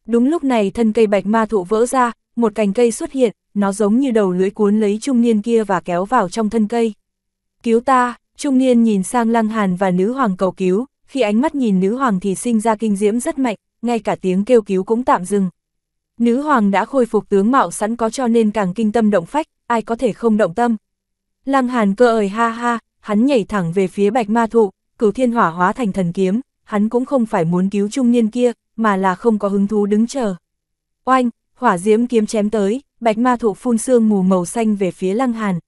Đúng lúc này thân cây bạch ma thụ vỡ ra, một cành cây xuất hiện, nó giống như đầu lưỡi cuốn lấy trung niên kia và kéo vào trong thân cây. Cứu ta, trung niên nhìn sang lăng hàn và nữ hoàng cầu cứu, khi ánh mắt nhìn nữ hoàng thì sinh ra kinh diễm rất mạnh, ngay cả tiếng kêu cứu cũng tạm dừng. Nữ hoàng đã khôi phục tướng mạo sẵn có cho nên càng kinh tâm động phách, ai có thể không động tâm. Lăng hàn cơ ời ha ha, hắn nhảy thẳng về phía bạch ma thụ, cửu thiên hỏa hóa thành thần kiếm, hắn cũng không phải muốn cứu trung niên kia, mà là không có hứng thú đứng chờ. Oanh, Hỏa diễm kiếm chém tới, bạch ma thụ phun sương mù màu xanh về phía Lăng Hàn.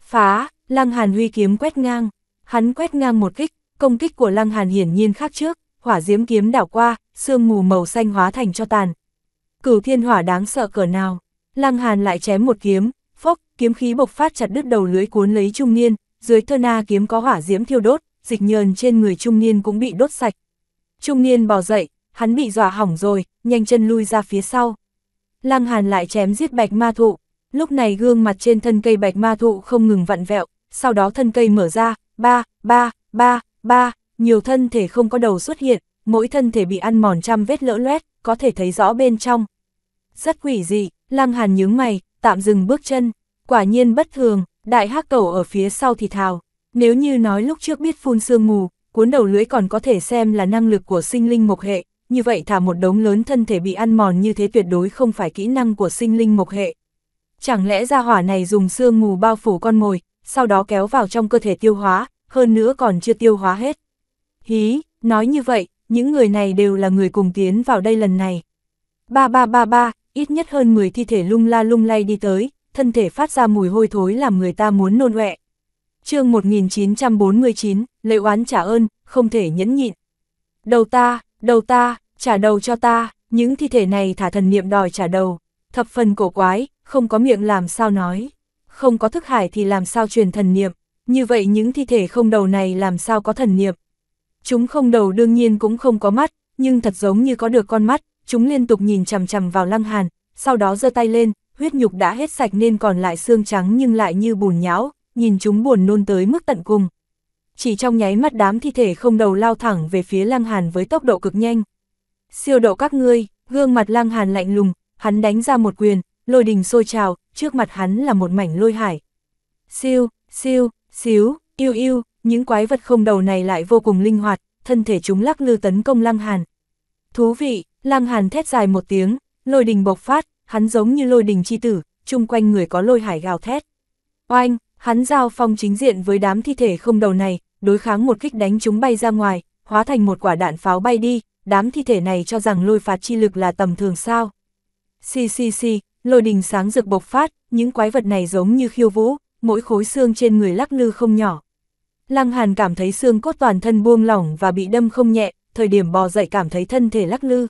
Phá, Lăng Hàn huy kiếm quét ngang, hắn quét ngang một kích, công kích của Lăng Hàn hiển nhiên khác trước, hỏa diễm kiếm đảo qua, sương mù màu xanh hóa thành cho tàn. Cửu thiên hỏa đáng sợ cỡ nào, Lăng Hàn lại chém một kiếm, phốc, kiếm khí bộc phát chặt đứt đầu lưới cuốn lấy trung niên, dưới thơ na kiếm có hỏa diễm thiêu đốt, dịch nhờn trên người trung niên cũng bị đốt sạch. Trung niên bò dậy, hắn bị dọa hỏng rồi, nhanh chân lui ra phía sau. Lăng Hàn lại chém giết bạch ma thụ, lúc này gương mặt trên thân cây bạch ma thụ không ngừng vặn vẹo, sau đó thân cây mở ra, ba, ba, ba, ba, nhiều thân thể không có đầu xuất hiện, mỗi thân thể bị ăn mòn trăm vết lỡ loét, có thể thấy rõ bên trong. Rất quỷ dị, Lăng Hàn nhướng mày, tạm dừng bước chân, quả nhiên bất thường, đại hắc cẩu ở phía sau thì thào, nếu như nói lúc trước biết phun sương mù, cuốn đầu lưỡi còn có thể xem là năng lực của sinh linh mộc hệ, như vậy thả một đống lớn thân thể bị ăn mòn như thế tuyệt đối không phải kỹ năng của sinh linh mộc hệ. Chẳng lẽ ra hỏa này dùng xương mù bao phủ con mồi, sau đó kéo vào trong cơ thể tiêu hóa, hơn nữa còn chưa tiêu hóa hết. Hí, nói như vậy, những người này đều là người cùng tiến vào đây lần này. Ba ba ba ba, ít nhất hơn 10 thi thể lung la lung lay đi tới, thân thể phát ra mùi hôi thối làm người ta muốn nôn ọe. chương 1949, lệ oán trả ơn, không thể nhẫn nhịn. Đầu ta, Đầu ta, trả đầu cho ta, những thi thể này thả thần niệm đòi trả đầu, thập phần cổ quái, không có miệng làm sao nói, không có thức hải thì làm sao truyền thần niệm, như vậy những thi thể không đầu này làm sao có thần niệm. Chúng không đầu đương nhiên cũng không có mắt, nhưng thật giống như có được con mắt, chúng liên tục nhìn chằm chằm vào lăng hàn, sau đó giơ tay lên, huyết nhục đã hết sạch nên còn lại xương trắng nhưng lại như bùn nhão, nhìn chúng buồn nôn tới mức tận cùng chỉ trong nháy mắt đám thi thể không đầu lao thẳng về phía Lăng Hàn với tốc độ cực nhanh. Siêu độ các ngươi, gương mặt Lăng Hàn lạnh lùng, hắn đánh ra một quyền, lôi đình sôi trào, trước mặt hắn là một mảnh lôi hải. Siêu, siêu, xíu, yêu yêu, những quái vật không đầu này lại vô cùng linh hoạt, thân thể chúng lắc lư tấn công Lăng Hàn. Thú vị, Lăng Hàn thét dài một tiếng, lôi đình bộc phát, hắn giống như lôi đình chi tử, chung quanh người có lôi hải gào thét. Oanh, hắn giao phong chính diện với đám thi thể không đầu này, đối kháng một kích đánh chúng bay ra ngoài, hóa thành một quả đạn pháo bay đi, đám thi thể này cho rằng lôi phạt chi lực là tầm thường sao. Xì xì xì, lôi đình sáng rực bộc phát, những quái vật này giống như khiêu vũ, mỗi khối xương trên người lắc lư không nhỏ. Lăng Hàn cảm thấy xương cốt toàn thân buông lỏng và bị đâm không nhẹ, thời điểm bò dậy cảm thấy thân thể lắc lư.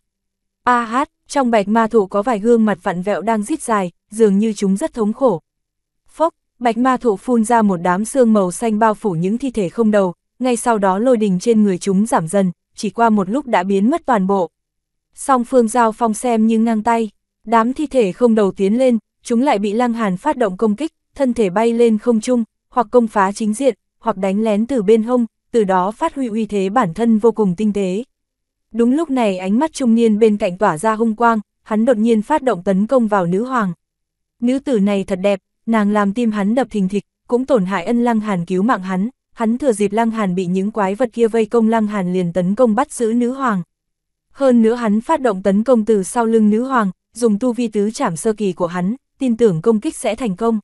A hát, trong bạch ma thủ có vài gương mặt vặn vẹo đang rít dài, dường như chúng rất thống khổ. Phốc, Bạch ma thụ phun ra một đám xương màu xanh bao phủ những thi thể không đầu, ngay sau đó lôi đình trên người chúng giảm dần, chỉ qua một lúc đã biến mất toàn bộ. Song phương giao phong xem như ngang tay, đám thi thể không đầu tiến lên, chúng lại bị lăng hàn phát động công kích, thân thể bay lên không trung, hoặc công phá chính diện, hoặc đánh lén từ bên hông, từ đó phát huy uy thế bản thân vô cùng tinh tế. Đúng lúc này ánh mắt trung niên bên cạnh tỏa ra hung quang, hắn đột nhiên phát động tấn công vào nữ hoàng. Nữ tử này thật đẹp, nàng làm tim hắn đập thình thịch, cũng tổn hại ân lăng hàn cứu mạng hắn, hắn thừa dịp lăng hàn bị những quái vật kia vây công lăng hàn liền tấn công bắt giữ nữ hoàng. Hơn nữa hắn phát động tấn công từ sau lưng nữ hoàng, dùng tu vi tứ trảm sơ kỳ của hắn, tin tưởng công kích sẽ thành công.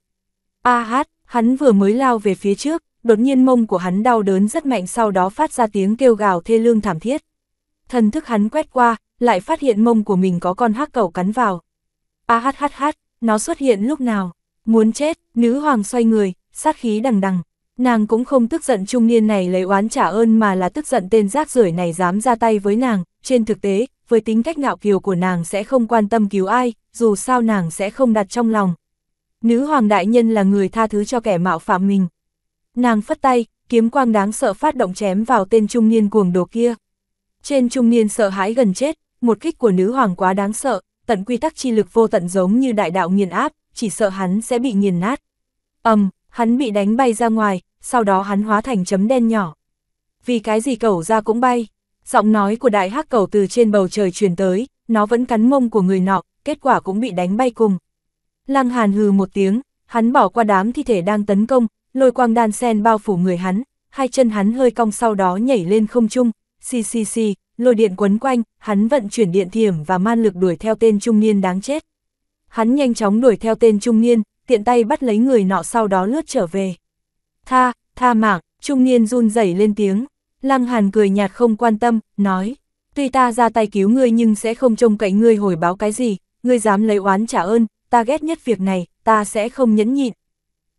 A hát, hắn vừa mới lao về phía trước, đột nhiên mông của hắn đau đớn rất mạnh sau đó phát ra tiếng kêu gào thê lương thảm thiết. Thần thức hắn quét qua, lại phát hiện mông của mình có con hắc cầu cắn vào. A hát hát hát, nó xuất hiện lúc nào? Muốn chết, nữ hoàng xoay người, sát khí đằng đằng. Nàng cũng không tức giận trung niên này lấy oán trả ơn mà là tức giận tên rác rưởi này dám ra tay với nàng. Trên thực tế, với tính cách ngạo kiều của nàng sẽ không quan tâm cứu ai, dù sao nàng sẽ không đặt trong lòng. Nữ hoàng đại nhân là người tha thứ cho kẻ mạo phạm mình. Nàng phất tay, kiếm quang đáng sợ phát động chém vào tên trung niên cuồng đồ kia. Trên trung niên sợ hãi gần chết, một kích của nữ hoàng quá đáng sợ, tận quy tắc chi lực vô tận giống như đại đạo nghiền áp, chỉ sợ hắn sẽ bị nghiền nát. ầm, um, hắn bị đánh bay ra ngoài, sau đó hắn hóa thành chấm đen nhỏ. Vì cái gì cẩu ra cũng bay, giọng nói của đại hắc cẩu từ trên bầu trời truyền tới, nó vẫn cắn mông của người nọ, kết quả cũng bị đánh bay cùng. Lăng Hàn hừ một tiếng, hắn bỏ qua đám thi thể đang tấn công, lôi quang đan sen bao phủ người hắn, hai chân hắn hơi cong sau đó nhảy lên không trung, xì xì xì, lôi điện quấn quanh, hắn vận chuyển điện thiểm và man lực đuổi theo tên trung niên đáng chết hắn nhanh chóng đuổi theo tên trung niên, tiện tay bắt lấy người nọ sau đó lướt trở về. Tha, tha mạng, trung niên run rẩy lên tiếng, lăng hàn cười nhạt không quan tâm, nói, tuy ta ra tay cứu ngươi nhưng sẽ không trông cậy ngươi hồi báo cái gì, ngươi dám lấy oán trả ơn, ta ghét nhất việc này, ta sẽ không nhẫn nhịn.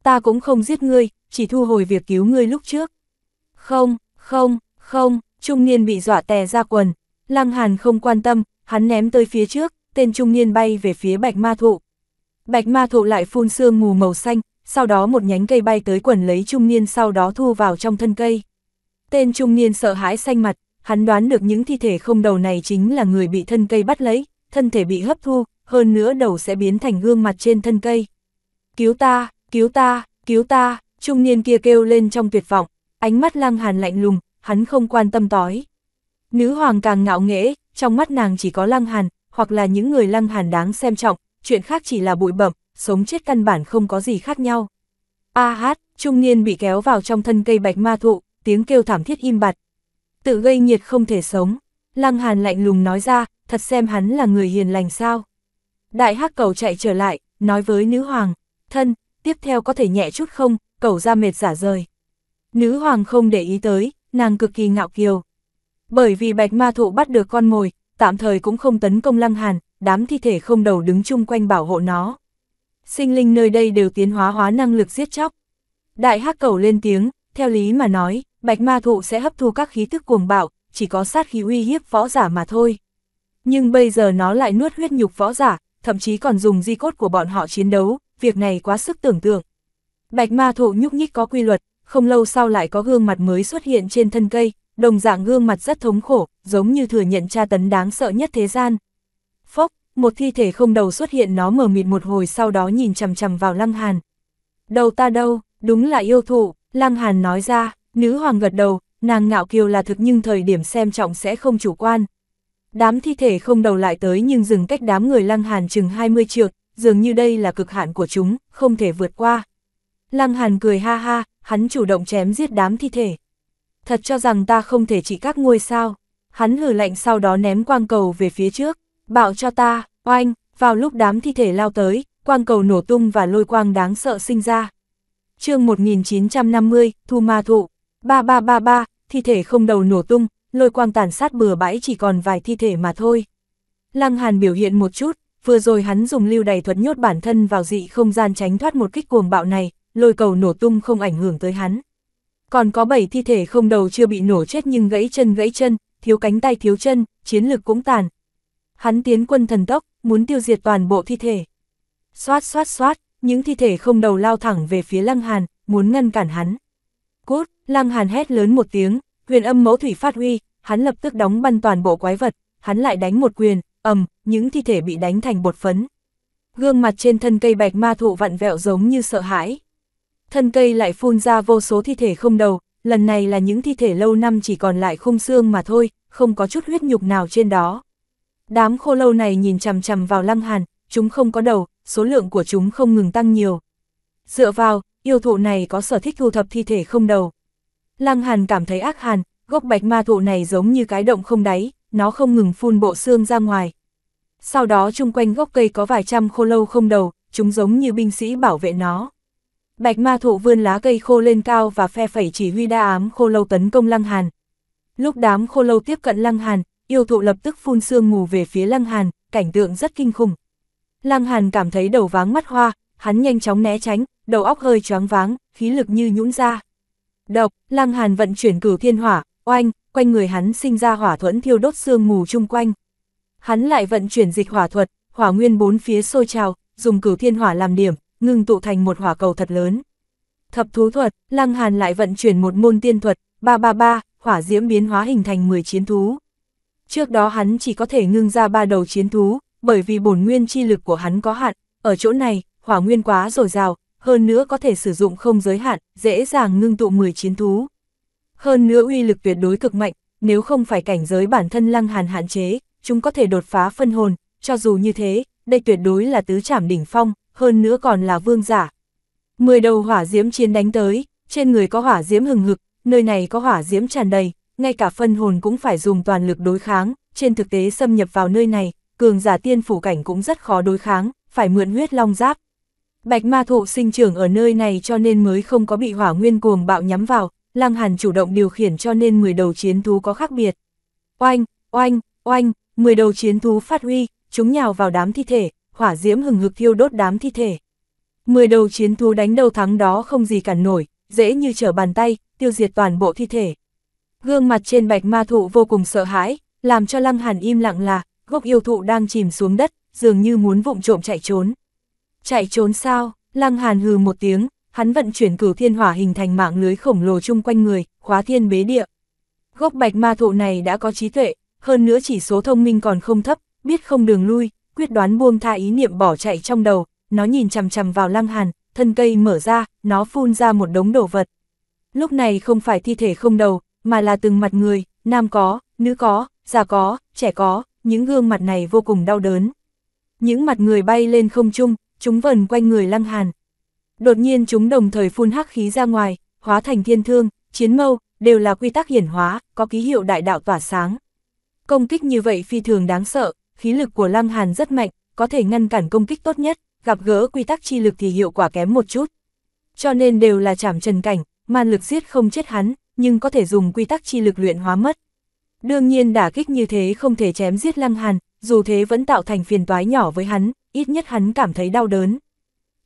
Ta cũng không giết ngươi, chỉ thu hồi việc cứu ngươi lúc trước. Không, không, không, trung niên bị dọa tè ra quần, lăng hàn không quan tâm, hắn ném tới phía trước, tên trung niên bay về phía bạch ma thụ. Bạch ma thụ lại phun sương mù màu xanh, sau đó một nhánh cây bay tới quần lấy trung niên sau đó thu vào trong thân cây. Tên trung niên sợ hãi xanh mặt, hắn đoán được những thi thể không đầu này chính là người bị thân cây bắt lấy, thân thể bị hấp thu, hơn nữa đầu sẽ biến thành gương mặt trên thân cây. Cứu ta, cứu ta, cứu ta, trung niên kia kêu lên trong tuyệt vọng, ánh mắt lang hàn lạnh lùng, hắn không quan tâm tói. Nữ hoàng càng ngạo nghễ, trong mắt nàng chỉ có lang hàn, hoặc là những người lăng hàn đáng xem trọng, chuyện khác chỉ là bụi bẩm, sống chết căn bản không có gì khác nhau. A hát, trung niên bị kéo vào trong thân cây bạch ma thụ, tiếng kêu thảm thiết im bặt. Tự gây nhiệt không thể sống, lăng hàn lạnh lùng nói ra, thật xem hắn là người hiền lành sao. Đại hắc cầu chạy trở lại, nói với nữ hoàng, thân, tiếp theo có thể nhẹ chút không, cầu ra mệt giả rời. Nữ hoàng không để ý tới, nàng cực kỳ ngạo kiều. Bởi vì bạch ma thụ bắt được con mồi, tạm thời cũng không tấn công Lăng Hàn, đám thi thể không đầu đứng chung quanh bảo hộ nó. Sinh linh nơi đây đều tiến hóa hóa năng lực giết chóc. Đại hắc cầu lên tiếng, theo lý mà nói, bạch ma thụ sẽ hấp thu các khí thức cuồng bạo, chỉ có sát khí uy hiếp võ giả mà thôi. Nhưng bây giờ nó lại nuốt huyết nhục võ giả, thậm chí còn dùng di cốt của bọn họ chiến đấu, việc này quá sức tưởng tượng. Bạch ma thụ nhúc nhích có quy luật, không lâu sau lại có gương mặt mới xuất hiện trên thân cây, đồng dạng gương mặt rất thống khổ, giống như thừa nhận tra tấn đáng sợ nhất thế gian. Phốc, một thi thể không đầu xuất hiện nó mở mịt một hồi sau đó nhìn chằm chằm vào Lăng Hàn. Đầu ta đâu, đúng là yêu thụ, Lăng Hàn nói ra, nữ hoàng gật đầu, nàng ngạo kiều là thực nhưng thời điểm xem trọng sẽ không chủ quan. Đám thi thể không đầu lại tới nhưng dừng cách đám người Lăng Hàn chừng 20 trượng, dường như đây là cực hạn của chúng, không thể vượt qua. Lăng Hàn cười ha ha, hắn chủ động chém giết đám thi thể thật cho rằng ta không thể chỉ các ngôi sao. Hắn hử lạnh sau đó ném quang cầu về phía trước, bạo cho ta, oanh, vào lúc đám thi thể lao tới, quang cầu nổ tung và lôi quang đáng sợ sinh ra. chương 1950, Thu Ma Thụ, 3333, thi thể không đầu nổ tung, lôi quang tàn sát bừa bãi chỉ còn vài thi thể mà thôi. Lăng Hàn biểu hiện một chút, vừa rồi hắn dùng lưu đầy thuật nhốt bản thân vào dị không gian tránh thoát một kích cuồng bạo này, lôi cầu nổ tung không ảnh hưởng tới hắn. Còn có 7 thi thể không đầu chưa bị nổ chết nhưng gãy chân gãy chân, thiếu cánh tay thiếu chân, chiến lực cũng tàn. Hắn tiến quân thần tốc, muốn tiêu diệt toàn bộ thi thể. Xoát xoát xoát, những thi thể không đầu lao thẳng về phía Lăng Hàn, muốn ngăn cản hắn. Cút, Lăng Hàn hét lớn một tiếng, huyền âm mẫu thủy phát huy, hắn lập tức đóng băng toàn bộ quái vật, hắn lại đánh một quyền, ầm, những thi thể bị đánh thành bột phấn. Gương mặt trên thân cây bạch ma thụ vặn vẹo giống như sợ hãi thân cây lại phun ra vô số thi thể không đầu, lần này là những thi thể lâu năm chỉ còn lại khung xương mà thôi, không có chút huyết nhục nào trên đó. Đám khô lâu này nhìn chằm chằm vào lăng hàn, chúng không có đầu, số lượng của chúng không ngừng tăng nhiều. Dựa vào, yêu thụ này có sở thích thu thập thi thể không đầu. Lăng hàn cảm thấy ác hàn, gốc bạch ma thụ này giống như cái động không đáy, nó không ngừng phun bộ xương ra ngoài. Sau đó chung quanh gốc cây có vài trăm khô lâu không đầu, chúng giống như binh sĩ bảo vệ nó. Bạch ma thụ vươn lá cây khô lên cao và phe phẩy chỉ huy đa ám khô lâu tấn công Lăng Hàn. Lúc đám khô lâu tiếp cận Lăng Hàn, yêu thụ lập tức phun sương mù về phía Lăng Hàn, cảnh tượng rất kinh khủng. Lăng Hàn cảm thấy đầu váng mắt hoa, hắn nhanh chóng né tránh, đầu óc hơi choáng váng, khí lực như nhũn ra. Độc, Lăng Hàn vận chuyển cửu thiên hỏa, oanh, quanh người hắn sinh ra hỏa thuẫn thiêu đốt sương mù chung quanh. Hắn lại vận chuyển dịch hỏa thuật, hỏa nguyên bốn phía sôi trào, dùng cửu thiên hỏa làm điểm, ngưng tụ thành một hỏa cầu thật lớn. Thập thú thuật, Lăng Hàn lại vận chuyển một môn tiên thuật, 333, hỏa diễm biến hóa hình thành 10 chiến thú. Trước đó hắn chỉ có thể ngưng ra ba đầu chiến thú, bởi vì bổn nguyên chi lực của hắn có hạn, ở chỗ này, hỏa nguyên quá dồi dào, hơn nữa có thể sử dụng không giới hạn, dễ dàng ngưng tụ 10 chiến thú. Hơn nữa uy lực tuyệt đối cực mạnh, nếu không phải cảnh giới bản thân Lăng Hàn hạn chế, chúng có thể đột phá phân hồn, cho dù như thế, đây tuyệt đối là tứ trảm đỉnh phong, hơn nữa còn là vương giả. Mười đầu hỏa diễm chiến đánh tới, trên người có hỏa diễm hừng hực, nơi này có hỏa diễm tràn đầy, ngay cả phân hồn cũng phải dùng toàn lực đối kháng, trên thực tế xâm nhập vào nơi này, cường giả tiên phủ cảnh cũng rất khó đối kháng, phải mượn huyết long giáp. Bạch ma thụ sinh trưởng ở nơi này cho nên mới không có bị hỏa nguyên cuồng bạo nhắm vào, lăng hàn chủ động điều khiển cho nên 10 đầu chiến thú có khác biệt. Oanh, oanh, oanh, 10 đầu chiến thú phát huy, chúng nhào vào đám thi thể, hỏa diễm hừng hực thiêu đốt đám thi thể. Mười đầu chiến thú đánh đầu thắng đó không gì cản nổi, dễ như trở bàn tay, tiêu diệt toàn bộ thi thể. Gương mặt trên bạch ma thụ vô cùng sợ hãi, làm cho lăng hàn im lặng là, gốc yêu thụ đang chìm xuống đất, dường như muốn vụng trộm chạy trốn. Chạy trốn sao? Lăng hàn hừ một tiếng, hắn vận chuyển cửu thiên hỏa hình thành mạng lưới khổng lồ chung quanh người, khóa thiên bế địa. Gốc bạch ma thụ này đã có trí tuệ, hơn nữa chỉ số thông minh còn không thấp, biết không đường lui, quyết đoán buông tha ý niệm bỏ chạy trong đầu, nó nhìn chằm chằm vào lăng hàn, thân cây mở ra, nó phun ra một đống đồ vật. Lúc này không phải thi thể không đầu, mà là từng mặt người, nam có, nữ có, già có, trẻ có, những gương mặt này vô cùng đau đớn. Những mặt người bay lên không trung, chúng vần quanh người lăng hàn. Đột nhiên chúng đồng thời phun hắc khí ra ngoài, hóa thành thiên thương, chiến mâu, đều là quy tắc hiển hóa, có ký hiệu đại đạo tỏa sáng. Công kích như vậy phi thường đáng sợ, khí lực của Lăng Hàn rất mạnh, có thể ngăn cản công kích tốt nhất, gặp gỡ quy tắc chi lực thì hiệu quả kém một chút. Cho nên đều là chạm trần cảnh, man lực giết không chết hắn, nhưng có thể dùng quy tắc chi lực luyện hóa mất. Đương nhiên đả kích như thế không thể chém giết Lăng Hàn, dù thế vẫn tạo thành phiền toái nhỏ với hắn, ít nhất hắn cảm thấy đau đớn.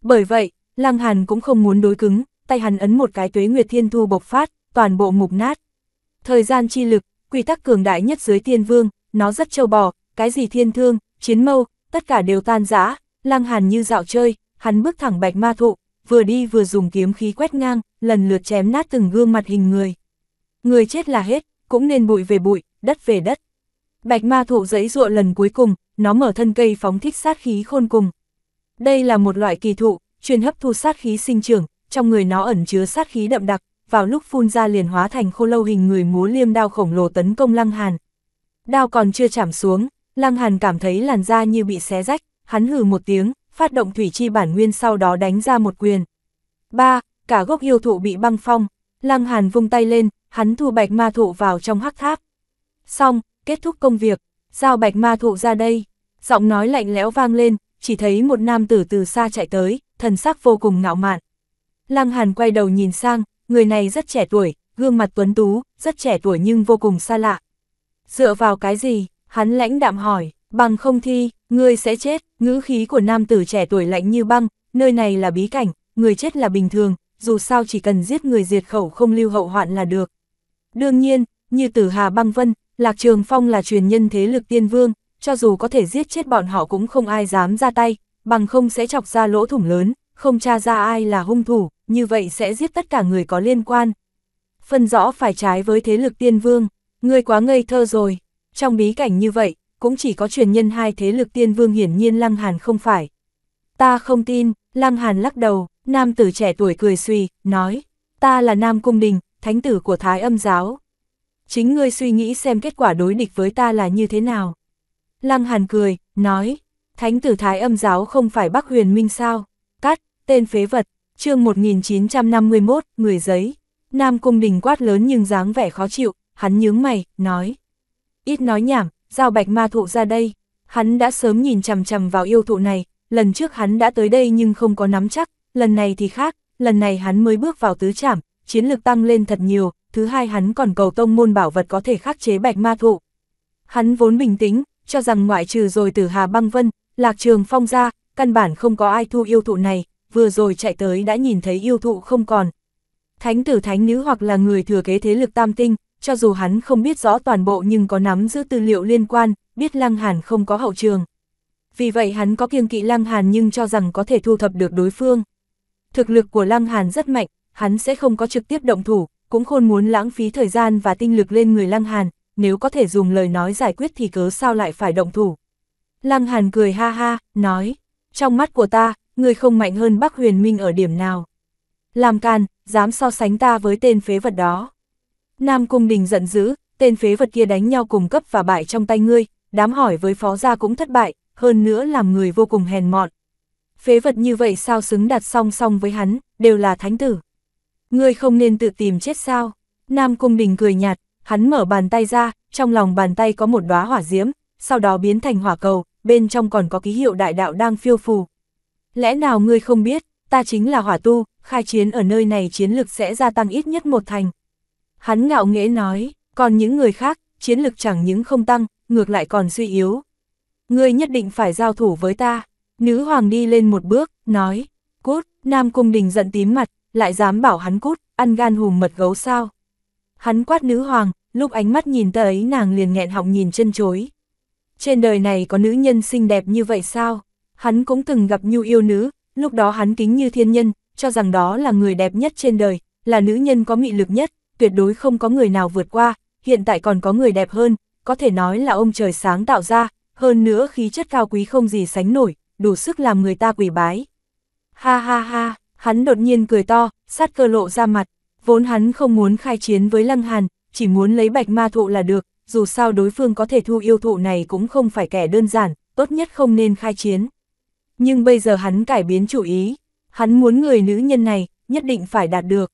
Bởi vậy, Lăng Hàn cũng không muốn đối cứng, tay hắn ấn một cái tuế nguyệt thiên thu bộc phát, toàn bộ mục nát. Thời gian chi lực, quy tắc cường đại nhất dưới tiên vương, nó rất trâu bò, cái gì thiên thương, chiến mâu, tất cả đều tan rã, lăng hàn như dạo chơi, hắn bước thẳng bạch ma thụ, vừa đi vừa dùng kiếm khí quét ngang, lần lượt chém nát từng gương mặt hình người. Người chết là hết, cũng nên bụi về bụi, đất về đất. Bạch ma thụ giấy ruộng lần cuối cùng, nó mở thân cây phóng thích sát khí khôn cùng. Đây là một loại kỳ thụ, chuyên hấp thu sát khí sinh trưởng, trong người nó ẩn chứa sát khí đậm đặc, vào lúc phun ra liền hóa thành khô lâu hình người múa liêm đao khổng lồ tấn công lăng hàn. Đao còn chưa chạm xuống, Lăng Hàn cảm thấy làn da như bị xé rách, hắn hừ một tiếng, phát động thủy chi bản nguyên sau đó đánh ra một quyền. Ba, Cả gốc yêu thụ bị băng phong, Lăng Hàn vung tay lên, hắn thu bạch ma thụ vào trong hắc tháp. Xong, kết thúc công việc, giao bạch ma thụ ra đây. Giọng nói lạnh lẽo vang lên, chỉ thấy một nam tử từ xa chạy tới, thần sắc vô cùng ngạo mạn. Lăng Hàn quay đầu nhìn sang, người này rất trẻ tuổi, gương mặt tuấn tú, rất trẻ tuổi nhưng vô cùng xa lạ. Dựa vào cái gì, Hắn lãnh đạm hỏi, bằng không thi, ngươi sẽ chết, ngữ khí của nam tử trẻ tuổi lạnh như băng, nơi này là bí cảnh, người chết là bình thường, dù sao chỉ cần giết người diệt khẩu không lưu hậu hoạn là được. Đương nhiên, như tử Hà Băng Vân, Lạc Trường Phong là truyền nhân thế lực tiên vương, cho dù có thể giết chết bọn họ cũng không ai dám ra tay, bằng không sẽ chọc ra lỗ thủng lớn, không tra ra ai là hung thủ, như vậy sẽ giết tất cả người có liên quan. Phân rõ phải trái với thế lực tiên vương, người quá ngây thơ rồi, trong bí cảnh như vậy, cũng chỉ có truyền nhân hai thế lực tiên vương hiển nhiên Lăng Hàn không phải. Ta không tin, Lăng Hàn lắc đầu, nam tử trẻ tuổi cười suy, nói, ta là Nam Cung Đình, thánh tử của Thái âm giáo. Chính ngươi suy nghĩ xem kết quả đối địch với ta là như thế nào. Lăng Hàn cười, nói, thánh tử Thái âm giáo không phải Bắc Huyền Minh sao, cắt, tên phế vật, chương 1951, người giấy. Nam Cung Đình quát lớn nhưng dáng vẻ khó chịu, hắn nhướng mày, nói, Ít nói nhảm, giao bạch ma thụ ra đây. Hắn đã sớm nhìn chằm chằm vào yêu thụ này, lần trước hắn đã tới đây nhưng không có nắm chắc, lần này thì khác, lần này hắn mới bước vào tứ trảm, chiến lực tăng lên thật nhiều, thứ hai hắn còn cầu tông môn bảo vật có thể khắc chế bạch ma thụ. Hắn vốn bình tĩnh, cho rằng ngoại trừ rồi tử Hà Băng Vân, Lạc Trường Phong ra, căn bản không có ai thu yêu thụ này, vừa rồi chạy tới đã nhìn thấy yêu thụ không còn. Thánh tử thánh nữ hoặc là người thừa kế thế lực tam tinh, cho dù hắn không biết rõ toàn bộ nhưng có nắm giữ tư liệu liên quan, biết Lăng Hàn không có hậu trường. Vì vậy hắn có kiêng kỵ Lăng Hàn nhưng cho rằng có thể thu thập được đối phương. Thực lực của Lăng Hàn rất mạnh, hắn sẽ không có trực tiếp động thủ, cũng khôn muốn lãng phí thời gian và tinh lực lên người Lăng Hàn, nếu có thể dùng lời nói giải quyết thì cớ sao lại phải động thủ. Lăng Hàn cười ha ha, nói, trong mắt của ta, người không mạnh hơn Bắc Huyền Minh ở điểm nào. Làm can, dám so sánh ta với tên phế vật đó. Nam Cung Đình giận dữ, tên phế vật kia đánh nhau cùng cấp và bại trong tay ngươi, đám hỏi với phó gia cũng thất bại, hơn nữa làm người vô cùng hèn mọn. Phế vật như vậy sao xứng đặt song song với hắn, đều là thánh tử. Ngươi không nên tự tìm chết sao? Nam Cung Đình cười nhạt, hắn mở bàn tay ra, trong lòng bàn tay có một đóa hỏa diễm, sau đó biến thành hỏa cầu, bên trong còn có ký hiệu đại đạo đang phiêu phù. Lẽ nào ngươi không biết, ta chính là hỏa tu, khai chiến ở nơi này chiến lực sẽ gia tăng ít nhất một thành. Hắn ngạo nghễ nói, còn những người khác, chiến lực chẳng những không tăng, ngược lại còn suy yếu. Ngươi nhất định phải giao thủ với ta. Nữ hoàng đi lên một bước, nói, cút, Nam Cung Đình giận tím mặt, lại dám bảo hắn cút, ăn gan hùm mật gấu sao. Hắn quát nữ hoàng, lúc ánh mắt nhìn ta ấy nàng liền nghẹn họng nhìn chân chối. Trên đời này có nữ nhân xinh đẹp như vậy sao? Hắn cũng từng gặp nhu yêu nữ, lúc đó hắn kính như thiên nhân, cho rằng đó là người đẹp nhất trên đời, là nữ nhân có mị lực nhất, tuyệt đối không có người nào vượt qua, hiện tại còn có người đẹp hơn, có thể nói là ông trời sáng tạo ra, hơn nữa khí chất cao quý không gì sánh nổi, đủ sức làm người ta quỷ bái. Ha ha ha, hắn đột nhiên cười to, sát cơ lộ ra mặt, vốn hắn không muốn khai chiến với Lăng Hàn, chỉ muốn lấy bạch ma thụ là được, dù sao đối phương có thể thu yêu thụ này cũng không phải kẻ đơn giản, tốt nhất không nên khai chiến. Nhưng bây giờ hắn cải biến chủ ý, hắn muốn người nữ nhân này, nhất định phải đạt được.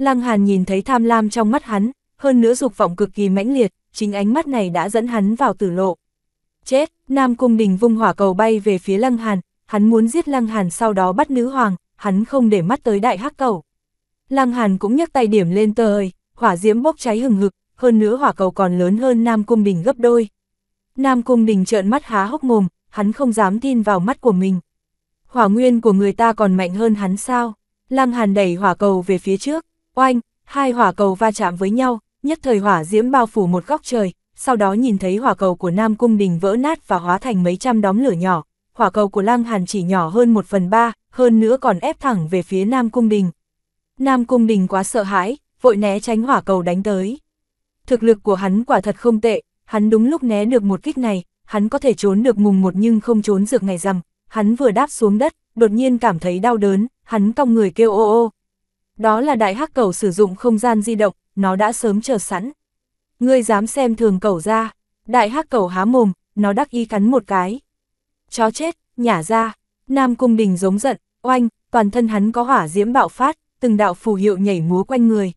Lăng Hàn nhìn thấy tham lam trong mắt hắn, hơn nữa dục vọng cực kỳ mãnh liệt, chính ánh mắt này đã dẫn hắn vào tử lộ. Chết, Nam Cung Đình vung hỏa cầu bay về phía Lăng Hàn, hắn muốn giết Lăng Hàn sau đó bắt nữ hoàng, hắn không để mắt tới đại hắc cầu. Lăng Hàn cũng nhấc tay điểm lên tờ ơi, hỏa diễm bốc cháy hừng hực, hơn nữa hỏa cầu còn lớn hơn Nam Cung Đình gấp đôi. Nam Cung Đình trợn mắt há hốc mồm, hắn không dám tin vào mắt của mình. Hỏa nguyên của người ta còn mạnh hơn hắn sao? Lăng Hàn đẩy hỏa cầu về phía trước, Oanh, hai hỏa cầu va chạm với nhau, nhất thời hỏa diễm bao phủ một góc trời, sau đó nhìn thấy hỏa cầu của Nam Cung Đình vỡ nát và hóa thành mấy trăm đóm lửa nhỏ, hỏa cầu của Lăng Hàn chỉ nhỏ hơn một phần ba, hơn nữa còn ép thẳng về phía Nam Cung Đình. Nam Cung Đình quá sợ hãi, vội né tránh hỏa cầu đánh tới. Thực lực của hắn quả thật không tệ, hắn đúng lúc né được một kích này, hắn có thể trốn được mùng một nhưng không trốn được ngày rằm, hắn vừa đáp xuống đất, đột nhiên cảm thấy đau đớn, hắn cong người kêu ô ô, đó là đại hắc cầu sử dụng không gian di động, nó đã sớm chờ sẵn. Ngươi dám xem thường cầu ra, đại hắc cầu há mồm, nó đắc y cắn một cái. Chó chết, nhả ra, Nam Cung Đình giống giận, oanh, toàn thân hắn có hỏa diễm bạo phát, từng đạo phù hiệu nhảy múa quanh người.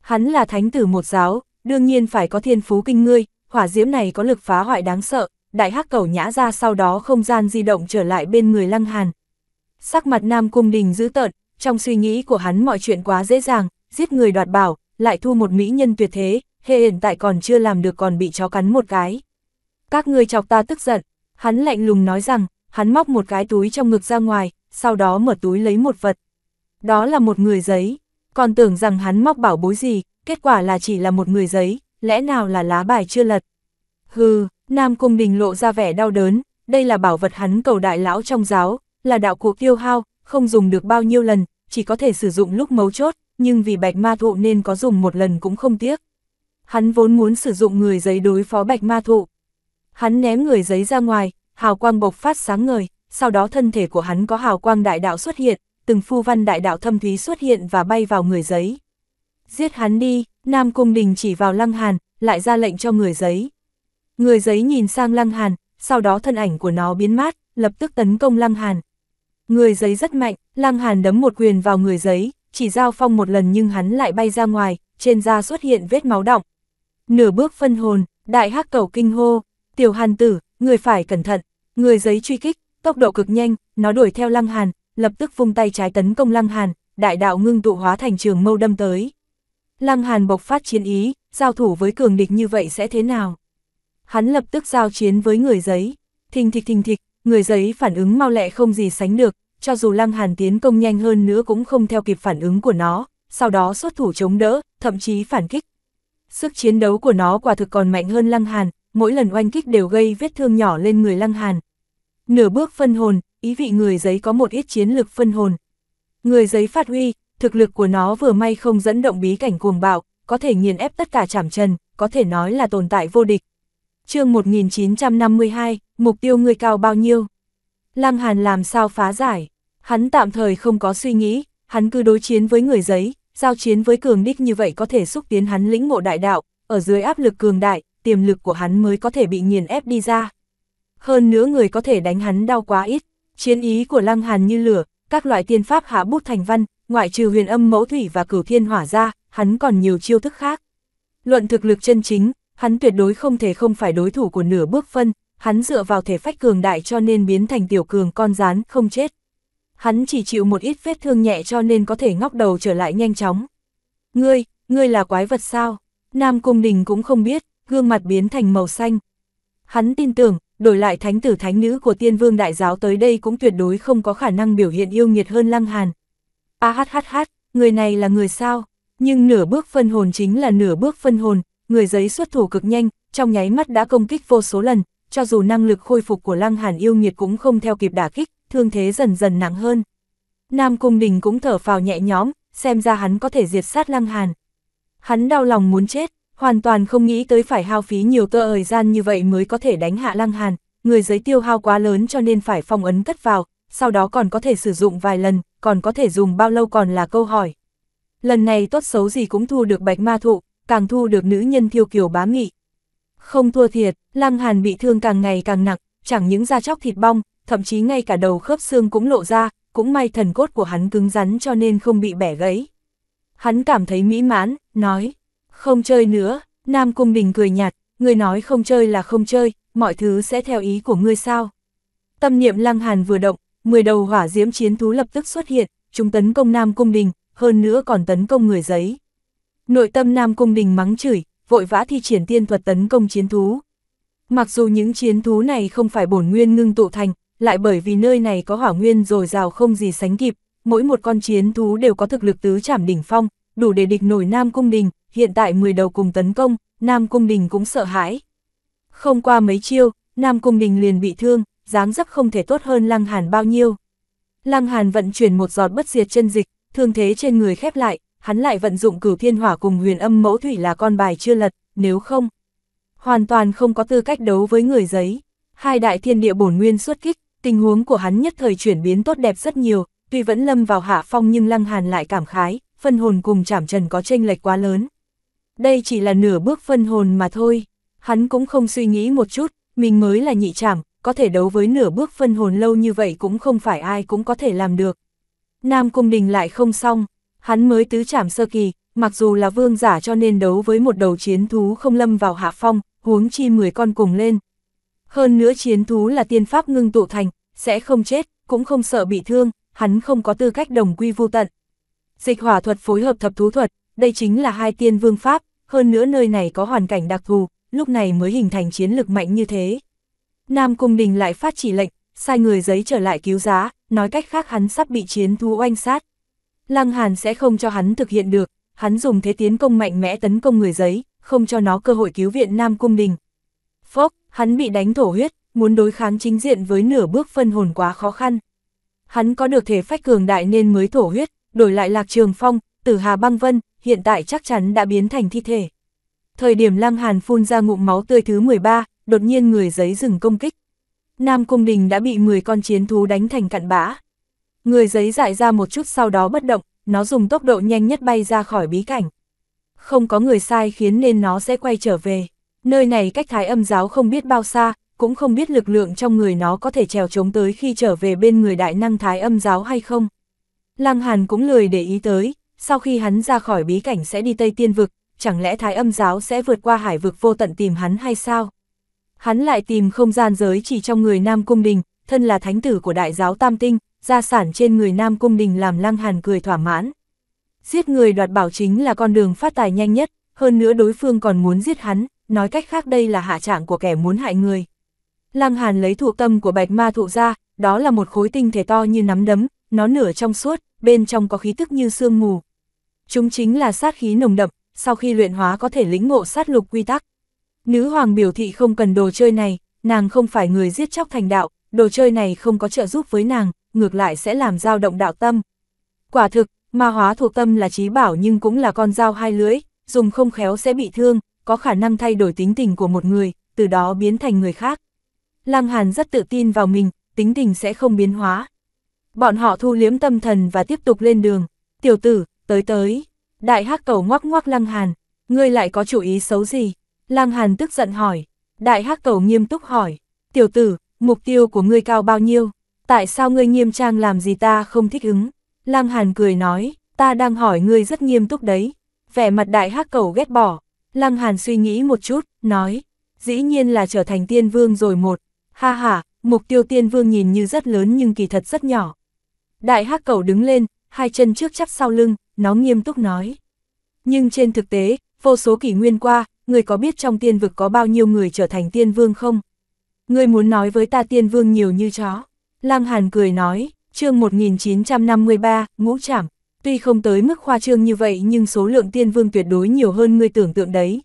Hắn là thánh tử một giáo, đương nhiên phải có thiên phú kinh ngươi, hỏa diễm này có lực phá hoại đáng sợ, đại hắc cầu nhã ra sau đó không gian di động trở lại bên người lăng hàn. Sắc mặt Nam Cung Đình dữ tợn, trong suy nghĩ của hắn mọi chuyện quá dễ dàng, giết người đoạt bảo, lại thu một mỹ nhân tuyệt thế, hệ hiện tại còn chưa làm được còn bị chó cắn một cái. Các người chọc ta tức giận, hắn lạnh lùng nói rằng, hắn móc một cái túi trong ngực ra ngoài, sau đó mở túi lấy một vật. Đó là một người giấy, còn tưởng rằng hắn móc bảo bối gì, kết quả là chỉ là một người giấy, lẽ nào là lá bài chưa lật. Hừ, Nam Cung Đình lộ ra vẻ đau đớn, đây là bảo vật hắn cầu đại lão trong giáo, là đạo cụ tiêu hao, không dùng được bao nhiêu lần, chỉ có thể sử dụng lúc mấu chốt, nhưng vì bạch ma thụ nên có dùng một lần cũng không tiếc. Hắn vốn muốn sử dụng người giấy đối phó bạch ma thụ. Hắn ném người giấy ra ngoài, hào quang bộc phát sáng ngời, sau đó thân thể của hắn có hào quang đại đạo xuất hiện, từng phu văn đại đạo thâm thúy xuất hiện và bay vào người giấy. Giết hắn đi, Nam Cung Đình chỉ vào Lăng Hàn, lại ra lệnh cho người giấy. Người giấy nhìn sang Lăng Hàn, sau đó thân ảnh của nó biến mát, lập tức tấn công Lăng Hàn. Người giấy rất mạnh, Lăng Hàn đấm một quyền vào người giấy, chỉ giao phong một lần nhưng hắn lại bay ra ngoài, trên da xuất hiện vết máu động. Nửa bước phân hồn, đại hắc cầu kinh hô, tiểu hàn tử, người phải cẩn thận, người giấy truy kích, tốc độ cực nhanh, nó đuổi theo Lăng Hàn, lập tức vung tay trái tấn công Lăng Hàn, đại đạo ngưng tụ hóa thành trường mâu đâm tới. Lăng Hàn bộc phát chiến ý, giao thủ với cường địch như vậy sẽ thế nào? Hắn lập tức giao chiến với người giấy, thình thịch thình thịch, người giấy phản ứng mau lẹ không gì sánh được, cho dù Lăng Hàn tiến công nhanh hơn nữa cũng không theo kịp phản ứng của nó, sau đó xuất thủ chống đỡ, thậm chí phản kích. Sức chiến đấu của nó quả thực còn mạnh hơn Lăng Hàn, mỗi lần oanh kích đều gây vết thương nhỏ lên người Lăng Hàn. Nửa bước phân hồn, ý vị người giấy có một ít chiến lực phân hồn. Người giấy phát huy, thực lực của nó vừa may không dẫn động bí cảnh cuồng bạo, có thể nghiền ép tất cả chảm trần, có thể nói là tồn tại vô địch. chương 1952, mục tiêu người cao bao nhiêu? Lăng Hàn làm sao phá giải? Hắn tạm thời không có suy nghĩ, hắn cứ đối chiến với người giấy, giao chiến với cường đích như vậy có thể xúc tiến hắn lĩnh ngộ đại đạo, ở dưới áp lực cường đại, tiềm lực của hắn mới có thể bị nghiền ép đi ra. Hơn nữa người có thể đánh hắn đau quá ít, chiến ý của lăng hàn như lửa, các loại tiên pháp hạ bút thành văn, ngoại trừ huyền âm mẫu thủy và cửu thiên hỏa ra, hắn còn nhiều chiêu thức khác. Luận thực lực chân chính, hắn tuyệt đối không thể không phải đối thủ của nửa bước phân, hắn dựa vào thể phách cường đại cho nên biến thành tiểu cường con rán không chết hắn chỉ chịu một ít vết thương nhẹ cho nên có thể ngóc đầu trở lại nhanh chóng. Ngươi, ngươi là quái vật sao? Nam Cung Đình cũng không biết, gương mặt biến thành màu xanh. Hắn tin tưởng, đổi lại thánh tử thánh nữ của tiên vương đại giáo tới đây cũng tuyệt đối không có khả năng biểu hiện yêu nghiệt hơn Lăng Hàn. A hát hát hát, người này là người sao? Nhưng nửa bước phân hồn chính là nửa bước phân hồn, người giấy xuất thủ cực nhanh, trong nháy mắt đã công kích vô số lần, cho dù năng lực khôi phục của Lăng Hàn yêu nghiệt cũng không theo kịp đả kích, thương thế dần dần nặng hơn. Nam Cung Đình cũng thở phào nhẹ nhõm, xem ra hắn có thể diệt sát Lăng Hàn. Hắn đau lòng muốn chết, hoàn toàn không nghĩ tới phải hao phí nhiều cơ thời gian như vậy mới có thể đánh hạ Lăng Hàn, người giới tiêu hao quá lớn cho nên phải phong ấn cất vào, sau đó còn có thể sử dụng vài lần, còn có thể dùng bao lâu còn là câu hỏi. Lần này tốt xấu gì cũng thu được bạch ma thụ, càng thu được nữ nhân thiêu kiều bá nghị. Không thua thiệt, Lăng Hàn bị thương càng ngày càng nặng, chẳng những da chóc thịt bong, thậm chí ngay cả đầu khớp xương cũng lộ ra, cũng may thần cốt của hắn cứng rắn cho nên không bị bẻ gãy. Hắn cảm thấy mỹ mãn, nói, không chơi nữa, Nam Cung đình cười nhạt, người nói không chơi là không chơi, mọi thứ sẽ theo ý của ngươi sao. Tâm niệm lăng hàn vừa động, 10 đầu hỏa diễm chiến thú lập tức xuất hiện, chúng tấn công Nam Cung đình, hơn nữa còn tấn công người giấy. Nội tâm Nam Cung đình mắng chửi, vội vã thi triển tiên thuật tấn công chiến thú. Mặc dù những chiến thú này không phải bổn nguyên ngưng tụ thành, lại bởi vì nơi này có hỏa nguyên rồi rào không gì sánh kịp, mỗi một con chiến thú đều có thực lực tứ trảm đỉnh phong, đủ để địch nổi Nam Cung Đình, hiện tại 10 đầu cùng tấn công, Nam Cung Đình cũng sợ hãi. Không qua mấy chiêu, Nam Cung Đình liền bị thương, dáng dấp không thể tốt hơn Lăng Hàn bao nhiêu. Lăng Hàn vận chuyển một giọt bất diệt chân dịch, thương thế trên người khép lại, hắn lại vận dụng cửu thiên hỏa cùng huyền âm mẫu thủy là con bài chưa lật, nếu không, hoàn toàn không có tư cách đấu với người giấy. Hai đại thiên địa bổn nguyên xuất kích, Tình huống của hắn nhất thời chuyển biến tốt đẹp rất nhiều, tuy vẫn lâm vào hạ phong nhưng Lăng Hàn lại cảm khái, phân hồn cùng chảm trần có tranh lệch quá lớn. Đây chỉ là nửa bước phân hồn mà thôi, hắn cũng không suy nghĩ một chút, mình mới là nhị chảm, có thể đấu với nửa bước phân hồn lâu như vậy cũng không phải ai cũng có thể làm được. Nam Cung Đình lại không xong, hắn mới tứ chảm sơ kỳ, mặc dù là vương giả cho nên đấu với một đầu chiến thú không lâm vào hạ phong, huống chi 10 con cùng lên, hơn nữa chiến thú là tiên pháp ngưng tụ thành, sẽ không chết, cũng không sợ bị thương, hắn không có tư cách đồng quy vu tận. Dịch hỏa thuật phối hợp thập thú thuật, đây chính là hai tiên vương pháp, hơn nữa nơi này có hoàn cảnh đặc thù, lúc này mới hình thành chiến lực mạnh như thế. Nam Cung Đình lại phát chỉ lệnh, sai người giấy trở lại cứu giá, nói cách khác hắn sắp bị chiến thú oanh sát. Lăng Hàn sẽ không cho hắn thực hiện được, hắn dùng thế tiến công mạnh mẽ tấn công người giấy, không cho nó cơ hội cứu viện Nam Cung Đình. Phốc, Hắn bị đánh thổ huyết, muốn đối kháng chính diện với nửa bước phân hồn quá khó khăn. Hắn có được thể phách cường đại nên mới thổ huyết, đổi lại lạc trường phong, tử hà băng vân, hiện tại chắc chắn đã biến thành thi thể. Thời điểm Lăng Hàn phun ra ngụm máu tươi thứ 13, đột nhiên người giấy dừng công kích. Nam Cung Đình đã bị 10 con chiến thú đánh thành cặn bã. Người giấy dại ra một chút sau đó bất động, nó dùng tốc độ nhanh nhất bay ra khỏi bí cảnh. Không có người sai khiến nên nó sẽ quay trở về. Nơi này cách thái âm giáo không biết bao xa, cũng không biết lực lượng trong người nó có thể trèo chống tới khi trở về bên người đại năng thái âm giáo hay không. Lăng Hàn cũng lười để ý tới, sau khi hắn ra khỏi bí cảnh sẽ đi Tây Tiên Vực, chẳng lẽ thái âm giáo sẽ vượt qua hải vực vô tận tìm hắn hay sao? Hắn lại tìm không gian giới chỉ trong người Nam Cung Đình, thân là thánh tử của đại giáo Tam Tinh, gia sản trên người Nam Cung Đình làm Lăng Hàn cười thỏa mãn. Giết người đoạt bảo chính là con đường phát tài nhanh nhất, hơn nữa đối phương còn muốn giết hắn, nói cách khác đây là hạ trạng của kẻ muốn hại người. Lăng Hàn lấy thuộc tâm của bạch ma thụ ra, đó là một khối tinh thể to như nắm đấm, nó nửa trong suốt, bên trong có khí tức như sương mù. Chúng chính là sát khí nồng đậm, sau khi luyện hóa có thể lĩnh ngộ sát lục quy tắc. Nữ hoàng biểu thị không cần đồ chơi này, nàng không phải người giết chóc thành đạo, đồ chơi này không có trợ giúp với nàng, ngược lại sẽ làm dao động đạo tâm. Quả thực, ma hóa thuộc tâm là trí bảo nhưng cũng là con dao hai lưỡi, dùng không khéo sẽ bị thương, có khả năng thay đổi tính tình của một người, từ đó biến thành người khác. Lăng Hàn rất tự tin vào mình, tính tình sẽ không biến hóa. Bọn họ thu liếm tâm thần và tiếp tục lên đường. Tiểu tử, tới tới. Đại hắc cầu ngoắc ngoắc Lăng Hàn. Ngươi lại có chủ ý xấu gì? Lăng Hàn tức giận hỏi. Đại hắc cầu nghiêm túc hỏi. Tiểu tử, mục tiêu của ngươi cao bao nhiêu? Tại sao ngươi nghiêm trang làm gì ta không thích ứng? Lăng Hàn cười nói. Ta đang hỏi ngươi rất nghiêm túc đấy. Vẻ mặt đại hắc cầu ghét bỏ. Lăng Hàn suy nghĩ một chút, nói, dĩ nhiên là trở thành tiên vương rồi một, ha ha, mục tiêu tiên vương nhìn như rất lớn nhưng kỳ thật rất nhỏ. Đại hắc cầu đứng lên, hai chân trước chắp sau lưng, nó nghiêm túc nói. Nhưng trên thực tế, vô số kỷ nguyên qua, người có biết trong tiên vực có bao nhiêu người trở thành tiên vương không? Người muốn nói với ta tiên vương nhiều như chó. Lăng Hàn cười nói, chương 1953, ngũ trảm, Tuy không tới mức khoa trương như vậy nhưng số lượng tiên vương tuyệt đối nhiều hơn người tưởng tượng đấy.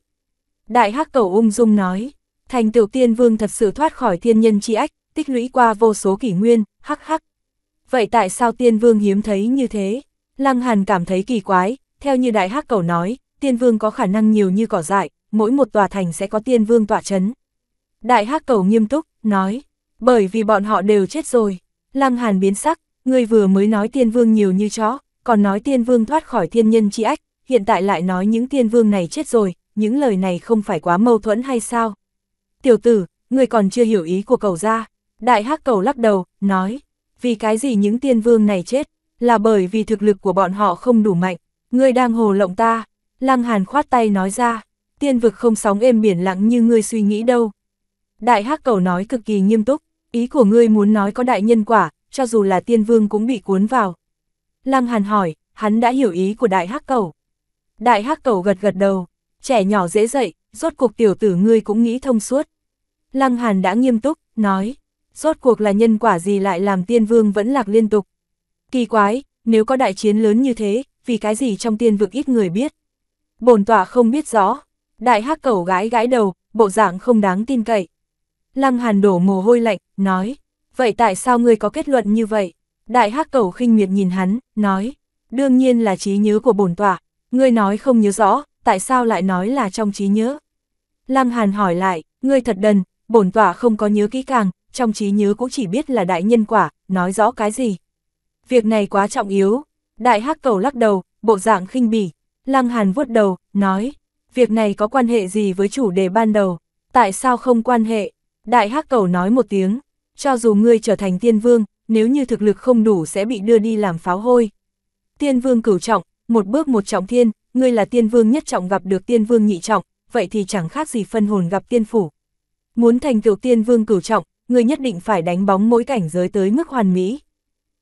Đại hắc cầu ung dung nói, thành tựu tiên vương thật sự thoát khỏi thiên nhân chi ách, tích lũy qua vô số kỷ nguyên, hắc hắc. Vậy tại sao tiên vương hiếm thấy như thế? Lăng Hàn cảm thấy kỳ quái, theo như đại hắc cầu nói, tiên vương có khả năng nhiều như cỏ dại, mỗi một tòa thành sẽ có tiên vương tọa chấn. Đại hắc cầu nghiêm túc, nói, bởi vì bọn họ đều chết rồi. Lăng Hàn biến sắc, người vừa mới nói tiên vương nhiều như chó, còn nói tiên vương thoát khỏi thiên nhân chi ách, hiện tại lại nói những tiên vương này chết rồi, những lời này không phải quá mâu thuẫn hay sao? Tiểu tử, người còn chưa hiểu ý của cầu ra. Đại hắc cầu lắc đầu, nói, vì cái gì những tiên vương này chết, là bởi vì thực lực của bọn họ không đủ mạnh, ngươi đang hồ lộng ta. Lăng Hàn khoát tay nói ra, tiên vực không sóng êm biển lặng như ngươi suy nghĩ đâu. Đại hắc cầu nói cực kỳ nghiêm túc, ý của ngươi muốn nói có đại nhân quả, cho dù là tiên vương cũng bị cuốn vào. Lăng Hàn hỏi, hắn đã hiểu ý của đại hắc cầu. Đại hắc cầu gật gật đầu, trẻ nhỏ dễ dậy, rốt cuộc tiểu tử ngươi cũng nghĩ thông suốt. Lăng Hàn đã nghiêm túc, nói, rốt cuộc là nhân quả gì lại làm tiên vương vẫn lạc liên tục. Kỳ quái, nếu có đại chiến lớn như thế, vì cái gì trong tiên vực ít người biết. Bồn tọa không biết rõ, đại hắc cầu gái gái đầu, bộ dạng không đáng tin cậy. Lăng Hàn đổ mồ hôi lạnh, nói, vậy tại sao ngươi có kết luận như vậy? Đại hắc cầu khinh miệt nhìn hắn, nói, đương nhiên là trí nhớ của bổn tọa, ngươi nói không nhớ rõ, tại sao lại nói là trong trí nhớ? Lăng Hàn hỏi lại, ngươi thật đần, bổn tọa không có nhớ kỹ càng, trong trí nhớ cũng chỉ biết là đại nhân quả, nói rõ cái gì? Việc này quá trọng yếu. Đại hắc cầu lắc đầu, bộ dạng khinh bỉ. Lăng Hàn vuốt đầu, nói, việc này có quan hệ gì với chủ đề ban đầu? Tại sao không quan hệ? Đại hắc cầu nói một tiếng, cho dù ngươi trở thành tiên vương, nếu như thực lực không đủ sẽ bị đưa đi làm pháo hôi. Tiên vương cửu trọng, một bước một trọng thiên, ngươi là tiên vương nhất trọng gặp được tiên vương nhị trọng, vậy thì chẳng khác gì phân hồn gặp tiên phủ. Muốn thành tựu tiên vương cửu trọng, ngươi nhất định phải đánh bóng mỗi cảnh giới tới mức hoàn mỹ.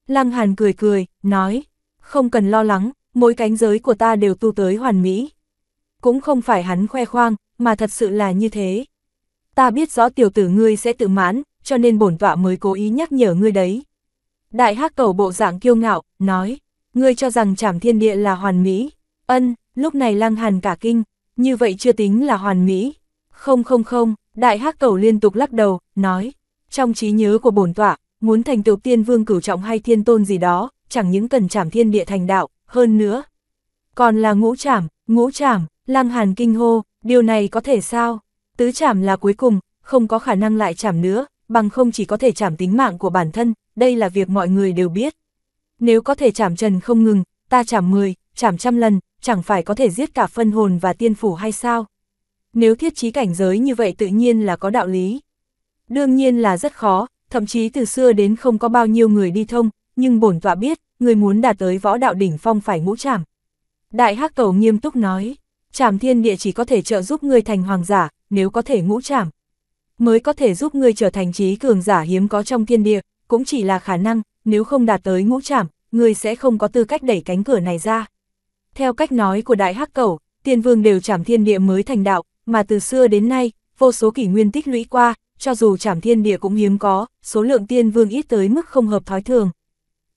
Lăng Hàn cười cười, nói, không cần lo lắng, mỗi cánh giới của ta đều tu tới hoàn mỹ. Cũng không phải hắn khoe khoang, mà thật sự là như thế. Ta biết rõ tiểu tử ngươi sẽ tự mãn, cho nên bổn tọa mới cố ý nhắc nhở ngươi đấy. Đại hắc cầu bộ dạng kiêu ngạo, nói, ngươi cho rằng trảm thiên địa là hoàn mỹ. Ân, lúc này lăng hàn cả kinh, như vậy chưa tính là hoàn mỹ. Không không không, đại hắc cầu liên tục lắc đầu, nói, trong trí nhớ của bổn tọa, muốn thành tựu tiên vương cửu trọng hay thiên tôn gì đó, chẳng những cần trảm thiên địa thành đạo, hơn nữa. Còn là ngũ trảm, ngũ trảm, lăng hàn kinh hô, điều này có thể sao? Tứ trảm là cuối cùng, không có khả năng lại trảm nữa, bằng không chỉ có thể trảm tính mạng của bản thân, đây là việc mọi người đều biết. Nếu có thể chảm trần không ngừng, ta chảm 10, chảm trăm lần, chẳng phải có thể giết cả phân hồn và tiên phủ hay sao? Nếu thiết trí cảnh giới như vậy tự nhiên là có đạo lý. Đương nhiên là rất khó, thậm chí từ xưa đến không có bao nhiêu người đi thông, nhưng bổn tọa biết, người muốn đạt tới võ đạo đỉnh phong phải ngũ chảm. Đại hắc cầu nghiêm túc nói, chảm thiên địa chỉ có thể trợ giúp người thành hoàng giả, nếu có thể ngũ chảm. Mới có thể giúp người trở thành trí cường giả hiếm có trong thiên địa, cũng chỉ là khả năng, nếu không đạt tới ngũ trảm, người sẽ không có tư cách đẩy cánh cửa này ra. Theo cách nói của Đại Hắc Cẩu, tiên vương đều trảm thiên địa mới thành đạo, mà từ xưa đến nay, vô số kỷ nguyên tích lũy qua, cho dù trảm thiên địa cũng hiếm có, số lượng tiên vương ít tới mức không hợp thói thường.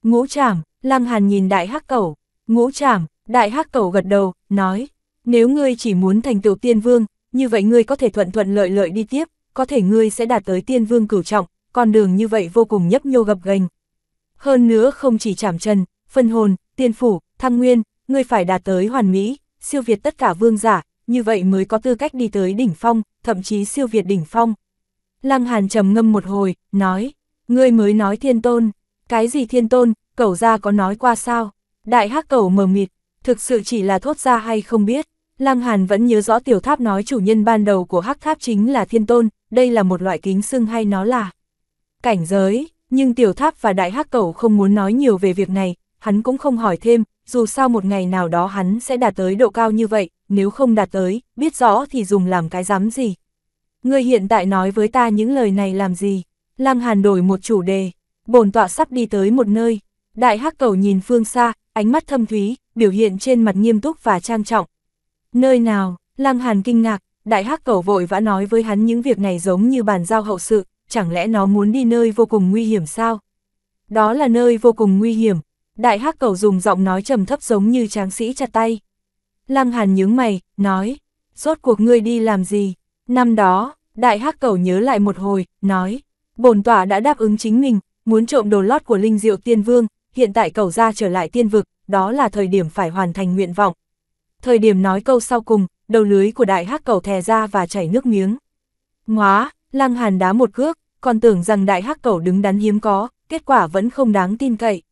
Ngũ trảm, Lăng Hàn nhìn Đại Hắc Cẩu, ngũ trảm, Đại Hắc Cẩu gật đầu, nói, nếu ngươi chỉ muốn thành tựu tiên vương, như vậy ngươi có thể thuận thuận lợi lợi đi tiếp, có thể ngươi sẽ đạt tới tiên vương cửu trọng, con đường như vậy vô cùng nhấp nhô gập ghềnh. Hơn nữa không chỉ chạm chân, phân hồn, tiên phủ, thăng nguyên, ngươi phải đạt tới hoàn mỹ, siêu việt tất cả vương giả, như vậy mới có tư cách đi tới đỉnh phong, thậm chí siêu việt đỉnh phong. Lăng Hàn trầm ngâm một hồi, nói, ngươi mới nói thiên tôn, cái gì thiên tôn, cẩu ra có nói qua sao? Đại hắc cẩu mờ mịt, thực sự chỉ là thốt ra hay không biết. Lăng Hàn vẫn nhớ rõ tiểu tháp nói chủ nhân ban đầu của hắc tháp chính là thiên tôn, đây là một loại kính xưng hay nó là cảnh giới, nhưng tiểu tháp và đại hắc cầu không muốn nói nhiều về việc này, hắn cũng không hỏi thêm, dù sao một ngày nào đó hắn sẽ đạt tới độ cao như vậy, nếu không đạt tới, biết rõ thì dùng làm cái dám gì. Ngươi hiện tại nói với ta những lời này làm gì? Lăng Hàn đổi một chủ đề, bổn tọa sắp đi tới một nơi. Đại hắc cầu nhìn phương xa, ánh mắt thâm thúy, biểu hiện trên mặt nghiêm túc và trang trọng. Nơi nào? Lăng Hàn kinh ngạc, đại hắc cầu vội vã nói với hắn những việc này giống như bàn giao hậu sự, chẳng lẽ nó muốn đi nơi vô cùng nguy hiểm sao? Đó là nơi vô cùng nguy hiểm, đại hắc cầu dùng giọng nói trầm thấp giống như tráng sĩ chặt tay. Lăng Hàn nhướng mày, nói, rốt cuộc ngươi đi làm gì? Năm đó, đại hắc cầu nhớ lại một hồi, nói, bổn tỏa đã đáp ứng chính mình, muốn trộm đồ lót của linh diệu tiên vương, hiện tại cầu ra trở lại tiên vực, đó là thời điểm phải hoàn thành nguyện vọng. Thời điểm nói câu sau cùng, đầu lưới của đại hắc cầu thè ra và chảy nước miếng. Ngoá, Lăng Hàn đá một cước, còn tưởng rằng đại hắc cẩu đứng đắn hiếm có, kết quả vẫn không đáng tin cậy.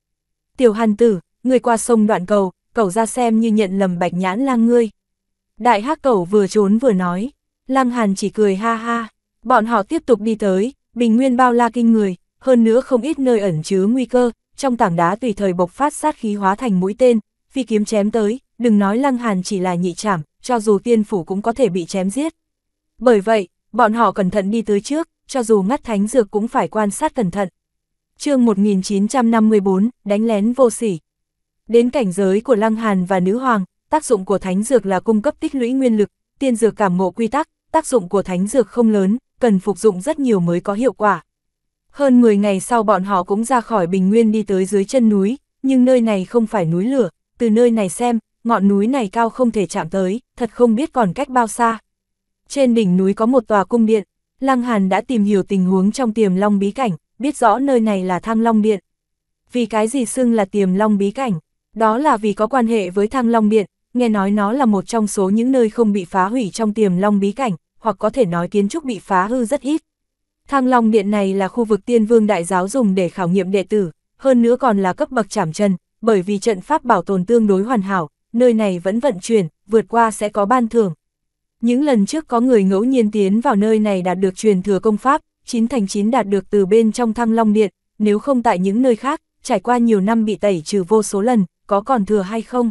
Tiểu Hàn tử, người qua sông đoạn cầu, cẩu ra xem như nhận lầm bạch nhãn lang ngươi. Đại hắc cẩu vừa trốn vừa nói, Lăng Hàn chỉ cười ha ha, bọn họ tiếp tục đi tới, bình nguyên bao la kinh người, hơn nữa không ít nơi ẩn chứa nguy cơ, trong tảng đá tùy thời bộc phát sát khí hóa thành mũi tên, phi kiếm chém tới, đừng nói Lăng Hàn chỉ là nhị trảm, cho dù tiên phủ cũng có thể bị chém giết. Bởi vậy, Bọn họ cẩn thận đi tới trước, cho dù ngắt thánh dược cũng phải quan sát cẩn thận. chương 1954, đánh lén vô sỉ. Đến cảnh giới của Lăng Hàn và Nữ Hoàng, tác dụng của thánh dược là cung cấp tích lũy nguyên lực, tiên dược cảm ngộ quy tắc, tác dụng của thánh dược không lớn, cần phục dụng rất nhiều mới có hiệu quả. Hơn 10 ngày sau bọn họ cũng ra khỏi bình nguyên đi tới dưới chân núi, nhưng nơi này không phải núi lửa, từ nơi này xem, ngọn núi này cao không thể chạm tới, thật không biết còn cách bao xa. Trên đỉnh núi có một tòa cung điện, Lăng Hàn đã tìm hiểu tình huống trong tiềm long bí cảnh, biết rõ nơi này là thăng long điện. Vì cái gì xưng là tiềm long bí cảnh? Đó là vì có quan hệ với thăng long điện, nghe nói nó là một trong số những nơi không bị phá hủy trong tiềm long bí cảnh, hoặc có thể nói kiến trúc bị phá hư rất ít. Thăng long điện này là khu vực tiên vương đại giáo dùng để khảo nghiệm đệ tử, hơn nữa còn là cấp bậc chảm chân, bởi vì trận pháp bảo tồn tương đối hoàn hảo, nơi này vẫn vận chuyển, vượt qua sẽ có ban thưởng, những lần trước có người ngẫu nhiên tiến vào nơi này đạt được truyền thừa công pháp, chín thành chín đạt được từ bên trong thăng long điện, nếu không tại những nơi khác, trải qua nhiều năm bị tẩy trừ vô số lần, có còn thừa hay không?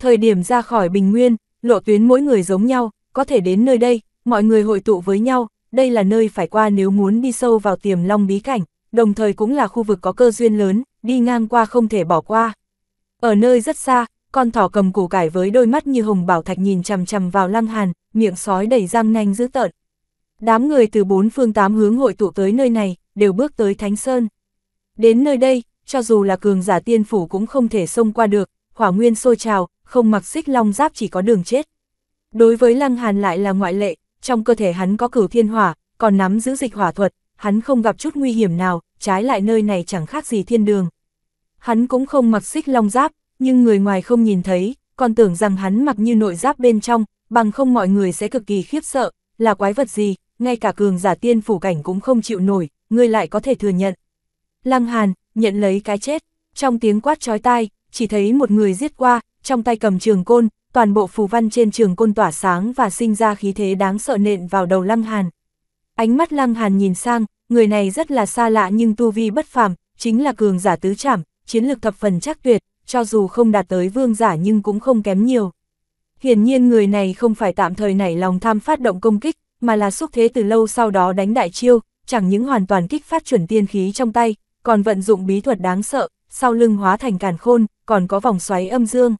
Thời điểm ra khỏi Bình Nguyên, lộ tuyến mỗi người giống nhau, có thể đến nơi đây, mọi người hội tụ với nhau, đây là nơi phải qua nếu muốn đi sâu vào tiềm long bí cảnh, đồng thời cũng là khu vực có cơ duyên lớn, đi ngang qua không thể bỏ qua. Ở nơi rất xa, con thỏ cầm củ cải với đôi mắt như hồng bảo thạch nhìn chằm chằm vào Lăng Hàn, miệng sói đầy răng nanh dữ tợn. Đám người từ bốn phương tám hướng hội tụ tới nơi này, đều bước tới Thánh Sơn. Đến nơi đây, cho dù là cường giả tiên phủ cũng không thể xông qua được, hỏa nguyên sôi trào, không mặc xích long giáp chỉ có đường chết. Đối với Lăng Hàn lại là ngoại lệ, trong cơ thể hắn có cửu thiên hỏa, còn nắm giữ dịch hỏa thuật, hắn không gặp chút nguy hiểm nào, trái lại nơi này chẳng khác gì thiên đường. Hắn cũng không mặc xích long giáp, nhưng người ngoài không nhìn thấy, còn tưởng rằng hắn mặc như nội giáp bên trong, bằng không mọi người sẽ cực kỳ khiếp sợ, là quái vật gì, ngay cả cường giả tiên phủ cảnh cũng không chịu nổi, ngươi lại có thể thừa nhận. Lăng Hàn, nhận lấy cái chết, trong tiếng quát chói tai, chỉ thấy một người giết qua, trong tay cầm trường côn, toàn bộ phù văn trên trường côn tỏa sáng và sinh ra khí thế đáng sợ nện vào đầu Lăng Hàn. Ánh mắt Lăng Hàn nhìn sang, người này rất là xa lạ nhưng tu vi bất phàm, chính là cường giả tứ trảm, chiến lược thập phần chắc tuyệt, cho dù không đạt tới vương giả nhưng cũng không kém nhiều. Hiển nhiên người này không phải tạm thời nảy lòng tham phát động công kích, mà là xúc thế từ lâu sau đó đánh đại chiêu, chẳng những hoàn toàn kích phát chuẩn tiên khí trong tay, còn vận dụng bí thuật đáng sợ, sau lưng hóa thành càn khôn, còn có vòng xoáy âm dương.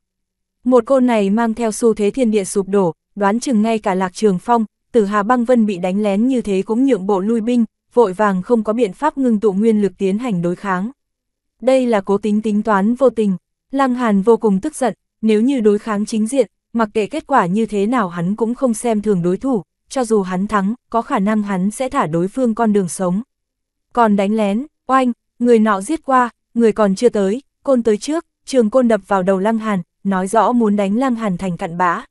Một côn này mang theo xu thế thiên địa sụp đổ, đoán chừng ngay cả lạc trường phong, tử hà băng vân bị đánh lén như thế cũng nhượng bộ lui binh, vội vàng không có biện pháp ngưng tụ nguyên lực tiến hành đối kháng. Đây là cố tính tính toán vô tình, Lăng Hàn vô cùng tức giận, nếu như đối kháng chính diện, mặc kệ kết quả như thế nào hắn cũng không xem thường đối thủ, cho dù hắn thắng, có khả năng hắn sẽ thả đối phương con đường sống. Còn đánh lén, oanh, người nọ giết qua, người còn chưa tới, côn tới trước, trường côn đập vào đầu Lăng Hàn, nói rõ muốn đánh Lăng Hàn thành cặn bã.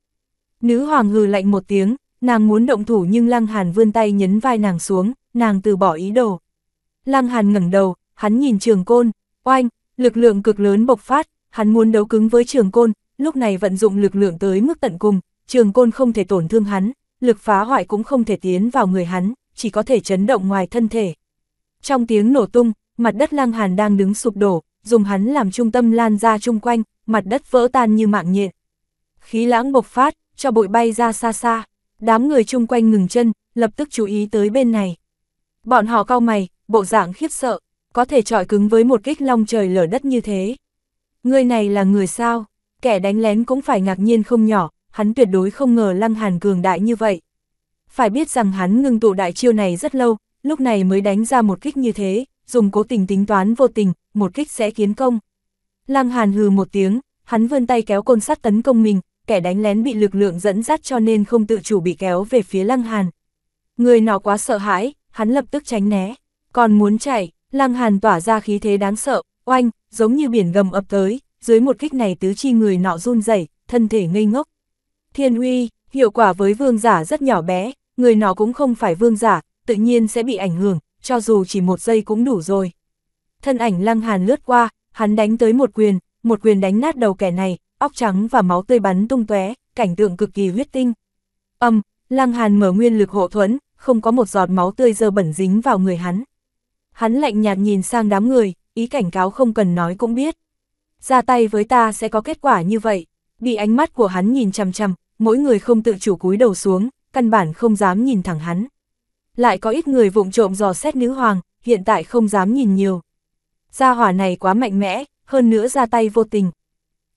Nữ hoàng hừ lạnh một tiếng, nàng muốn động thủ nhưng Lăng Hàn vươn tay nhấn vai nàng xuống, nàng từ bỏ ý đồ. Lăng Hàn ngẩng đầu, hắn nhìn trường côn, oanh, lực lượng cực lớn bộc phát, hắn muốn đấu cứng với trường côn, lúc này vận dụng lực lượng tới mức tận cùng, trường côn không thể tổn thương hắn, lực phá hoại cũng không thể tiến vào người hắn, chỉ có thể chấn động ngoài thân thể. Trong tiếng nổ tung, mặt đất lang hàn đang đứng sụp đổ, dùng hắn làm trung tâm lan ra chung quanh, mặt đất vỡ tan như mạng nhện. Khí lãng bộc phát, cho bụi bay ra xa xa, đám người chung quanh ngừng chân, lập tức chú ý tới bên này. Bọn họ cao mày, bộ dạng khiếp sợ, có thể trọi cứng với một kích long trời lở đất như thế. Người này là người sao? kẻ đánh lén cũng phải ngạc nhiên không nhỏ, hắn tuyệt đối không ngờ Lăng Hàn cường đại như vậy. Phải biết rằng hắn ngưng tụ đại chiêu này rất lâu, lúc này mới đánh ra một kích như thế, dùng cố tình tính toán vô tình, một kích sẽ kiến công. Lăng Hàn hừ một tiếng, hắn vươn tay kéo côn sắt tấn công mình, kẻ đánh lén bị lực lượng dẫn dắt cho nên không tự chủ bị kéo về phía Lăng Hàn. Người nọ quá sợ hãi, hắn lập tức tránh né, còn muốn chạy, Lăng Hàn tỏa ra khí thế đáng sợ, oanh, giống như biển gầm ập tới, dưới một kích này tứ chi người nọ run rẩy, thân thể ngây ngốc. Thiên uy, hiệu quả với vương giả rất nhỏ bé, người nọ cũng không phải vương giả, tự nhiên sẽ bị ảnh hưởng, cho dù chỉ một giây cũng đủ rồi. Thân ảnh lăng hàn lướt qua, hắn đánh tới một quyền, một quyền đánh nát đầu kẻ này, óc trắng và máu tươi bắn tung tóe, cảnh tượng cực kỳ huyết tinh. Âm, um, lăng hàn mở nguyên lực hộ thuẫn, không có một giọt máu tươi dơ bẩn dính vào người hắn. Hắn lạnh nhạt nhìn sang đám người, ý cảnh cáo không cần nói cũng biết ra tay với ta sẽ có kết quả như vậy. Bị ánh mắt của hắn nhìn chằm chằm, mỗi người không tự chủ cúi đầu xuống, căn bản không dám nhìn thẳng hắn. Lại có ít người vụng trộm dò xét nữ hoàng, hiện tại không dám nhìn nhiều. Gia hỏa này quá mạnh mẽ, hơn nữa ra tay vô tình.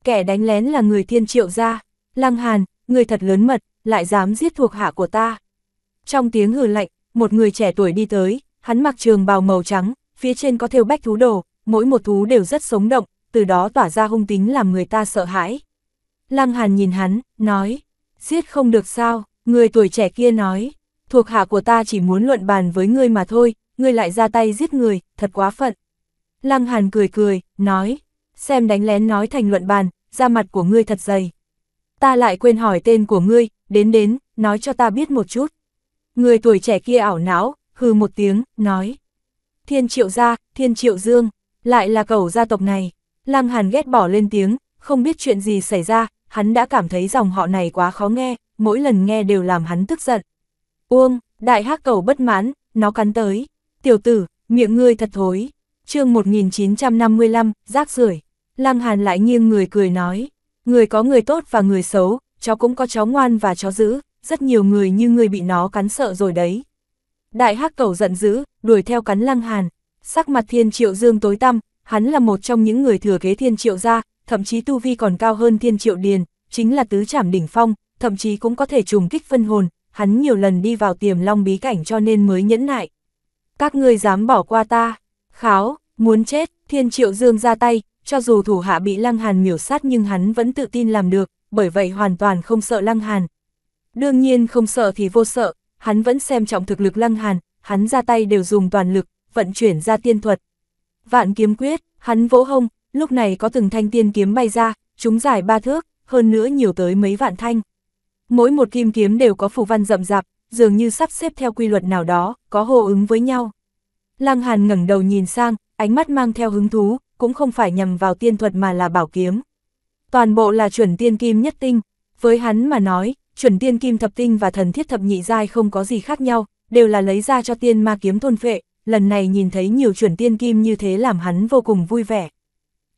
Kẻ đánh lén là người thiên triệu gia, lăng hàn, người thật lớn mật, lại dám giết thuộc hạ của ta. Trong tiếng hừ lạnh, một người trẻ tuổi đi tới, hắn mặc trường bào màu trắng, phía trên có thêu bách thú đồ, mỗi một thú đều rất sống động, từ đó tỏa ra hung tính làm người ta sợ hãi. Lăng Hàn nhìn hắn, nói, giết không được sao, người tuổi trẻ kia nói, thuộc hạ của ta chỉ muốn luận bàn với ngươi mà thôi, ngươi lại ra tay giết người, thật quá phận. Lăng Hàn cười cười, nói, xem đánh lén nói thành luận bàn, da mặt của ngươi thật dày. Ta lại quên hỏi tên của ngươi, đến đến, nói cho ta biết một chút. Người tuổi trẻ kia ảo não, hừ một tiếng, nói. Thiên triệu gia, thiên triệu dương, lại là cẩu gia tộc này. Lăng Hàn ghét bỏ lên tiếng, không biết chuyện gì xảy ra, hắn đã cảm thấy dòng họ này quá khó nghe, mỗi lần nghe đều làm hắn tức giận. Uông, đại hắc cầu bất mãn, nó cắn tới. Tiểu tử, miệng ngươi thật thối. chương 1955, rác rưởi Lăng Hàn lại nghiêng người cười nói. Người có người tốt và người xấu, chó cũng có chó ngoan và chó dữ, rất nhiều người như ngươi bị nó cắn sợ rồi đấy. Đại hắc cầu giận dữ, đuổi theo cắn Lăng Hàn. Sắc mặt thiên triệu dương tối tăm, hắn là một trong những người thừa kế thiên triệu gia, thậm chí tu vi còn cao hơn thiên triệu điền, chính là tứ trảm đỉnh phong, thậm chí cũng có thể trùng kích phân hồn, hắn nhiều lần đi vào tiềm long bí cảnh cho nên mới nhẫn nại. Các ngươi dám bỏ qua ta, kháo, muốn chết, thiên triệu dương ra tay, cho dù thủ hạ bị lăng hàn miểu sát nhưng hắn vẫn tự tin làm được, bởi vậy hoàn toàn không sợ lăng hàn. Đương nhiên không sợ thì vô sợ, hắn vẫn xem trọng thực lực lăng hàn, hắn ra tay đều dùng toàn lực, vận chuyển ra tiên thuật, Vạn kiếm quyết, hắn vỗ hông, lúc này có từng thanh tiên kiếm bay ra, chúng dài ba thước, hơn nữa nhiều tới mấy vạn thanh. Mỗi một kim kiếm đều có phù văn rậm rạp, dường như sắp xếp theo quy luật nào đó, có hô ứng với nhau. Lăng Hàn ngẩng đầu nhìn sang, ánh mắt mang theo hứng thú, cũng không phải nhằm vào tiên thuật mà là bảo kiếm. Toàn bộ là chuẩn tiên kim nhất tinh, với hắn mà nói, chuẩn tiên kim thập tinh và thần thiết thập nhị giai không có gì khác nhau, đều là lấy ra cho tiên ma kiếm thôn phệ, lần này nhìn thấy nhiều chuẩn tiên kim như thế làm hắn vô cùng vui vẻ.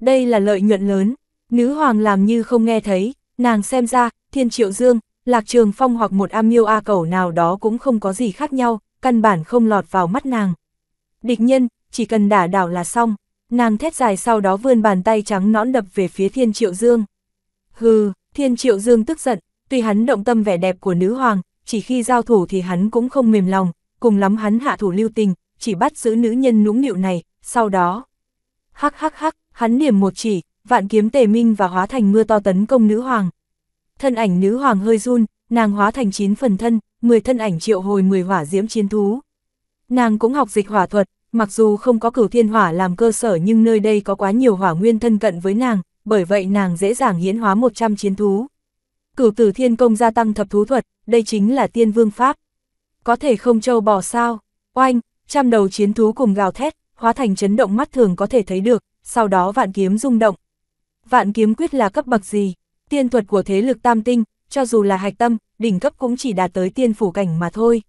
Đây là lợi nhuận lớn, nữ hoàng làm như không nghe thấy, nàng xem ra, thiên triệu dương, lạc trường phong hoặc một am miêu a cẩu nào đó cũng không có gì khác nhau, căn bản không lọt vào mắt nàng. Địch nhân, chỉ cần đả đảo là xong, nàng thét dài sau đó vươn bàn tay trắng nõn đập về phía thiên triệu dương. Hừ, thiên triệu dương tức giận, tuy hắn động tâm vẻ đẹp của nữ hoàng, chỉ khi giao thủ thì hắn cũng không mềm lòng, cùng lắm hắn hạ thủ lưu tình, chỉ bắt giữ nữ nhân nũng nịu này, sau đó. Hắc hắc hắc, hắn điểm một chỉ, vạn kiếm tề minh và hóa thành mưa to tấn công nữ hoàng. Thân ảnh nữ hoàng hơi run, nàng hóa thành 9 phần thân, 10 thân ảnh triệu hồi 10 hỏa diễm chiến thú. Nàng cũng học dịch hỏa thuật, mặc dù không có cửu thiên hỏa làm cơ sở nhưng nơi đây có quá nhiều hỏa nguyên thân cận với nàng, bởi vậy nàng dễ dàng hiến hóa 100 chiến thú. Cửu tử thiên công gia tăng thập thú thuật, đây chính là tiên vương pháp. Có thể không châu bò sao, oanh, Trăm đầu chiến thú cùng gào thét, hóa thành chấn động mắt thường có thể thấy được, sau đó vạn kiếm rung động. Vạn kiếm quyết là cấp bậc gì? Tiên thuật của thế lực tam tinh, cho dù là hạch tâm, đỉnh cấp cũng chỉ đạt tới tiên phủ cảnh mà thôi.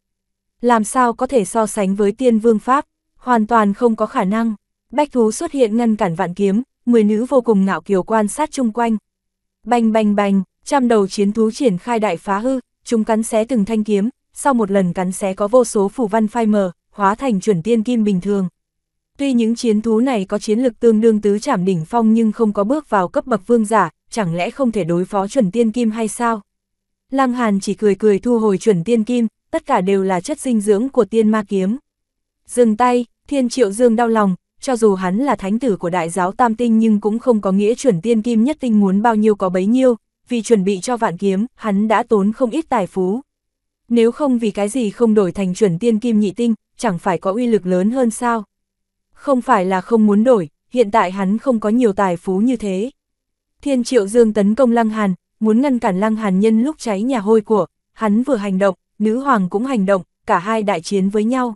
Làm sao có thể so sánh với tiên vương pháp, hoàn toàn không có khả năng. Bách thú xuất hiện ngăn cản vạn kiếm, mười nữ vô cùng ngạo kiều quan sát chung quanh. Bành bành bành, trăm đầu chiến thú triển khai đại phá hư, chúng cắn xé từng thanh kiếm, sau một lần cắn xé có vô số phủ văn phai mờ, hóa thành chuẩn tiên kim bình thường. Tuy những chiến thú này có chiến lực tương đương tứ trảm đỉnh phong nhưng không có bước vào cấp bậc vương giả, chẳng lẽ không thể đối phó chuẩn tiên kim hay sao? Lăng Hàn chỉ cười cười thu hồi chuẩn tiên kim, tất cả đều là chất dinh dưỡng của tiên ma kiếm. Dừng tay, thiên triệu dương đau lòng, cho dù hắn là thánh tử của đại giáo tam tinh nhưng cũng không có nghĩa chuẩn tiên kim nhất tinh muốn bao nhiêu có bấy nhiêu, vì chuẩn bị cho vạn kiếm, hắn đã tốn không ít tài phú. Nếu không vì cái gì không đổi thành chuẩn tiên kim nhị tinh, chẳng phải có uy lực lớn hơn sao? Không phải là không muốn đổi, hiện tại hắn không có nhiều tài phú như thế. Thiên triệu dương tấn công Lăng Hàn, muốn ngăn cản Lăng Hàn nhân lúc cháy nhà hôi của, hắn vừa hành động, nữ hoàng cũng hành động, cả hai đại chiến với nhau.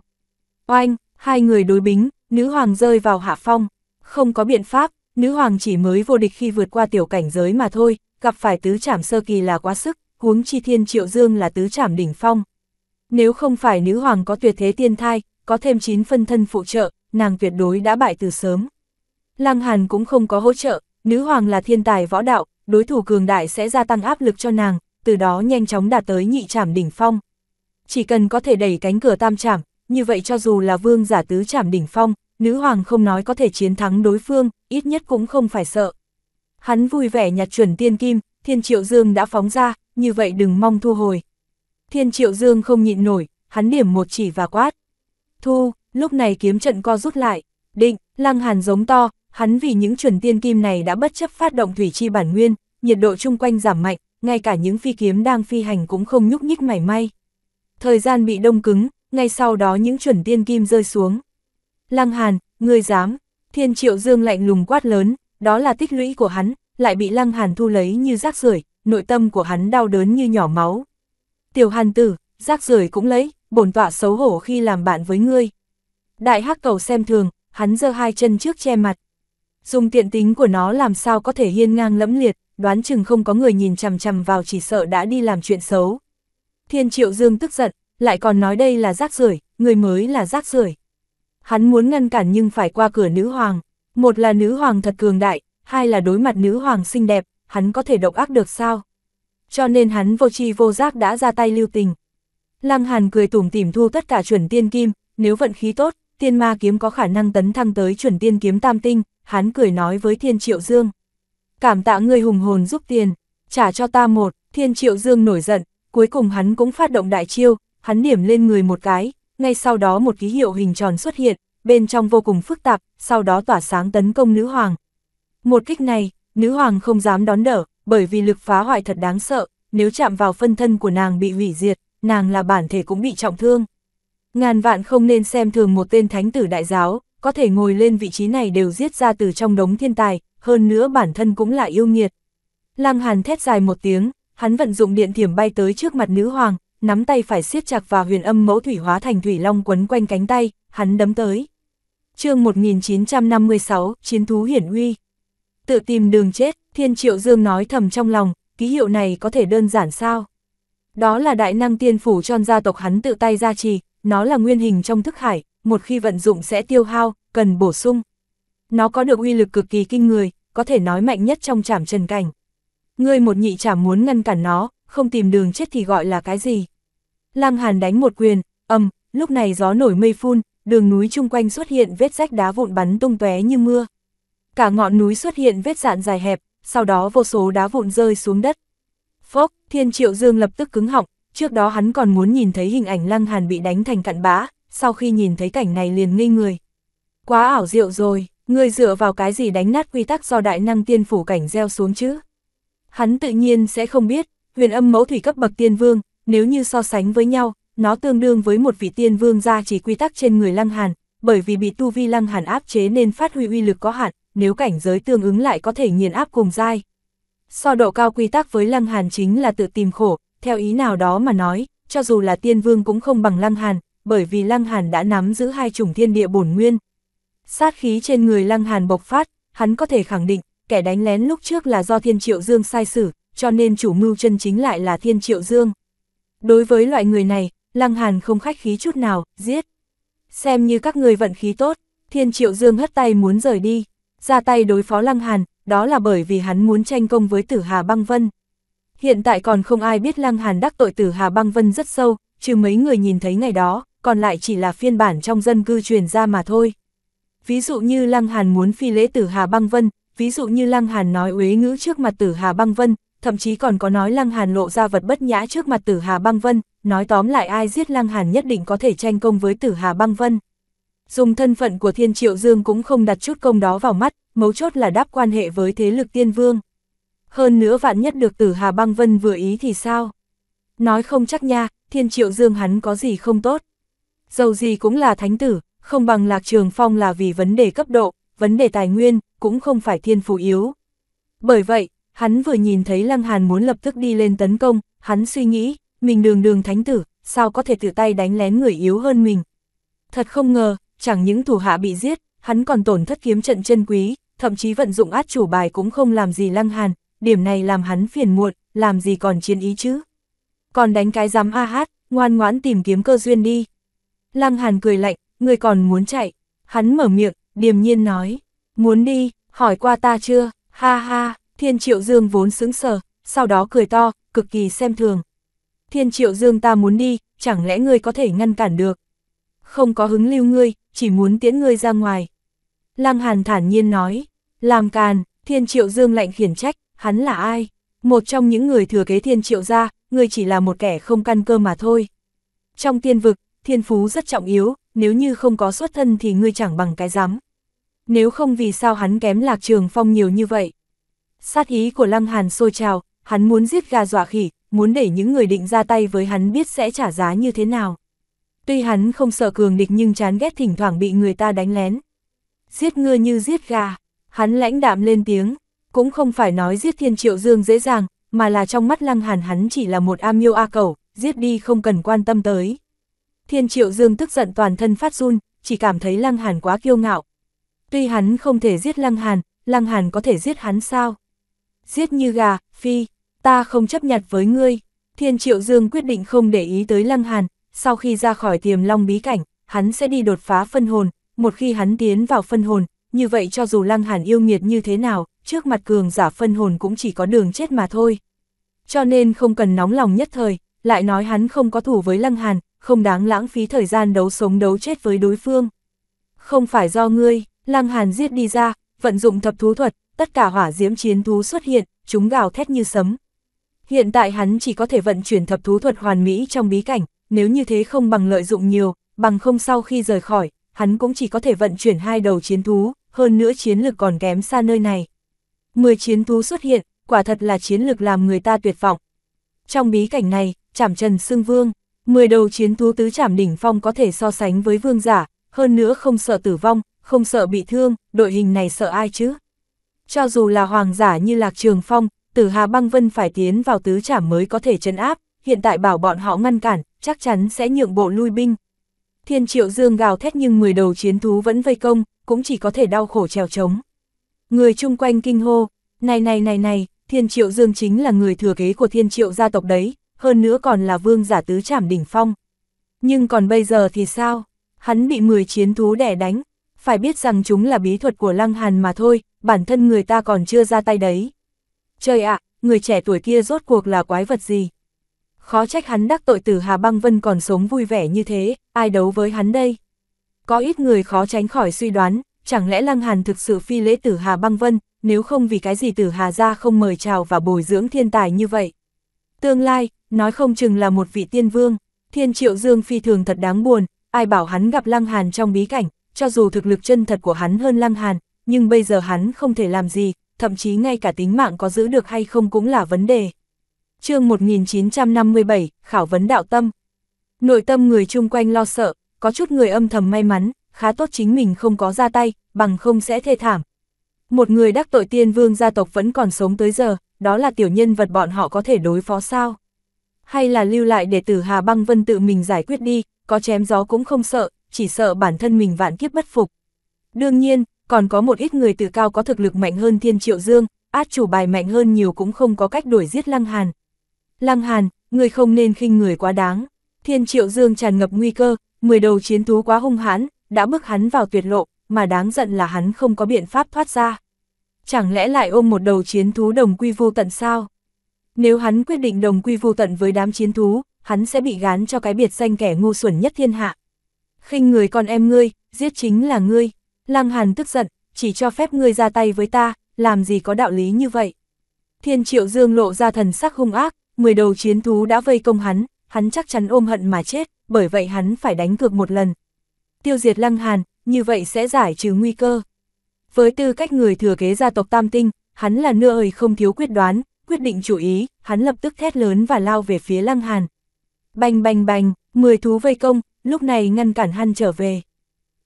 Oanh, hai người đối bính, nữ hoàng rơi vào hạ phong, không có biện pháp, nữ hoàng chỉ mới vô địch khi vượt qua tiểu cảnh giới mà thôi, gặp phải tứ trảm sơ kỳ là quá sức, huống chi thiên triệu dương là tứ trảm đỉnh phong, nếu không phải nữ hoàng có tuyệt thế tiên thai, có thêm 9 phân thân phụ trợ, nàng tuyệt đối đã bại từ sớm. Lăng Hàn cũng không có hỗ trợ, nữ hoàng là thiên tài võ đạo, đối thủ cường đại sẽ gia tăng áp lực cho nàng, từ đó nhanh chóng đạt tới nhị trảm đỉnh phong. Chỉ cần có thể đẩy cánh cửa tam trảm, như vậy cho dù là vương giả tứ trảm đỉnh phong, nữ hoàng không nói có thể chiến thắng đối phương, ít nhất cũng không phải sợ. Hắn vui vẻ nhặt chuẩn tiên kim, thiên triệu dương đã phóng ra, như vậy đừng mong thu hồi. Thiên Triệu Dương không nhịn nổi, hắn điểm một chỉ và quát. Thu, lúc này kiếm trận co rút lại, định, lăng hàn giống to, hắn vì những chuẩn tiên kim này đã bất chấp phát động thủy chi bản nguyên, nhiệt độ chung quanh giảm mạnh, ngay cả những phi kiếm đang phi hành cũng không nhúc nhích mảy may. Thời gian bị đông cứng, ngay sau đó những chuẩn tiên kim rơi xuống. Lăng Hàn, ngươi dám, thiên triệu dương lạnh lùng quát lớn, đó là tích lũy của hắn, lại bị Lăng Hàn thu lấy như rác rưởi nội tâm của hắn đau đớn như nhỏ máu tiểu hàn tử, rác rưởi cũng lấy, bổn tọa xấu hổ khi làm bạn với ngươi. Đại hắc cầu xem thường, hắn giơ hai chân trước che mặt. Dùng tiện tính của nó làm sao có thể hiên ngang lẫm liệt, đoán chừng không có người nhìn chằm chằm vào chỉ sợ đã đi làm chuyện xấu. Thiên triệu dương tức giận, lại còn nói đây là rác rưởi người mới là rác rưởi Hắn muốn ngăn cản nhưng phải qua cửa nữ hoàng. Một là nữ hoàng thật cường đại, hai là đối mặt nữ hoàng xinh đẹp, hắn có thể độc ác được sao? cho nên hắn vô tri vô giác đã ra tay lưu tình. Lăng Hàn cười tủm tỉm thu tất cả chuẩn tiên kim, nếu vận khí tốt, tiên ma kiếm có khả năng tấn thăng tới chuẩn tiên kiếm tam tinh, hắn cười nói với Thiên Triệu Dương. Cảm tạ ngươi hùng hồn giúp tiền, trả cho ta một, Thiên Triệu Dương nổi giận, cuối cùng hắn cũng phát động đại chiêu, hắn điểm lên người một cái, ngay sau đó một ký hiệu hình tròn xuất hiện, bên trong vô cùng phức tạp, sau đó tỏa sáng tấn công nữ hoàng. Một kích này, nữ hoàng không dám đón đỡ, bởi vì lực phá hoại thật đáng sợ, nếu chạm vào phân thân của nàng bị hủy diệt, nàng là bản thể cũng bị trọng thương. Ngàn vạn không nên xem thường một tên thánh tử đại giáo, có thể ngồi lên vị trí này đều giết ra từ trong đống thiên tài, hơn nữa bản thân cũng là yêu nghiệt. Lăng Hàn thét dài một tiếng, hắn vận dụng điện thiểm bay tới trước mặt nữ hoàng, nắm tay phải siết chặt và huyền âm mẫu thủy hóa thành thủy long quấn quanh cánh tay, hắn đấm tới. Chương 1956, Chiến thú hiển uy. Tự tìm đường chết, Thiên Triệu Dương nói thầm trong lòng, ký hiệu này có thể đơn giản sao? Đó là đại năng tiên phủ tròn gia tộc hắn tự tay gia trì, nó là nguyên hình trong thức hải, một khi vận dụng sẽ tiêu hao, cần bổ sung. Nó có được uy lực cực kỳ kinh người, có thể nói mạnh nhất trong trảm trần cảnh. Ngươi một nhị trảm muốn ngăn cản nó, không tìm đường chết thì gọi là cái gì? Lăng Hàn đánh một quyền, ầm. lúc này gió nổi mây phun, đường núi chung quanh xuất hiện vết rách đá vụn bắn tung tóe như mưa. Cả ngọn núi xuất hiện vết dạn dài hẹp, sau đó vô số đá vụn rơi xuống đất. Phốc, Thiên Triệu Dương lập tức cứng họng, trước đó hắn còn muốn nhìn thấy hình ảnh Lăng Hàn bị đánh thành cặn bã, sau khi nhìn thấy cảnh này liền ngây người. Quá ảo diệu rồi, ngươi dựa vào cái gì đánh nát quy tắc do đại năng tiên phủ cảnh gieo xuống chứ? Hắn tự nhiên sẽ không biết, huyền âm mẫu thủy cấp bậc tiên vương, nếu như so sánh với nhau, nó tương đương với một vị tiên vương gia chỉ quy tắc trên người Lăng Hàn, bởi vì bị tu vi Lăng Hàn áp chế nên phát huy uy lực có hạn, nếu cảnh giới tương ứng lại có thể nghiền áp cùng dai, So độ cao quy tắc với Lăng Hàn chính là tự tìm khổ, theo ý nào đó mà nói, cho dù là tiên vương cũng không bằng Lăng Hàn, bởi vì Lăng Hàn đã nắm giữ hai chủng thiên địa bổn nguyên. Sát khí trên người Lăng Hàn bộc phát, hắn có thể khẳng định, kẻ đánh lén lúc trước là do Thiên Triệu Dương sai xử, cho nên chủ mưu chân chính lại là Thiên Triệu Dương. Đối với loại người này, Lăng Hàn không khách khí chút nào, giết. Xem như các người vận khí tốt, Thiên Triệu Dương hất tay muốn rời đi ra tay đối phó Lăng Hàn, đó là bởi vì hắn muốn tranh công với Tử Hà Băng Vân. Hiện tại còn không ai biết Lăng Hàn đắc tội Tử Hà Băng Vân rất sâu, trừ mấy người nhìn thấy ngày đó, còn lại chỉ là phiên bản trong dân cư truyền ra mà thôi. Ví dụ như Lăng Hàn muốn phi lễ Tử Hà Băng Vân, ví dụ như Lăng Hàn nói uế ngữ trước mặt Tử Hà Băng Vân, thậm chí còn có nói Lăng Hàn lộ ra vật bất nhã trước mặt Tử Hà Băng Vân, nói tóm lại ai giết Lăng Hàn nhất định có thể tranh công với Tử Hà Băng Vân. Dùng thân phận của Thiên Triệu Dương cũng không đặt chút công đó vào mắt, mấu chốt là đáp quan hệ với thế lực tiên vương. Hơn nữa vạn nhất được tử Hà Băng Vân vừa ý thì sao? Nói không chắc nha, Thiên Triệu Dương hắn có gì không tốt. Dầu gì cũng là thánh tử, không bằng Lạc Trường Phong là vì vấn đề cấp độ, vấn đề tài nguyên, cũng không phải thiên phú yếu. Bởi vậy, hắn vừa nhìn thấy Lăng Hàn muốn lập tức đi lên tấn công, hắn suy nghĩ, mình đường đường thánh tử, sao có thể tự tay đánh lén người yếu hơn mình. Thật không ngờ, chẳng những thủ hạ bị giết, hắn còn tổn thất kiếm trận chân quý, thậm chí vận dụng át chủ bài cũng không làm gì lăng hàn, điểm này làm hắn phiền muộn, làm gì còn chiến ý chứ. Còn đánh cái giám a hát, ngoan ngoãn tìm kiếm cơ duyên đi. Lăng hàn cười lạnh, người còn muốn chạy, hắn mở miệng, điềm nhiên nói, muốn đi, hỏi qua ta chưa, ha ha, thiên triệu dương vốn sững sờ, sau đó cười to, cực kỳ xem thường. Thiên triệu dương ta muốn đi, chẳng lẽ ngươi có thể ngăn cản được không có hứng lưu ngươi, chỉ muốn tiễn ngươi ra ngoài. Lăng Hàn thản nhiên nói, làm càn, thiên triệu dương lạnh khiển trách, hắn là ai? Một trong những người thừa kế thiên triệu gia, ngươi chỉ là một kẻ không căn cơ mà thôi. Trong tiên vực, thiên phú rất trọng yếu, nếu như không có xuất thân thì ngươi chẳng bằng cái giám. Nếu không vì sao hắn kém lạc trường phong nhiều như vậy? Sát ý của Lăng Hàn sôi trào, hắn muốn giết gà dọa khỉ, muốn để những người định ra tay với hắn biết sẽ trả giá như thế nào. Tuy hắn không sợ cường địch nhưng chán ghét thỉnh thoảng bị người ta đánh lén. Giết ngư như giết gà, hắn lãnh đạm lên tiếng, cũng không phải nói giết thiên triệu dương dễ dàng, mà là trong mắt lăng hàn hắn chỉ là một am miêu a cầu, giết đi không cần quan tâm tới. Thiên triệu dương tức giận toàn thân phát run, chỉ cảm thấy lăng hàn quá kiêu ngạo. Tuy hắn không thể giết lăng hàn, lăng hàn có thể giết hắn sao? Giết như gà, phi, ta không chấp nhặt với ngươi. Thiên triệu dương quyết định không để ý tới lăng hàn, sau khi ra khỏi tiềm long bí cảnh, hắn sẽ đi đột phá phân hồn, một khi hắn tiến vào phân hồn, như vậy cho dù Lăng Hàn yêu nghiệt như thế nào, trước mặt cường giả phân hồn cũng chỉ có đường chết mà thôi. Cho nên không cần nóng lòng nhất thời, lại nói hắn không có thủ với Lăng Hàn, không đáng lãng phí thời gian đấu sống đấu chết với đối phương. Không phải do ngươi, Lăng Hàn giết đi ra, vận dụng thập thú thuật, tất cả hỏa diễm chiến thú xuất hiện, chúng gào thét như sấm. Hiện tại hắn chỉ có thể vận chuyển thập thú thuật hoàn mỹ trong bí cảnh, nếu như thế không bằng lợi dụng nhiều, bằng không sau khi rời khỏi, hắn cũng chỉ có thể vận chuyển hai đầu chiến thú, hơn nữa chiến lực còn kém xa nơi này. Mười chiến thú xuất hiện, quả thật là chiến lực làm người ta tuyệt vọng. Trong bí cảnh này, chảm trần xương vương, mười đầu chiến thú tứ chảm đỉnh phong có thể so sánh với vương giả, hơn nữa không sợ tử vong, không sợ bị thương, đội hình này sợ ai chứ? Cho dù là hoàng giả như Lạc Trường Phong, Tử Hà Băng Vân phải tiến vào tứ chảm mới có thể chấn áp, hiện tại bảo bọn họ ngăn cản, chắc chắn sẽ nhượng bộ lui binh. Thiên triệu dương gào thét nhưng 10 đầu chiến thú vẫn vây công, cũng chỉ có thể đau khổ trèo trống. Người chung quanh kinh hô, này này này này, thiên triệu dương chính là người thừa kế của thiên triệu gia tộc đấy, hơn nữa còn là vương giả tứ trảm đỉnh phong. Nhưng còn bây giờ thì sao? Hắn bị 10 chiến thú đẻ đánh, phải biết rằng chúng là bí thuật của lăng hàn mà thôi, bản thân người ta còn chưa ra tay đấy. Trời ạ, người trẻ tuổi kia rốt cuộc là quái vật gì? khó trách hắn đắc tội tử Hà Băng Vân còn sống vui vẻ như thế, ai đấu với hắn đây? Có ít người khó tránh khỏi suy đoán, chẳng lẽ Lăng Hàn thực sự phi lễ tử Hà Băng Vân, nếu không vì cái gì tử Hà ra không mời chào và bồi dưỡng thiên tài như vậy? Tương lai, nói không chừng là một vị tiên vương, thiên triệu dương phi thường thật đáng buồn, ai bảo hắn gặp Lăng Hàn trong bí cảnh, cho dù thực lực chân thật của hắn hơn Lăng Hàn, nhưng bây giờ hắn không thể làm gì, thậm chí ngay cả tính mạng có giữ được hay không cũng là vấn đề chương 1957, Khảo vấn đạo tâm. Nội tâm người chung quanh lo sợ, có chút người âm thầm may mắn, khá tốt chính mình không có ra tay, bằng không sẽ thê thảm. Một người đắc tội tiên vương gia tộc vẫn còn sống tới giờ, đó là tiểu nhân vật bọn họ có thể đối phó sao. Hay là lưu lại để tử Hà Băng Vân tự mình giải quyết đi, có chém gió cũng không sợ, chỉ sợ bản thân mình vạn kiếp bất phục. Đương nhiên, còn có một ít người tự cao có thực lực mạnh hơn Thiên Triệu Dương, át chủ bài mạnh hơn nhiều cũng không có cách đuổi giết Lăng Hàn. Lăng Hàn, người không nên khinh người quá đáng. Thiên Triệu Dương tràn ngập nguy cơ, mười đầu chiến thú quá hung hãn, đã bước hắn vào tuyệt lộ, mà đáng giận là hắn không có biện pháp thoát ra. Chẳng lẽ lại ôm một đầu chiến thú đồng quy vô tận sao? Nếu hắn quyết định đồng quy vô tận với đám chiến thú, hắn sẽ bị gán cho cái biệt danh kẻ ngu xuẩn nhất thiên hạ. khinh người con em ngươi, giết chính là ngươi. Lăng Hàn tức giận, chỉ cho phép ngươi ra tay với ta, làm gì có đạo lý như vậy. Thiên Triệu Dương lộ ra thần sắc hung ác, 10 đầu chiến thú đã vây công hắn, hắn chắc chắn ôm hận mà chết, bởi vậy hắn phải đánh cược một lần. Tiêu diệt Lăng Hàn, như vậy sẽ giải trừ nguy cơ. Với tư cách người thừa kế gia tộc Tam Tinh, hắn là nửa ơi không thiếu quyết đoán, quyết định chủ ý, hắn lập tức thét lớn và lao về phía Lăng Hàn. Bành bành bành, 10 thú vây công, lúc này ngăn cản hắn trở về.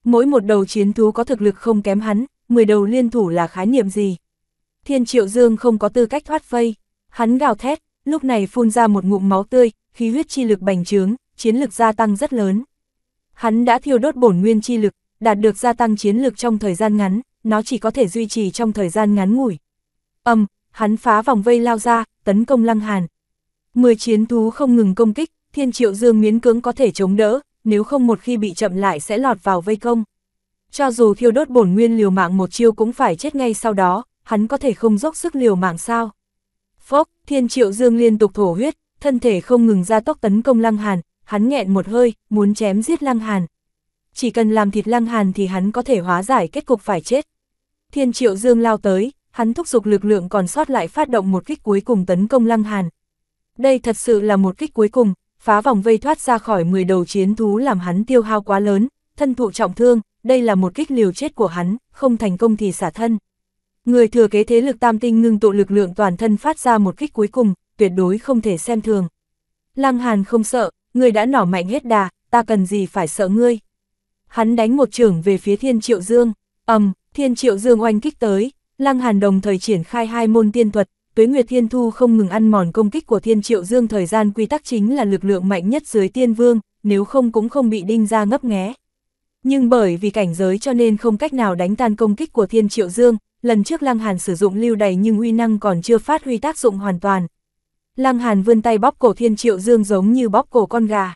Mỗi một đầu chiến thú có thực lực không kém hắn, 10 đầu liên thủ là khái niệm gì? Thiên Triệu Dương không có tư cách thoát vây, hắn gào thét, lúc này phun ra một ngụm máu tươi, khí huyết chi lực bành trướng, chiến lực gia tăng rất lớn. Hắn đã thiêu đốt bổn nguyên chi lực, đạt được gia tăng chiến lực trong thời gian ngắn, nó chỉ có thể duy trì trong thời gian ngắn ngủi. Âm, hắn phá vòng vây lao ra, tấn công Lăng Hàn. Mười chiến thú không ngừng công kích, Thiên Triệu Dương miến cưỡng có thể chống đỡ, nếu không một khi bị chậm lại sẽ lọt vào vây công. Cho dù thiêu đốt bổn nguyên liều mạng một chiêu cũng phải chết ngay sau đó, hắn có thể không dốc sức liều mạng sao? Phốc, thiên triệu dương liên tục thổ huyết, thân thể không ngừng ra tốc tấn công lăng hàn, hắn nghẹn một hơi, muốn chém giết lăng hàn. Chỉ cần làm thịt lăng hàn thì hắn có thể hóa giải kết cục phải chết. Thiên triệu dương lao tới, hắn thúc giục lực lượng còn sót lại phát động một kích cuối cùng tấn công lăng hàn. Đây thật sự là một kích cuối cùng, phá vòng vây thoát ra khỏi 10 đầu chiến thú làm hắn tiêu hao quá lớn, thân thụ trọng thương, đây là một kích liều chết của hắn, không thành công thì xả thân. Người thừa kế thế lực tam tinh ngưng tụ lực lượng toàn thân phát ra một kích cuối cùng, tuyệt đối không thể xem thường. Lăng Hàn không sợ, người đã nỏ mạnh hết đà, ta cần gì phải sợ ngươi. Hắn đánh một trưởng về phía Thiên Triệu Dương, ầm, Thiên Triệu Dương oanh kích tới, Lăng Hàn đồng thời triển khai hai môn tiên thuật, Tuế Nguyệt Thiên Thu không ngừng ăn mòn công kích của Thiên Triệu Dương thời gian quy tắc chính là lực lượng mạnh nhất dưới Tiên Vương, nếu không cũng không bị đinh ra ngấp nghé. Nhưng bởi vì cảnh giới cho nên không cách nào đánh tan công kích của Thiên Triệu Dương, lần trước Lăng Hàn sử dụng lưu đầy nhưng uy năng còn chưa phát huy tác dụng hoàn toàn. Lăng Hàn vươn tay bóp cổ Thiên Triệu Dương giống như bóp cổ con gà.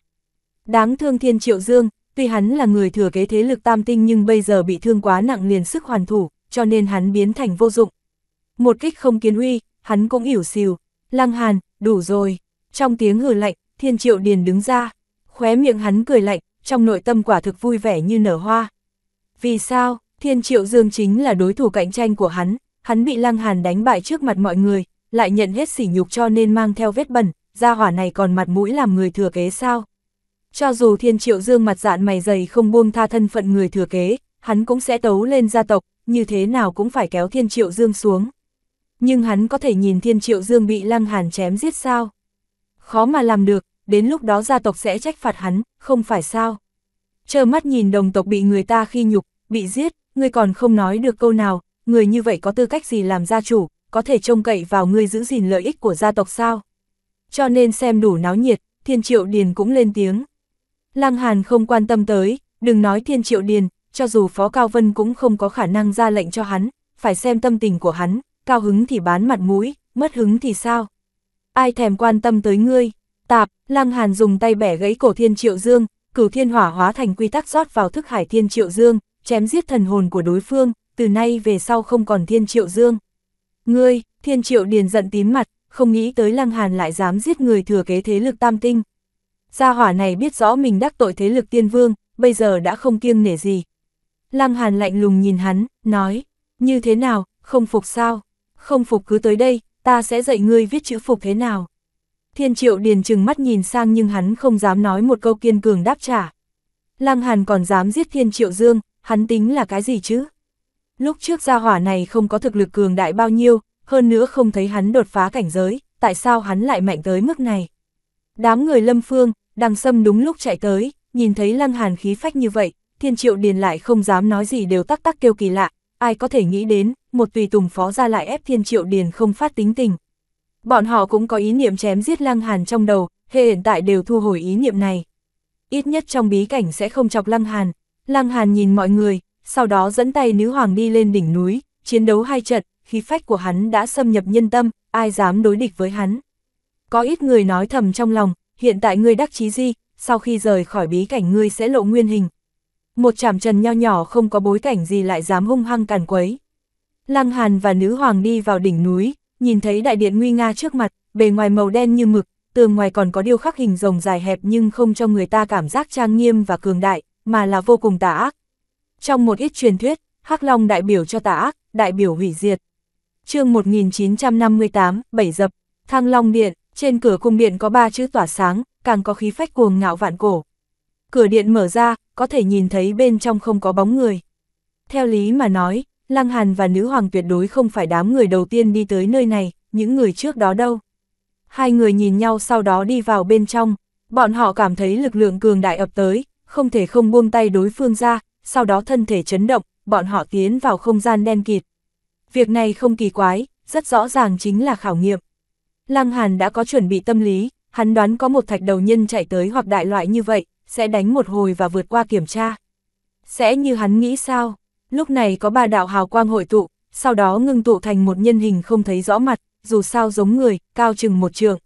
Đáng thương Thiên Triệu Dương, tuy hắn là người thừa kế thế lực tam tinh nhưng bây giờ bị thương quá nặng liền sức hoàn thủ, cho nên hắn biến thành vô dụng. Một kích không kiến uy, hắn cũng ỉu xìu. Lăng Hàn, đủ rồi. Trong tiếng hừ lạnh, Thiên Triệu Điền đứng ra. Khóe miệng hắn cười lạnh, trong nội tâm quả thực vui vẻ như nở hoa. Vì sao? Thiên Triệu Dương chính là đối thủ cạnh tranh của hắn, hắn bị Lăng Hàn đánh bại trước mặt mọi người, lại nhận hết sỉ nhục cho nên mang theo vết bẩn, gia hỏa này còn mặt mũi làm người thừa kế sao? Cho dù Thiên Triệu Dương mặt dạn mày dày không buông tha thân phận người thừa kế, hắn cũng sẽ tấu lên gia tộc, như thế nào cũng phải kéo Thiên Triệu Dương xuống. Nhưng hắn có thể nhìn Thiên Triệu Dương bị Lăng Hàn chém giết sao? Khó mà làm được, đến lúc đó gia tộc sẽ trách phạt hắn, không phải sao? Chờ mắt nhìn đồng tộc bị người ta khi nhục, bị giết, ngươi còn không nói được câu nào, người như vậy có tư cách gì làm gia chủ, có thể trông cậy vào ngươi giữ gìn lợi ích của gia tộc sao. Cho nên xem đủ náo nhiệt, Thiên Triệu Điền cũng lên tiếng. Lăng Hàn không quan tâm tới, đừng nói Thiên Triệu Điền, cho dù Phó Cao Vân cũng không có khả năng ra lệnh cho hắn, phải xem tâm tình của hắn, cao hứng thì bán mặt mũi, mất hứng thì sao. Ai thèm quan tâm tới ngươi, tạp, Lăng Hàn dùng tay bẻ gãy cổ Thiên Triệu Dương, cửu thiên hỏa hóa thành quy tắc rót vào thức hải Thiên Triệu Dương, chém giết thần hồn của đối phương, từ nay về sau không còn thiên triệu dương. Ngươi, thiên triệu điền giận tím mặt, không nghĩ tới lăng hàn lại dám giết người thừa kế thế lực tam tinh. Gia hỏa này biết rõ mình đắc tội thế lực tiên vương, bây giờ đã không kiêng nể gì. Lăng hàn lạnh lùng nhìn hắn, nói, như thế nào, không phục sao, không phục cứ tới đây, ta sẽ dạy ngươi viết chữ phục thế nào. Thiên triệu điền trừng mắt nhìn sang nhưng hắn không dám nói một câu kiên cường đáp trả. Lăng hàn còn dám giết thiên triệu dương, hắn tính là cái gì chứ? Lúc trước gia hỏa này không có thực lực cường đại bao nhiêu, hơn nữa không thấy hắn đột phá cảnh giới, tại sao hắn lại mạnh tới mức này? Đám người lâm phương, đằng xâm đúng lúc chạy tới, nhìn thấy lăng hàn khí phách như vậy, thiên triệu điền lại không dám nói gì đều tắc tắc kêu kỳ lạ, ai có thể nghĩ đến, một tùy tùng phó ra lại ép thiên triệu điền không phát tính tình. Bọn họ cũng có ý niệm chém giết lăng hàn trong đầu, hệ hiện tại đều thu hồi ý niệm này. Ít nhất trong bí cảnh sẽ không chọc lăng hàn, Lăng Hàn nhìn mọi người, sau đó dẫn tay nữ hoàng đi lên đỉnh núi, chiến đấu hai trận, khí phách của hắn đã xâm nhập nhân tâm, ai dám đối địch với hắn. Có ít người nói thầm trong lòng, hiện tại ngươi đắc chí gì, sau khi rời khỏi bí cảnh ngươi sẽ lộ nguyên hình. Một chảm trần nho nhỏ không có bối cảnh gì lại dám hung hăng càn quấy. Lăng Hàn và nữ hoàng đi vào đỉnh núi, nhìn thấy đại điện nguy nga trước mặt, bề ngoài màu đen như mực, tường ngoài còn có điêu khắc hình rồng dài hẹp nhưng không cho người ta cảm giác trang nghiêm và cường đại, mà là vô cùng tà ác. Trong một ít truyền thuyết, Hắc Long đại biểu cho tà ác, đại biểu hủy diệt. chương 1958, bảy dập, Thăng Long Điện, trên cửa cung điện có ba chữ tỏa sáng, càng có khí phách cuồng ngạo vạn cổ. Cửa điện mở ra, có thể nhìn thấy bên trong không có bóng người. Theo lý mà nói, Lăng Hàn và Nữ Hoàng tuyệt đối không phải đám người đầu tiên đi tới nơi này, những người trước đó đâu. Hai người nhìn nhau sau đó đi vào bên trong, bọn họ cảm thấy lực lượng cường đại ập tới, không thể không buông tay đối phương ra, sau đó thân thể chấn động, bọn họ tiến vào không gian đen kịt. Việc này không kỳ quái, rất rõ ràng chính là khảo nghiệm. Lăng Hàn đã có chuẩn bị tâm lý, hắn đoán có một thạch đầu nhân chạy tới hoặc đại loại như vậy, sẽ đánh một hồi và vượt qua kiểm tra. Sẽ như hắn nghĩ sao? Lúc này có ba đạo hào quang hội tụ, sau đó ngưng tụ thành một nhân hình không thấy rõ mặt, dù sao giống người, cao chừng một trường.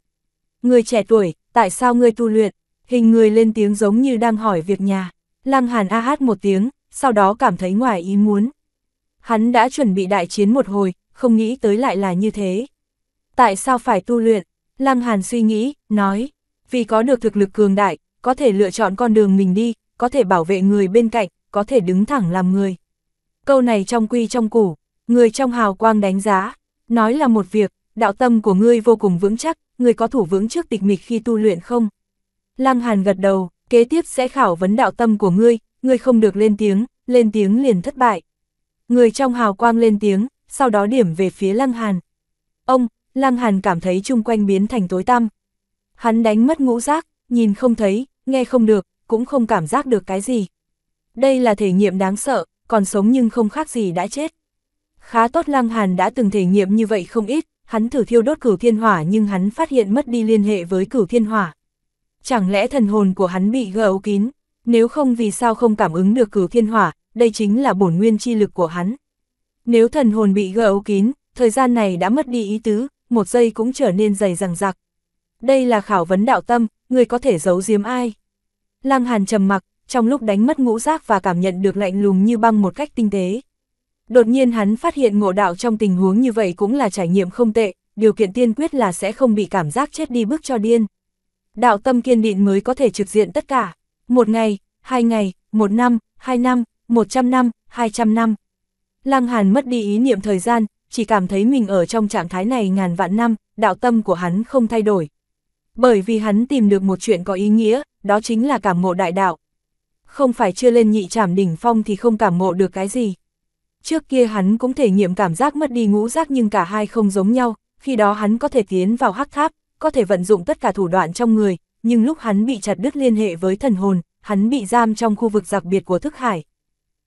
Người trẻ tuổi, tại sao ngươi tu luyện? Hình người lên tiếng giống như đang hỏi việc nhà. Lăng Hàn a hát một tiếng, sau đó cảm thấy ngoài ý muốn. Hắn đã chuẩn bị đại chiến một hồi, không nghĩ tới lại là như thế. Tại sao phải tu luyện? Lăng Hàn suy nghĩ, nói. Vì có được thực lực cường đại, có thể lựa chọn con đường mình đi, có thể bảo vệ người bên cạnh, có thể đứng thẳng làm người. Câu này trong quy trong củ, người trong hào quang đánh giá, nói là một việc, đạo tâm của ngươi vô cùng vững chắc, ngươi có thủ vững trước tịch mịch khi tu luyện không? Lăng Hàn gật đầu, kế tiếp sẽ khảo vấn đạo tâm của ngươi, ngươi không được lên tiếng, lên tiếng liền thất bại. Người trong hào quang lên tiếng, sau đó điểm về phía Lăng Hàn. Ông, Lăng Hàn cảm thấy chung quanh biến thành tối tăm. Hắn đánh mất ngũ giác, nhìn không thấy, nghe không được, cũng không cảm giác được cái gì. Đây là thể nghiệm đáng sợ, còn sống nhưng không khác gì đã chết. Khá tốt Lăng Hàn đã từng thể nghiệm như vậy không ít, hắn thử thiêu đốt cửu thiên hỏa nhưng hắn phát hiện mất đi liên hệ với cửu thiên hỏa. Chẳng lẽ thần hồn của hắn bị gỡ kín, nếu không vì sao không cảm ứng được cửu thiên hỏa, đây chính là bổn nguyên chi lực của hắn. Nếu thần hồn bị gỡ kín, thời gian này đã mất đi ý tứ, một giây cũng trở nên dày rằng rạc. Đây là khảo vấn đạo tâm, người có thể giấu giếm ai. Lăng Hàn trầm mặc, trong lúc đánh mất ngũ giác và cảm nhận được lạnh lùng như băng một cách tinh tế. Đột nhiên hắn phát hiện ngộ đạo trong tình huống như vậy cũng là trải nghiệm không tệ, điều kiện tiên quyết là sẽ không bị cảm giác chết đi bước cho điên đạo tâm kiên định mới có thể trực diện tất cả. Một ngày, hai ngày, một năm, hai năm, một trăm năm, hai trăm năm. Lăng Hàn mất đi ý niệm thời gian, chỉ cảm thấy mình ở trong trạng thái này ngàn vạn năm, đạo tâm của hắn không thay đổi. Bởi vì hắn tìm được một chuyện có ý nghĩa, đó chính là cảm ngộ đại đạo. Không phải chưa lên nhị trảm đỉnh phong thì không cảm ngộ được cái gì. Trước kia hắn cũng thể nghiệm cảm giác mất đi ngũ giác nhưng cả hai không giống nhau, khi đó hắn có thể tiến vào hắc tháp, có thể vận dụng tất cả thủ đoạn trong người, nhưng lúc hắn bị chặt đứt liên hệ với thần hồn, hắn bị giam trong khu vực đặc biệt của thức hải.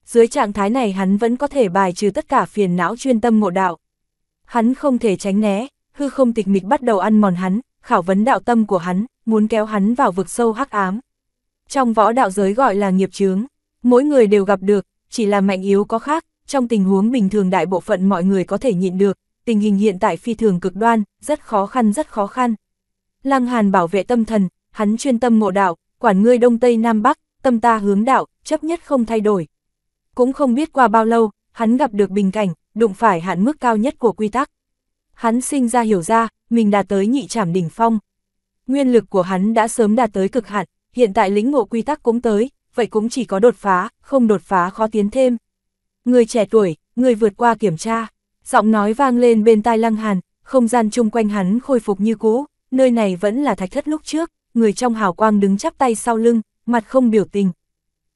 Dưới trạng thái này hắn vẫn có thể bài trừ tất cả phiền não chuyên tâm ngộ đạo. Hắn không thể tránh né, hư không tịch mịch bắt đầu ăn mòn hắn, khảo vấn đạo tâm của hắn, muốn kéo hắn vào vực sâu hắc ám. Trong võ đạo giới gọi là nghiệp chướng, mỗi người đều gặp được, chỉ là mạnh yếu có khác, trong tình huống bình thường đại bộ phận mọi người có thể nhịn được, tình hình hiện tại phi thường cực đoan, rất khó khăn rất khó khăn. Lăng Hàn bảo vệ tâm thần, hắn chuyên tâm ngộ đạo, quản ngươi đông tây nam bắc, tâm ta hướng đạo, chấp nhất không thay đổi. Cũng không biết qua bao lâu, hắn gặp được bình cảnh, đụng phải hạn mức cao nhất của quy tắc. Hắn sinh ra hiểu ra, mình đã tới nhị trảm đỉnh phong. Nguyên lực của hắn đã sớm đạt tới cực hạn, hiện tại lĩnh ngộ quy tắc cũng tới, vậy cũng chỉ có đột phá, không đột phá khó tiến thêm. Người trẻ tuổi, người vượt qua kiểm tra. Giọng nói vang lên bên tai Lăng Hàn, không gian chung quanh hắn khôi phục như cũ, nơi này vẫn là thạch thất lúc trước, người trong hào quang đứng chắp tay sau lưng, mặt không biểu tình.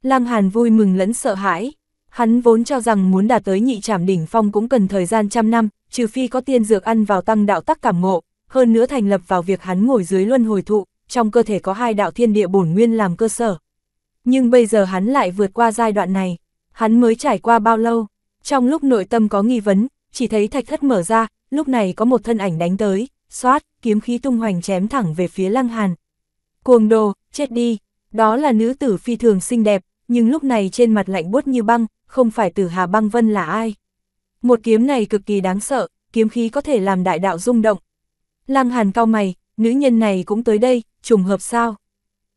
Lăng Hàn vui mừng lẫn sợ hãi. Hắn vốn cho rằng muốn đạt tới nhị trảm đỉnh phong cũng cần thời gian trăm năm, trừ phi có tiên dược ăn vào tăng đạo tắc cảm ngộ, hơn nữa thành lập vào việc hắn ngồi dưới luân hồi thụ, trong cơ thể có hai đạo thiên địa bổn nguyên làm cơ sở. Nhưng bây giờ hắn lại vượt qua giai đoạn này, hắn mới trải qua bao lâu? Trong lúc nội tâm có nghi vấn, chỉ thấy thạch thất mở ra, lúc này có một thân ảnh đánh tới, xoát, kiếm khí tung hoành chém thẳng về phía Lăng Hàn. Cuồng đồ, chết đi, đó là nữ tử phi thường xinh đẹp, nhưng lúc này trên mặt lạnh buốt như băng, không phải tử Hà Băng Vân là ai. Một kiếm này cực kỳ đáng sợ, kiếm khí có thể làm đại đạo rung động. Lăng Hàn cao mày, nữ nhân này cũng tới đây, trùng hợp sao?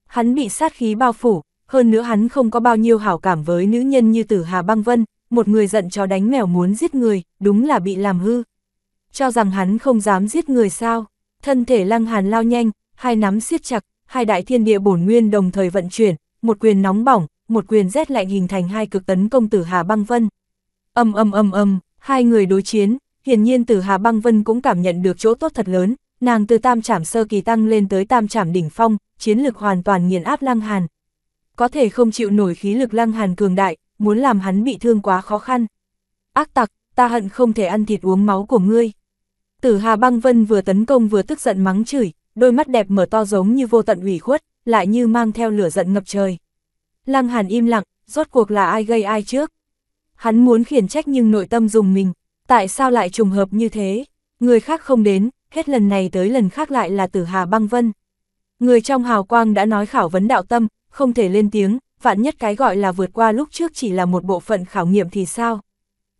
Hắn bị sát khí bao phủ, hơn nữa hắn không có bao nhiêu hảo cảm với nữ nhân như tử Hà Băng Vân, một người giận chó đánh mèo muốn giết người, đúng là bị làm hư. Cho rằng hắn không dám giết người sao, thân thể lăng hàn lao nhanh, hai nắm siết chặt, hai đại thiên địa bổn nguyên đồng thời vận chuyển, một quyền nóng bỏng, một quyền rét lạnh hình thành hai cực tấn công tử Hà Băng Vân. Âm âm âm âm, hai người đối chiến, hiển nhiên tử Hà Băng Vân cũng cảm nhận được chỗ tốt thật lớn, nàng từ tam trảm sơ kỳ tăng lên tới tam trảm đỉnh phong, chiến lực hoàn toàn nghiền áp lăng hàn. Có thể không chịu nổi khí lực lăng hàn cường đại, muốn làm hắn bị thương quá khó khăn. Ác tặc, ta hận không thể ăn thịt uống máu của ngươi. Tử Hà Băng Vân vừa tấn công vừa tức giận mắng chửi, đôi mắt đẹp mở to giống như vô tận ủy khuất, lại như mang theo lửa giận ngập trời. Lăng Hàn im lặng, rốt cuộc là ai gây ai trước? Hắn muốn khiển trách nhưng nội tâm dùng mình, tại sao lại trùng hợp như thế? Người khác không đến, hết lần này tới lần khác lại là Tử Hà Băng Vân. Người trong hào quang đã nói khảo vấn đạo tâm, không thể lên tiếng, vạn nhất cái gọi là vượt qua lúc trước chỉ là một bộ phận khảo nghiệm thì sao?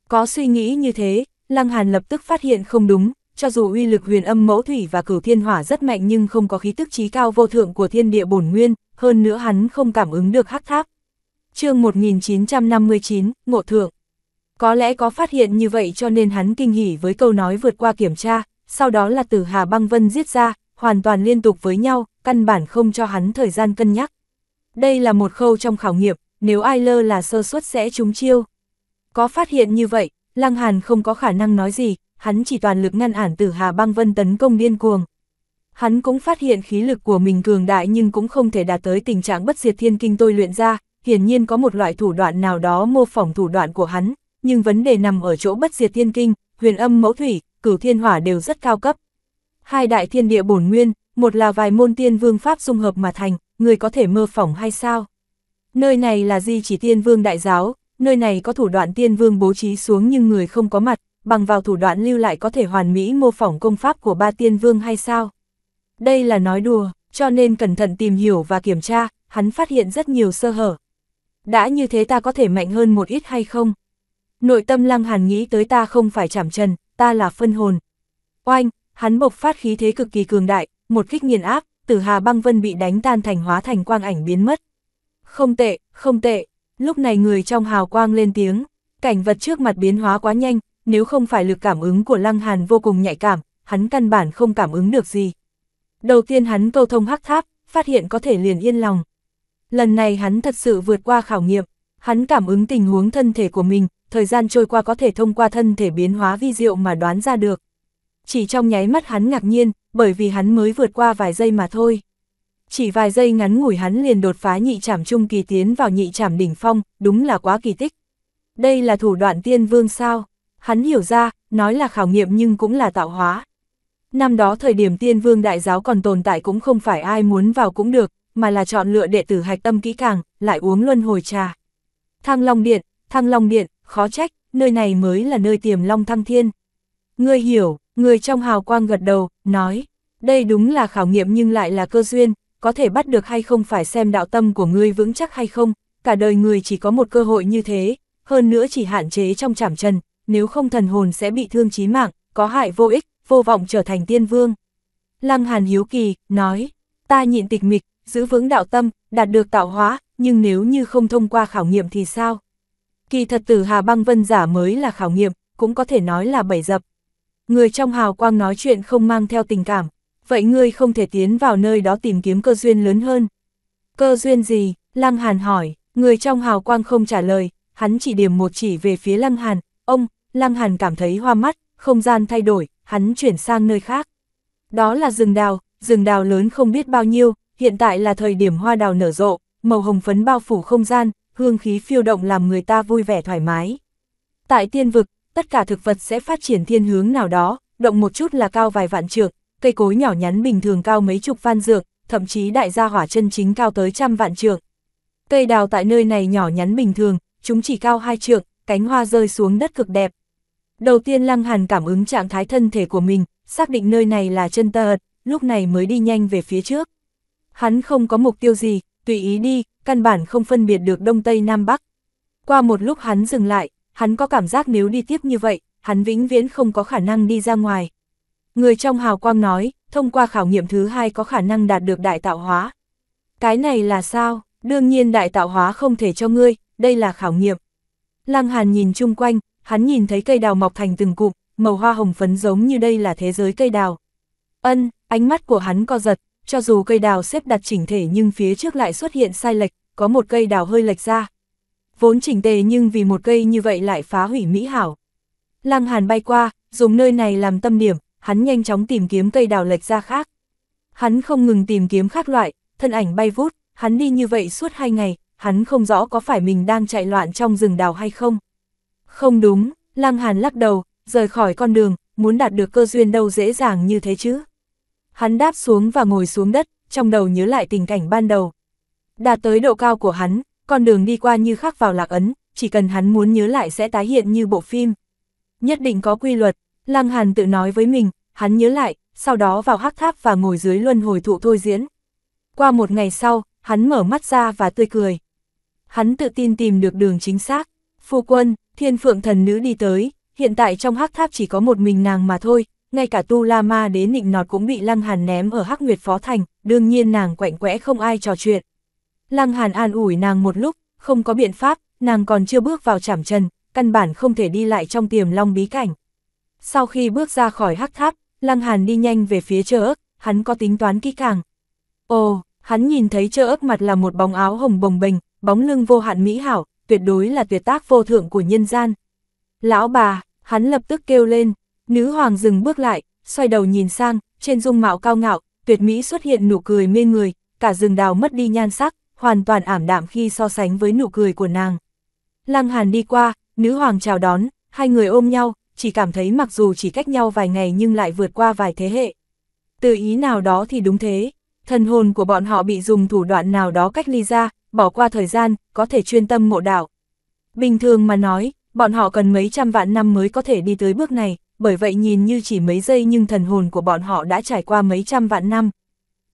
Có suy nghĩ như thế, Lăng Hàn lập tức phát hiện không đúng, cho dù uy lực huyền âm mẫu thủy và cửu thiên hỏa rất mạnh nhưng không có khí tức trí cao vô thượng của thiên địa bổn nguyên, hơn nữa hắn không cảm ứng được hắc tháp. chương 1959, Ngộ Thượng Có lẽ có phát hiện như vậy cho nên hắn kinh hỉ với câu nói vượt qua kiểm tra, sau đó là từ Hà Băng Vân giết ra, hoàn toàn liên tục với nhau, căn bản không cho hắn thời gian cân nhắc. Đây là một khâu trong khảo nghiệm, nếu ai lơ là sơ suất sẽ trúng chiêu. Có phát hiện như vậy, Lăng Hàn không có khả năng nói gì, hắn chỉ toàn lực ngăn ản tử Hà Băng Vân tấn công điên cuồng. Hắn cũng phát hiện khí lực của mình cường đại nhưng cũng không thể đạt tới tình trạng bất diệt thiên kinh tôi luyện ra, hiển nhiên có một loại thủ đoạn nào đó mô phỏng thủ đoạn của hắn, nhưng vấn đề nằm ở chỗ bất diệt thiên kinh, huyền âm mẫu thủy, cửu thiên hỏa đều rất cao cấp. Hai đại thiên địa bổn nguyên, một là vài môn tiên vương pháp dung hợp mà thành, người có thể mơ phỏng hay sao? Nơi này là di chỉ tiên vương đại giáo, nơi này có thủ đoạn tiên vương bố trí xuống nhưng người không có mặt, bằng vào thủ đoạn lưu lại có thể hoàn mỹ mô phỏng công pháp của ba tiên vương hay sao? Đây là nói đùa, cho nên cẩn thận tìm hiểu và kiểm tra, hắn phát hiện rất nhiều sơ hở. Đã như thế ta có thể mạnh hơn một ít hay không? Nội tâm lăng hàn nghĩ tới ta không phải chảm trần, ta là phân hồn. Oanh, hắn bộc phát khí thế cực kỳ cường đại, một kích nghiền áp, tử hà băng vân bị đánh tan thành hóa thành quang ảnh biến mất. Không tệ, không tệ, lúc này người trong hào quang lên tiếng, cảnh vật trước mặt biến hóa quá nhanh, nếu không phải lực cảm ứng của Lăng Hàn vô cùng nhạy cảm, hắn căn bản không cảm ứng được gì. Đầu tiên hắn câu thông hắc tháp, phát hiện có thể liền yên lòng. Lần này hắn thật sự vượt qua khảo nghiệm, hắn cảm ứng tình huống thân thể của mình, thời gian trôi qua có thể thông qua thân thể biến hóa vi diệu mà đoán ra được chỉ trong nháy mắt hắn ngạc nhiên, bởi vì hắn mới vượt qua vài giây mà thôi. Chỉ vài giây ngắn ngủi hắn liền đột phá nhị trảm trung kỳ tiến vào nhị trảm đỉnh phong, đúng là quá kỳ tích. Đây là thủ đoạn tiên vương sao? Hắn hiểu ra, nói là khảo nghiệm nhưng cũng là tạo hóa. Năm đó thời điểm tiên vương đại giáo còn tồn tại cũng không phải ai muốn vào cũng được, mà là chọn lựa đệ tử hạch tâm kỹ càng, lại uống luân hồi trà. Thăng Long Điện, Thăng Long Điện, khó trách, nơi này mới là nơi tiềm Long Thăng Thiên. Ngươi hiểu, Người trong hào quang gật đầu, nói, đây đúng là khảo nghiệm nhưng lại là cơ duyên, có thể bắt được hay không phải xem đạo tâm của ngươi vững chắc hay không, cả đời người chỉ có một cơ hội như thế, hơn nữa chỉ hạn chế trong trảm trần, nếu không thần hồn sẽ bị thương chí mạng, có hại vô ích, vô vọng trở thành tiên vương. Lăng Hàn Hiếu Kỳ, nói, ta nhịn tịch mịch, giữ vững đạo tâm, đạt được tạo hóa, nhưng nếu như không thông qua khảo nghiệm thì sao? Kỳ thật tử Hà Băng Vân giả mới là khảo nghiệm, cũng có thể nói là bảy dập, Người trong hào quang nói chuyện không mang theo tình cảm, vậy ngươi không thể tiến vào nơi đó tìm kiếm cơ duyên lớn hơn. Cơ duyên gì? Lăng Hàn hỏi, người trong hào quang không trả lời, hắn chỉ điểm một chỉ về phía Lăng Hàn, ông, Lăng Hàn cảm thấy hoa mắt, không gian thay đổi, hắn chuyển sang nơi khác. Đó là rừng đào, rừng đào lớn không biết bao nhiêu, hiện tại là thời điểm hoa đào nở rộ, màu hồng phấn bao phủ không gian, hương khí phiêu động làm người ta vui vẻ thoải mái. Tại tiên vực, tất cả thực vật sẽ phát triển thiên hướng nào đó, động một chút là cao vài vạn trượng, cây cối nhỏ nhắn bình thường cao mấy chục van dược, thậm chí đại gia hỏa chân chính cao tới trăm vạn trượng. Cây đào tại nơi này nhỏ nhắn bình thường, chúng chỉ cao hai trượng, cánh hoa rơi xuống đất cực đẹp. Đầu tiên Lăng Hàn cảm ứng trạng thái thân thể của mình, xác định nơi này là chân tợt, lúc này mới đi nhanh về phía trước. Hắn không có mục tiêu gì, tùy ý đi, căn bản không phân biệt được Đông Tây Nam Bắc. Qua một lúc hắn dừng lại, hắn có cảm giác nếu đi tiếp như vậy, hắn vĩnh viễn không có khả năng đi ra ngoài. Người trong hào quang nói, thông qua khảo nghiệm thứ hai có khả năng đạt được đại tạo hóa. Cái này là sao? Đương nhiên đại tạo hóa không thể cho ngươi, đây là khảo nghiệm. Lăng Hàn nhìn chung quanh, hắn nhìn thấy cây đào mọc thành từng cụm, màu hoa hồng phấn giống như đây là thế giới cây đào. Ân, ánh mắt của hắn co giật, cho dù cây đào xếp đặt chỉnh thể nhưng phía trước lại xuất hiện sai lệch, có một cây đào hơi lệch ra, vốn chỉnh tề nhưng vì một cây như vậy lại phá hủy mỹ hảo. Lăng Hàn bay qua, dùng nơi này làm tâm điểm, hắn nhanh chóng tìm kiếm cây đào lệch ra khác. Hắn không ngừng tìm kiếm khác loại, thân ảnh bay vút, hắn đi như vậy suốt hai ngày, hắn không rõ có phải mình đang chạy loạn trong rừng đào hay không. Không đúng, Lăng Hàn lắc đầu, rời khỏi con đường, muốn đạt được cơ duyên đâu dễ dàng như thế chứ. Hắn đáp xuống và ngồi xuống đất, trong đầu nhớ lại tình cảnh ban đầu. Đạt tới độ cao của hắn, con đường đi qua như khắc vào lạc ấn, chỉ cần hắn muốn nhớ lại sẽ tái hiện như bộ phim. Nhất định có quy luật, Lăng Hàn tự nói với mình, hắn nhớ lại, sau đó vào hắc tháp và ngồi dưới luân hồi thụ thôi diễn. Qua một ngày sau, hắn mở mắt ra và tươi cười. Hắn tự tin tìm được đường chính xác. Phu quân, thiên phượng thần nữ đi tới, hiện tại trong hắc tháp chỉ có một mình nàng mà thôi, ngay cả tu la ma đến nịnh nọt cũng bị lăng hàn ném ở hắc nguyệt phó thành, đương nhiên nàng quạnh quẽ không ai trò chuyện. Lăng Hàn an ủi nàng một lúc, không có biện pháp, nàng còn chưa bước vào chảm trần, căn bản không thể đi lại trong tiềm long bí cảnh. Sau khi bước ra khỏi hắc tháp, Lăng Hàn đi nhanh về phía chơ ức, hắn có tính toán kỹ càng. Ồ, hắn nhìn thấy chơ ức mặt là một bóng áo hồng bồng bềnh, bóng lưng vô hạn mỹ hảo, tuyệt đối là tuyệt tác vô thượng của nhân gian. Lão bà, hắn lập tức kêu lên, nữ hoàng dừng bước lại, xoay đầu nhìn sang, trên dung mạo cao ngạo, tuyệt mỹ xuất hiện nụ cười mê người, cả rừng đào mất đi nhan sắc, hoàn toàn ảm đạm khi so sánh với nụ cười của nàng. Lăng Hàn đi qua, nữ hoàng chào đón, hai người ôm nhau, chỉ cảm thấy mặc dù chỉ cách nhau vài ngày nhưng lại vượt qua vài thế hệ. Từ ý nào đó thì đúng thế, thần hồn của bọn họ bị dùng thủ đoạn nào đó cách ly ra, bỏ qua thời gian, có thể chuyên tâm ngộ đạo. Bình thường mà nói, bọn họ cần mấy trăm vạn năm mới có thể đi tới bước này, bởi vậy nhìn như chỉ mấy giây nhưng thần hồn của bọn họ đã trải qua mấy trăm vạn năm.